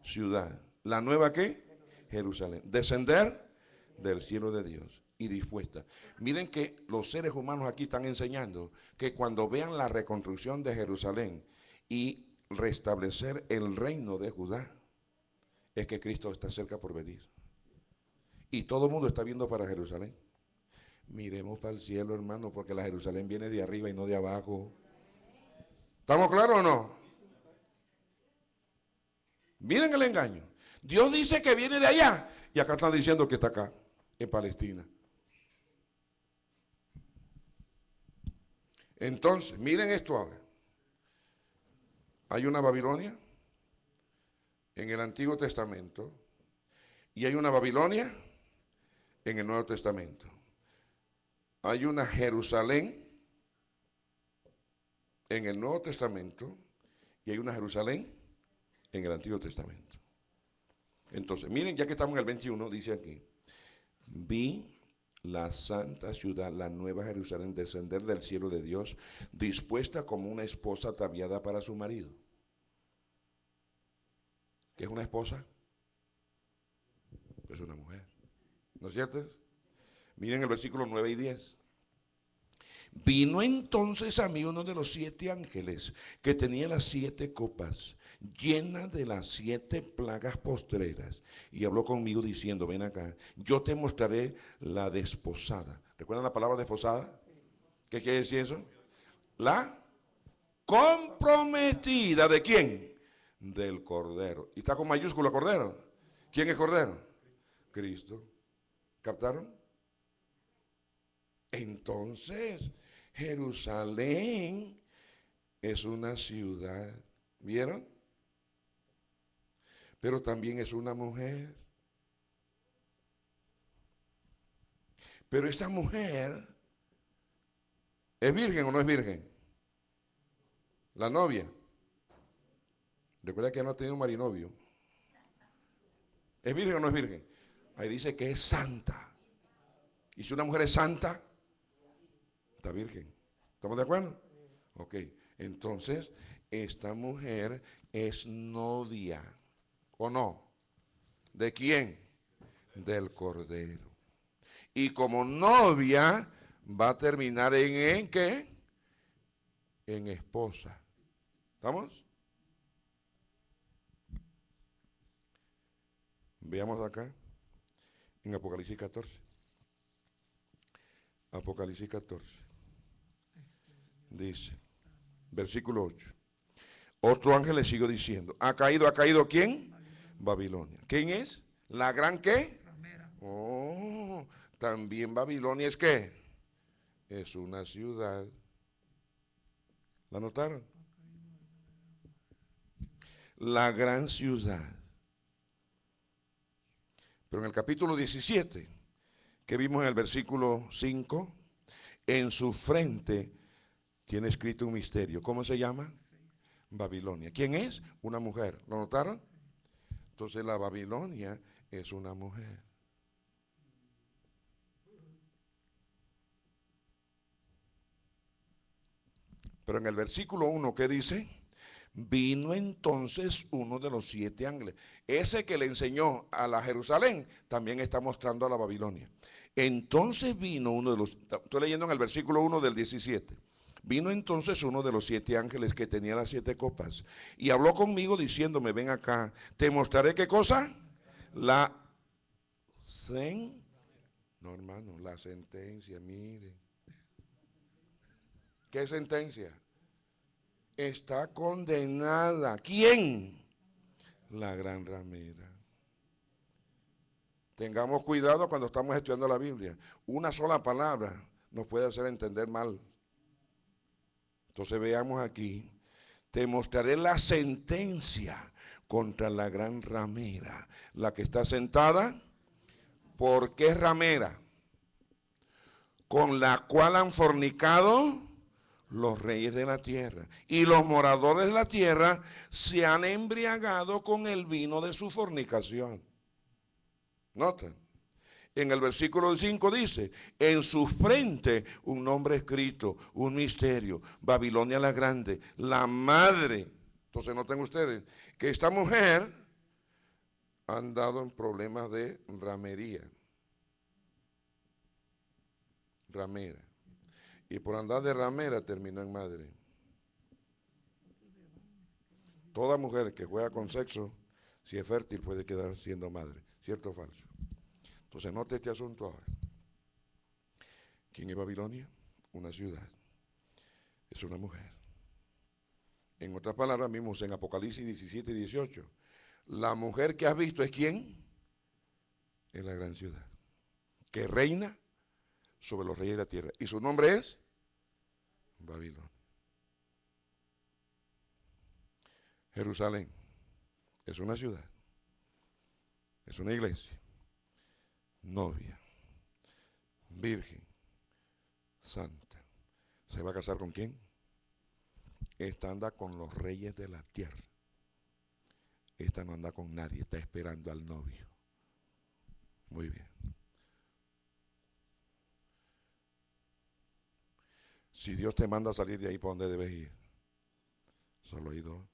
ciudad. ¿La nueva qué? Jerusalén. Descender del cielo de Dios y dispuesta. Miren que los seres humanos aquí están enseñando que cuando vean la reconstrucción de Jerusalén y restablecer el reino de Judá, es que Cristo está cerca por venir. Y todo el mundo está viendo para Jerusalén. Miremos para el cielo, hermano, porque la Jerusalén viene de arriba y no de abajo. ¿Estamos claros o no? Miren el engaño. Dios dice que viene de allá y acá están diciendo que está acá, en Palestina. Entonces, miren esto ahora. Hay una Babilonia en el Antiguo Testamento y hay una Babilonia en el Nuevo Testamento. Hay una Jerusalén en el Nuevo Testamento y hay una Jerusalén en el Antiguo Testamento. Entonces, miren, ya que estamos en el 21, dice aquí, vi la santa ciudad, la nueva Jerusalén, descender del cielo de Dios, dispuesta como una esposa ataviada para su marido. ¿Qué es una esposa? Es una mujer. ¿No es cierto? Miren el versículo 9 y 10. Vino entonces a mí uno de los siete ángeles que tenía las siete copas llenas de las siete plagas postreras y habló conmigo diciendo, ven acá, yo te mostraré la desposada. ¿Recuerdan la palabra desposada? ¿Qué quiere decir eso? La comprometida de quién? Del Cordero. Y está con mayúscula Cordero. ¿Quién es Cordero? Cristo. ¿Captaron? Entonces, Jerusalén es una ciudad, ¿vieron? Pero también es una mujer. Pero esa mujer es virgen o no es virgen. La novia. Recuerda que no ha tenido un marinovio. ¿Es virgen o no es virgen? Ahí dice que es santa. Y si una mujer es santa, Está virgen. ¿Estamos de acuerdo? Ok. Entonces, esta mujer es novia, ¿o no? ¿De quién? Del Cordero. Y como novia va a terminar en, ¿en qué? En esposa. ¿Estamos? Veamos acá en Apocalipsis 14. Apocalipsis 14 dice. Versículo 8. Otro ángel le siguió diciendo, ¿ha caído, ha caído quién? Babilonia. ¿Quién es? ¿La gran qué? Oh, también Babilonia es qué? Es una ciudad. ¿La notaron? La gran ciudad. Pero en el capítulo 17, que vimos en el versículo 5, en su frente tiene escrito un misterio. ¿Cómo se llama? Babilonia. ¿Quién es? Una mujer. ¿Lo notaron? Entonces la Babilonia es una mujer. Pero en el versículo 1, ¿qué dice? Vino entonces uno de los siete ángeles. Ese que le enseñó a la Jerusalén también está mostrando a la Babilonia. Entonces vino uno de los... Estoy leyendo en el versículo 1 del 17. Vino entonces uno de los siete ángeles que tenía las siete copas y habló conmigo diciéndome, ven acá, te mostraré qué cosa. La No, hermano, la sentencia, mire. ¿Qué sentencia? Está condenada. ¿Quién? La gran ramera. Tengamos cuidado cuando estamos estudiando la Biblia. Una sola palabra nos puede hacer entender mal entonces veamos aquí, te mostraré la sentencia contra la gran ramera, la que está sentada, ¿por qué ramera? Con la cual han fornicado los reyes de la tierra. Y los moradores de la tierra se han embriagado con el vino de su fornicación. Noten. En el versículo 5 dice, en su frente un nombre escrito, un misterio, Babilonia la Grande, la madre. Entonces noten ustedes que esta mujer ha andado en problemas de ramería. Ramera. Y por andar de ramera terminó en madre. Toda mujer que juega con sexo, si es fértil, puede quedar siendo madre. ¿Cierto o falso? Entonces note este asunto ahora. ¿Quién es Babilonia? Una ciudad. Es una mujer. En otras palabras, mismos en Apocalipsis 17 y 18, la mujer que has visto es quién? Es la gran ciudad, que reina sobre los reyes de la tierra. Y su nombre es Babilonia. Jerusalén es una ciudad, es una iglesia, novia, virgen, santa. ¿Se va a casar con quién? Esta anda con los reyes de la tierra. Esta no anda con nadie, está esperando al novio. Muy bien. Si Dios te manda a salir de ahí, ¿por dónde debes ir? Solo hay dos.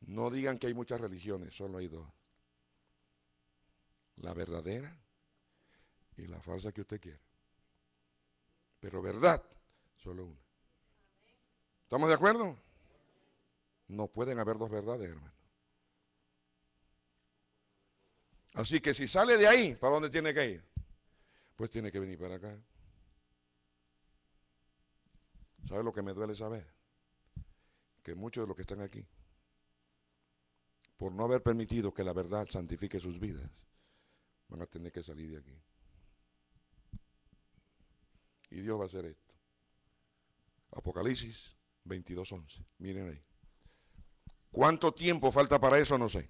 No digan que hay muchas religiones, solo hay dos la verdadera y la falsa que usted quiera. Pero verdad, solo una. ¿Estamos de acuerdo? No pueden haber dos verdades, hermano. Así que si sale de ahí, ¿para dónde tiene que ir? Pues tiene que venir para acá. ¿Sabe lo que me duele saber? Que muchos de los que están aquí, por no haber permitido que la verdad santifique sus vidas, van a tener que salir de aquí. Y Dios va a hacer esto. Apocalipsis 22.11. Miren ahí. ¿Cuánto tiempo falta para eso? No sé.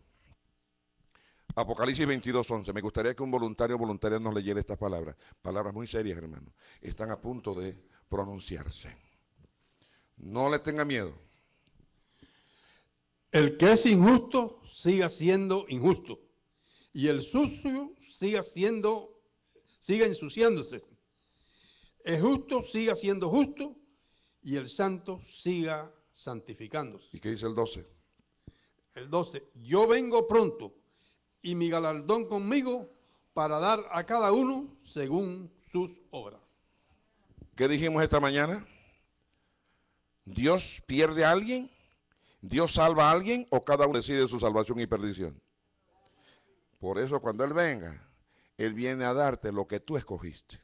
Apocalipsis 22.11. Me gustaría que un voluntario o voluntaria nos leyera estas palabras. Palabras muy serias, hermano. Están a punto de pronunciarse. No les tenga miedo. El que es injusto siga siendo injusto y el sucio siga siendo, siga ensuciándose. El justo siga siendo justo y el santo siga santificándose. ¿Y qué dice el 12? El 12, yo vengo pronto y mi galardón conmigo para dar a cada uno según sus obras. ¿Qué dijimos esta mañana? ¿Dios pierde a alguien? ¿Dios salva a alguien o cada uno decide su salvación y perdición? Por eso cuando Él venga, Él viene a darte lo que tú escogiste.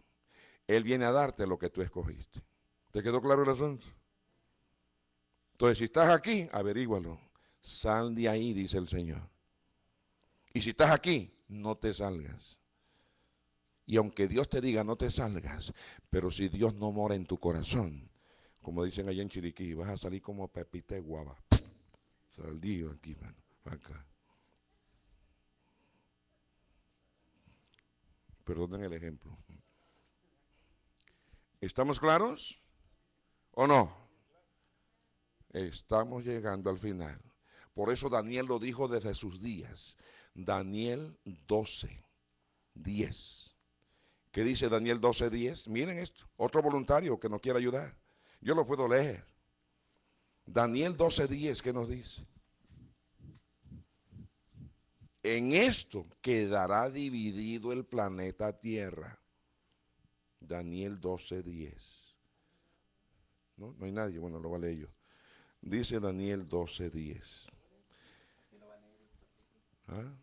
Él viene a darte lo que tú escogiste. ¿Te quedó claro el asunto? Entonces, si estás aquí, averígualo. Sal de ahí, dice el Señor. Y si estás aquí, no te salgas. Y aunque Dios te diga no te salgas, pero si Dios no mora en tu corazón, como dicen allá en Chiriquí, vas a salir como Pepita Guava. Saldío aquí, mano. Acá. Perdonen el ejemplo. ¿Estamos claros o no? Estamos llegando al final. Por eso Daniel lo dijo desde sus días. Daniel 12, 10. ¿Qué dice Daniel 12, 10? Miren esto. Otro voluntario que nos quiere ayudar. Yo lo puedo leer. Daniel 12, 10, ¿qué nos dice? En esto quedará dividido el planeta Tierra. Daniel 12:10. ¿No? no hay nadie, bueno, lo vale yo. Dice Daniel 12:10. ¿Ah?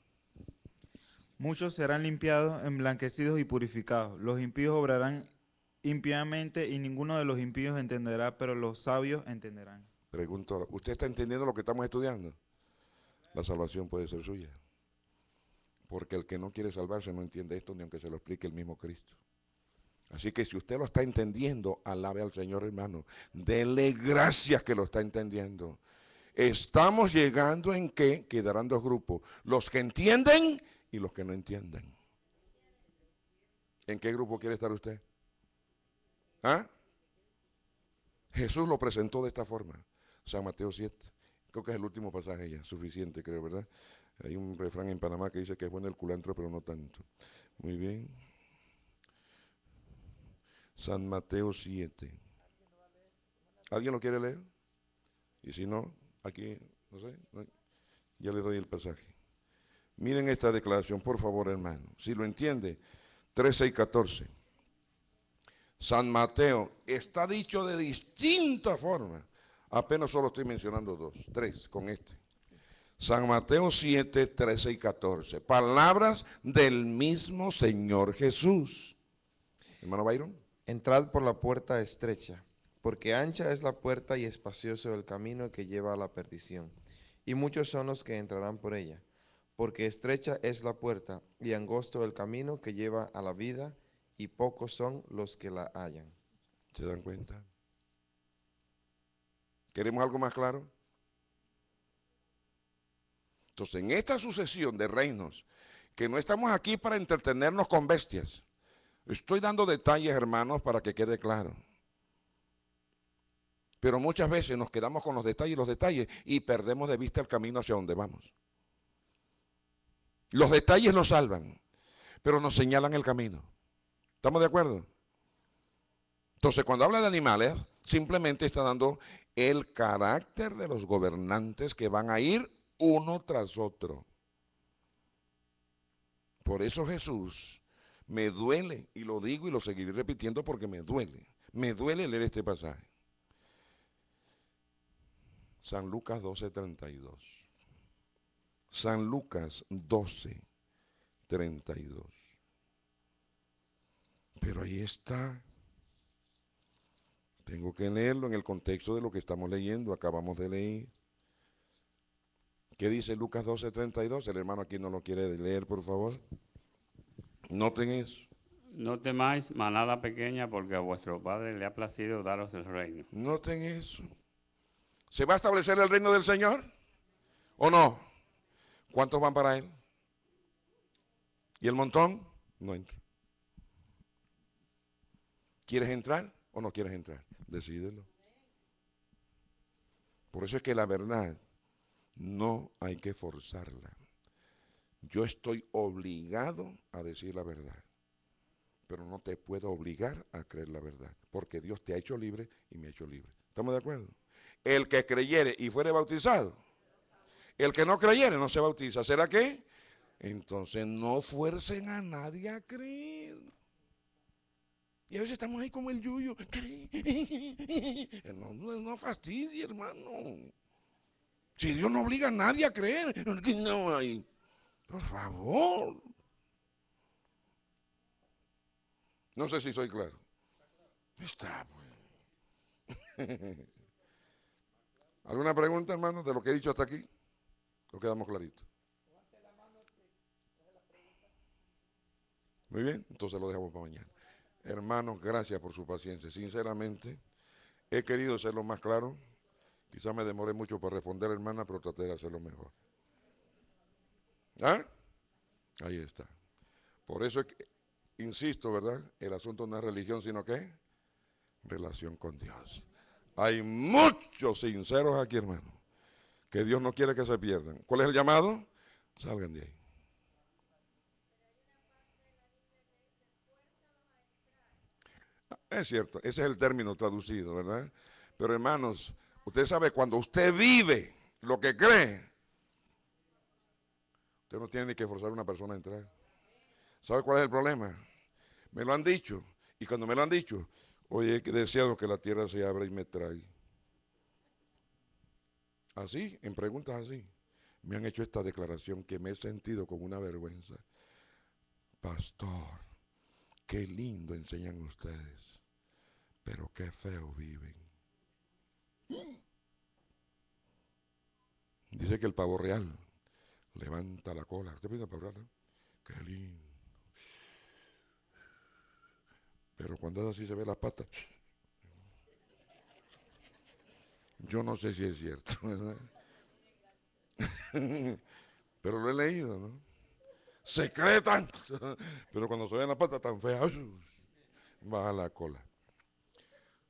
Muchos serán limpiados, emblanquecidos y purificados. Los impíos obrarán impíamente y ninguno de los impíos entenderá, pero los sabios entenderán. Pregunto, ¿usted está entendiendo lo que estamos estudiando? La salvación puede ser suya. Porque el que no quiere salvarse no entiende esto ni aunque se lo explique el mismo Cristo. Así que si usted lo está entendiendo, alabe al Señor hermano. Dele gracias que lo está entendiendo. Estamos llegando en que quedarán dos grupos. Los que entienden y los que no entienden. ¿En qué grupo quiere estar usted? ¿Ah? Jesús lo presentó de esta forma. San Mateo 7. Creo que es el último pasaje ya, suficiente creo, ¿verdad? Hay un refrán en Panamá que dice que es bueno el culantro, pero no tanto. Muy bien. San Mateo 7. ¿Alguien lo quiere leer? Y si no, aquí, no sé, ya le doy el pasaje. Miren esta declaración, por favor, hermano. Si lo entiende, 13 y 14. San Mateo está dicho de distinta forma. Apenas solo estoy mencionando dos, tres con este. San Mateo 7, 13 y 14. Palabras del mismo Señor Jesús. Hermano Byron. Entrad por la puerta estrecha, porque ancha es la puerta y espacioso el camino que lleva a la perdición. Y muchos son los que entrarán por ella, porque estrecha es la puerta y angosto el camino que lleva a la vida, y pocos son los que la hallan. ¿Se dan cuenta? ¿Queremos algo más claro? Entonces, en esta sucesión de reinos, que no estamos aquí para entretenernos con bestias, estoy dando detalles, hermanos, para que quede claro. Pero muchas veces nos quedamos con los detalles, los detalles, y perdemos de vista el camino hacia donde vamos. Los detalles nos salvan, pero nos señalan el camino. ¿Estamos de acuerdo? Entonces, cuando habla de animales, simplemente está dando el carácter de los gobernantes que van a ir uno tras otro. Por eso Jesús me duele, y lo digo y lo seguiré repitiendo porque me duele, me duele leer este pasaje. San Lucas 12:32. San Lucas 12:32. Pero ahí está. Tengo que leerlo en el contexto de lo que estamos leyendo, acabamos de leer. ¿Qué dice Lucas 32? El hermano aquí no lo quiere leer, por favor. Noten eso. No temáis manada pequeña porque a vuestro Padre le ha placido daros el reino. Noten eso. ¿Se va a establecer el reino del Señor o no? ¿Cuántos van para Él? ¿Y el montón? No entra. ¿Quieres entrar o no quieres entrar? Decídelo. Por eso es que la verdad no hay que forzarla. Yo estoy obligado a decir la verdad, pero no te puedo obligar a creer la verdad, porque Dios te ha hecho libre y me ha hecho libre. ¿Estamos de acuerdo? El que creyere y fuere bautizado, el que no creyere no se bautiza. ¿Será que? Entonces no fuercen a nadie a creer. Y a veces estamos ahí como el yuyo. No, no, no fastidie, hermano. Si Dios no obliga a nadie a creer, no hay. Por favor. No sé si soy claro. Está, pues. ¿Alguna pregunta, hermano, de lo que he dicho hasta aquí? Lo quedamos clarito. Muy bien, entonces lo dejamos para mañana. Hermanos, gracias por su paciencia. Sinceramente, he querido ser lo más claro. Quizá me demoré mucho para responder, hermana, pero traté de hacerlo mejor. ¿Ah? Ahí está. Por eso, insisto, ¿verdad? El asunto no es religión, sino que relación con Dios. Hay muchos sinceros aquí, hermano, que Dios no quiere que se pierdan. ¿Cuál es el llamado? Salgan de ahí. Ah, es cierto, ese es el término traducido, ¿verdad? Pero hermanos, Usted sabe, cuando usted vive lo que cree, usted no tiene ni que forzar a una persona a entrar. ¿Sabe cuál es el problema? Me lo han dicho. Y cuando me lo han dicho, oye, he deseado que la tierra se abra y me trae. Así, en preguntas así, me han hecho esta declaración que me he sentido con una vergüenza. Pastor, qué lindo enseñan ustedes, pero qué feo viven. Dice que el pavo real levanta la cola. ¿Usted piensa pavo real? Qué lindo. Pero cuando es así se ve la pata Yo no sé si es cierto, Pero lo he leído, ¿no? Secretan. Pero cuando se ve la pata tan fea baja la cola.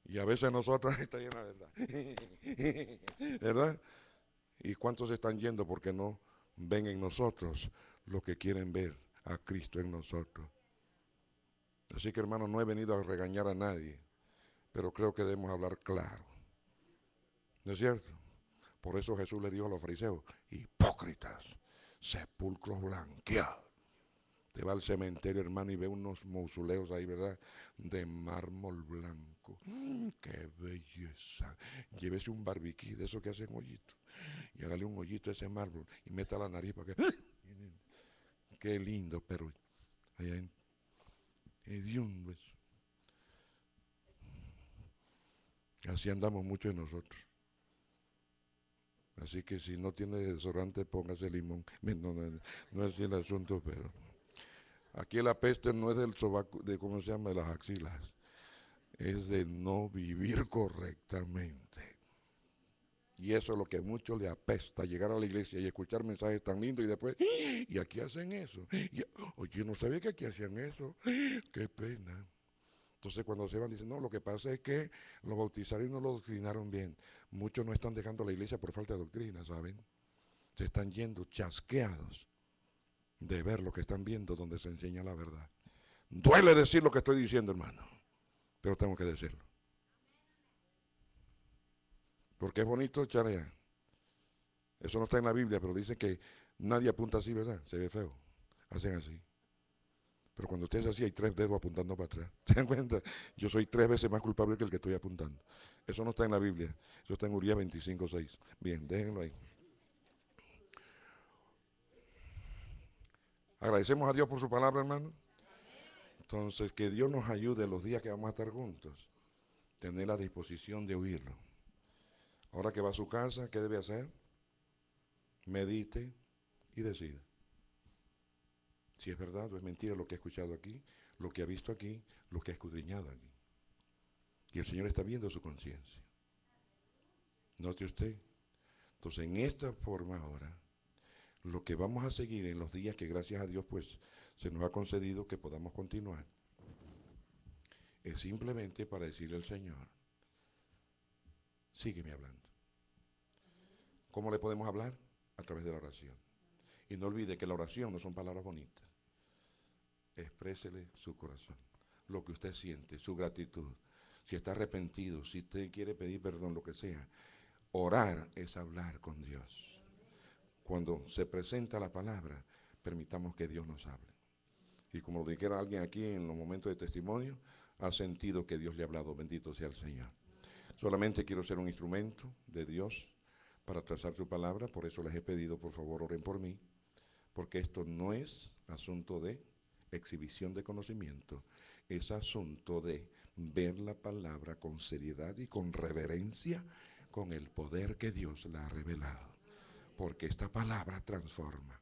Y a veces nosotros está llena de verdad. ¿Verdad? ¿Y cuántos están yendo porque no ven en nosotros lo que quieren ver a Cristo en nosotros? Así que hermano, no he venido a regañar a nadie, pero creo que debemos hablar claro. ¿No es cierto? Por eso Jesús le dijo a los fariseos, hipócritas, sepulcros blanqueados. Te va al cementerio, hermano, y ve unos mausoleos ahí, ¿verdad? De mármol blanco. Mm, ¡Qué belleza! Llévese un barbiquí de eso que hacen hoyitos. Y hágale un hoyito a ese mármol y meta la nariz para que. ¡ah! ¡Qué lindo! Pero allá en. Así andamos mucho nosotros. Así que si no tiene desodorante, póngase limón. No, no es el asunto, pero. Aquí la peste no es del sobaco, de cómo se llama, de las axilas, es de no vivir correctamente. Y eso es lo que a muchos le apesta, llegar a la iglesia y escuchar mensajes tan lindos y después, y aquí hacen eso. oye, no sabía que aquí hacían eso. Qué pena. Entonces cuando se van dicen, no, lo que pasa es que los bautizaron y no lo doctrinaron bien. Muchos no están dejando la iglesia por falta de doctrina, ¿saben? Se están yendo chasqueados de ver lo que están viendo donde se enseña la verdad. Duele decir lo que estoy diciendo, hermano, pero tengo que decirlo. Porque es bonito allá. Eso no está en la Biblia, pero dicen que nadie apunta así, ¿verdad? Se ve feo. Hacen así. Pero cuando usted es así, hay tres dedos apuntando para atrás. ¿Se en cuenta? Yo soy tres veces más culpable que el que estoy apuntando. Eso no está en la Biblia. Eso está en Urias 25.6. Bien, déjenlo ahí. Agradecemos a Dios por su palabra, hermano. Entonces, que Dios nos ayude los días que vamos a estar juntos, tener la disposición de oírlo. Ahora que va a su casa, ¿qué debe hacer? Medite y decida. Si es verdad o es mentira lo que ha escuchado aquí, lo que ha visto aquí, lo que ha escudriñado aquí. Y el Señor está viendo su conciencia. Note usted. Entonces, en esta forma ahora, lo que vamos a seguir en los días que gracias a Dios pues se nos ha concedido que podamos continuar, es simplemente para decirle al Señor, sígueme hablando. ¿Cómo le podemos hablar? A través de la oración. Y no olvide que la oración no son palabras bonitas. Exprésele su corazón, lo que usted siente, su gratitud. Si está arrepentido, si usted quiere pedir perdón, lo que sea. Orar es hablar con Dios cuando se presenta la palabra, permitamos que Dios nos hable. Y como lo dijera alguien aquí en los momentos de testimonio, ha sentido que Dios le ha hablado, bendito sea el Señor. Solamente quiero ser un instrumento de Dios para trazar su palabra, por eso les he pedido, por favor, oren por mí, porque esto no es asunto de exhibición de conocimiento, es asunto de ver la palabra con seriedad y con reverencia, con el poder que Dios la ha revelado. Porque esta palabra transforma.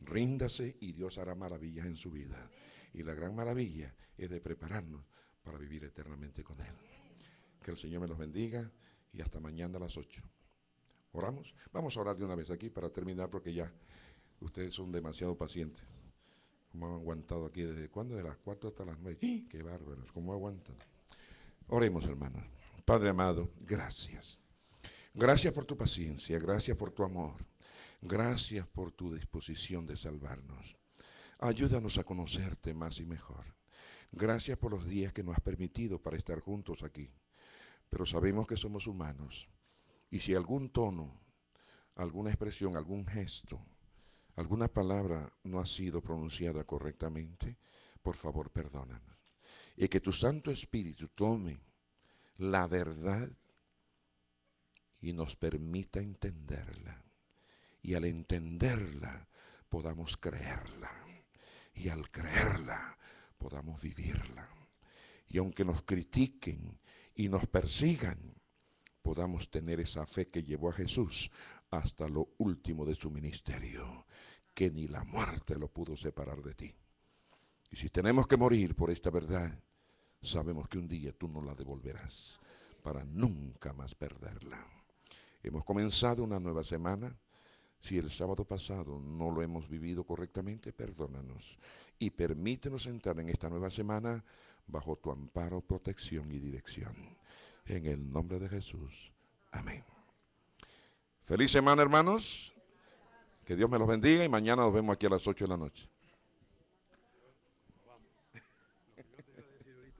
Ríndase y Dios hará maravillas en su vida. Y la gran maravilla es de prepararnos para vivir eternamente con Él. Que el Señor me los bendiga y hasta mañana a las 8. ¿Oramos? Vamos a orar de una vez aquí para terminar porque ya ustedes son demasiado pacientes. ¿Cómo han aguantado aquí? ¿Desde cuándo? De las 4 hasta las 9. ¡Qué bárbaros! ¿Cómo aguantan? Oremos, hermanos. Padre amado, gracias. Gracias por tu paciencia, gracias por tu amor, gracias por tu disposición de salvarnos. Ayúdanos a conocerte más y mejor. Gracias por los días que nos has permitido para estar juntos aquí. Pero sabemos que somos humanos y si algún tono, alguna expresión, algún gesto, alguna palabra no ha sido pronunciada correctamente, por favor perdónanos. Y que tu Santo Espíritu tome la verdad y nos permita entenderla. Y al entenderla podamos creerla. Y al creerla podamos vivirla. Y aunque nos critiquen y nos persigan, podamos tener esa fe que llevó a Jesús hasta lo último de su ministerio, que ni la muerte lo pudo separar de ti. Y si tenemos que morir por esta verdad, sabemos que un día tú no la devolverás para nunca más perderla. Hemos comenzado una nueva semana. Si el sábado pasado no lo hemos vivido correctamente, perdónanos y permítenos entrar en esta nueva semana bajo tu amparo, protección y dirección. En el nombre de Jesús. Amén. Feliz semana, hermanos. Que Dios me los bendiga y mañana nos vemos aquí a las 8 de la noche.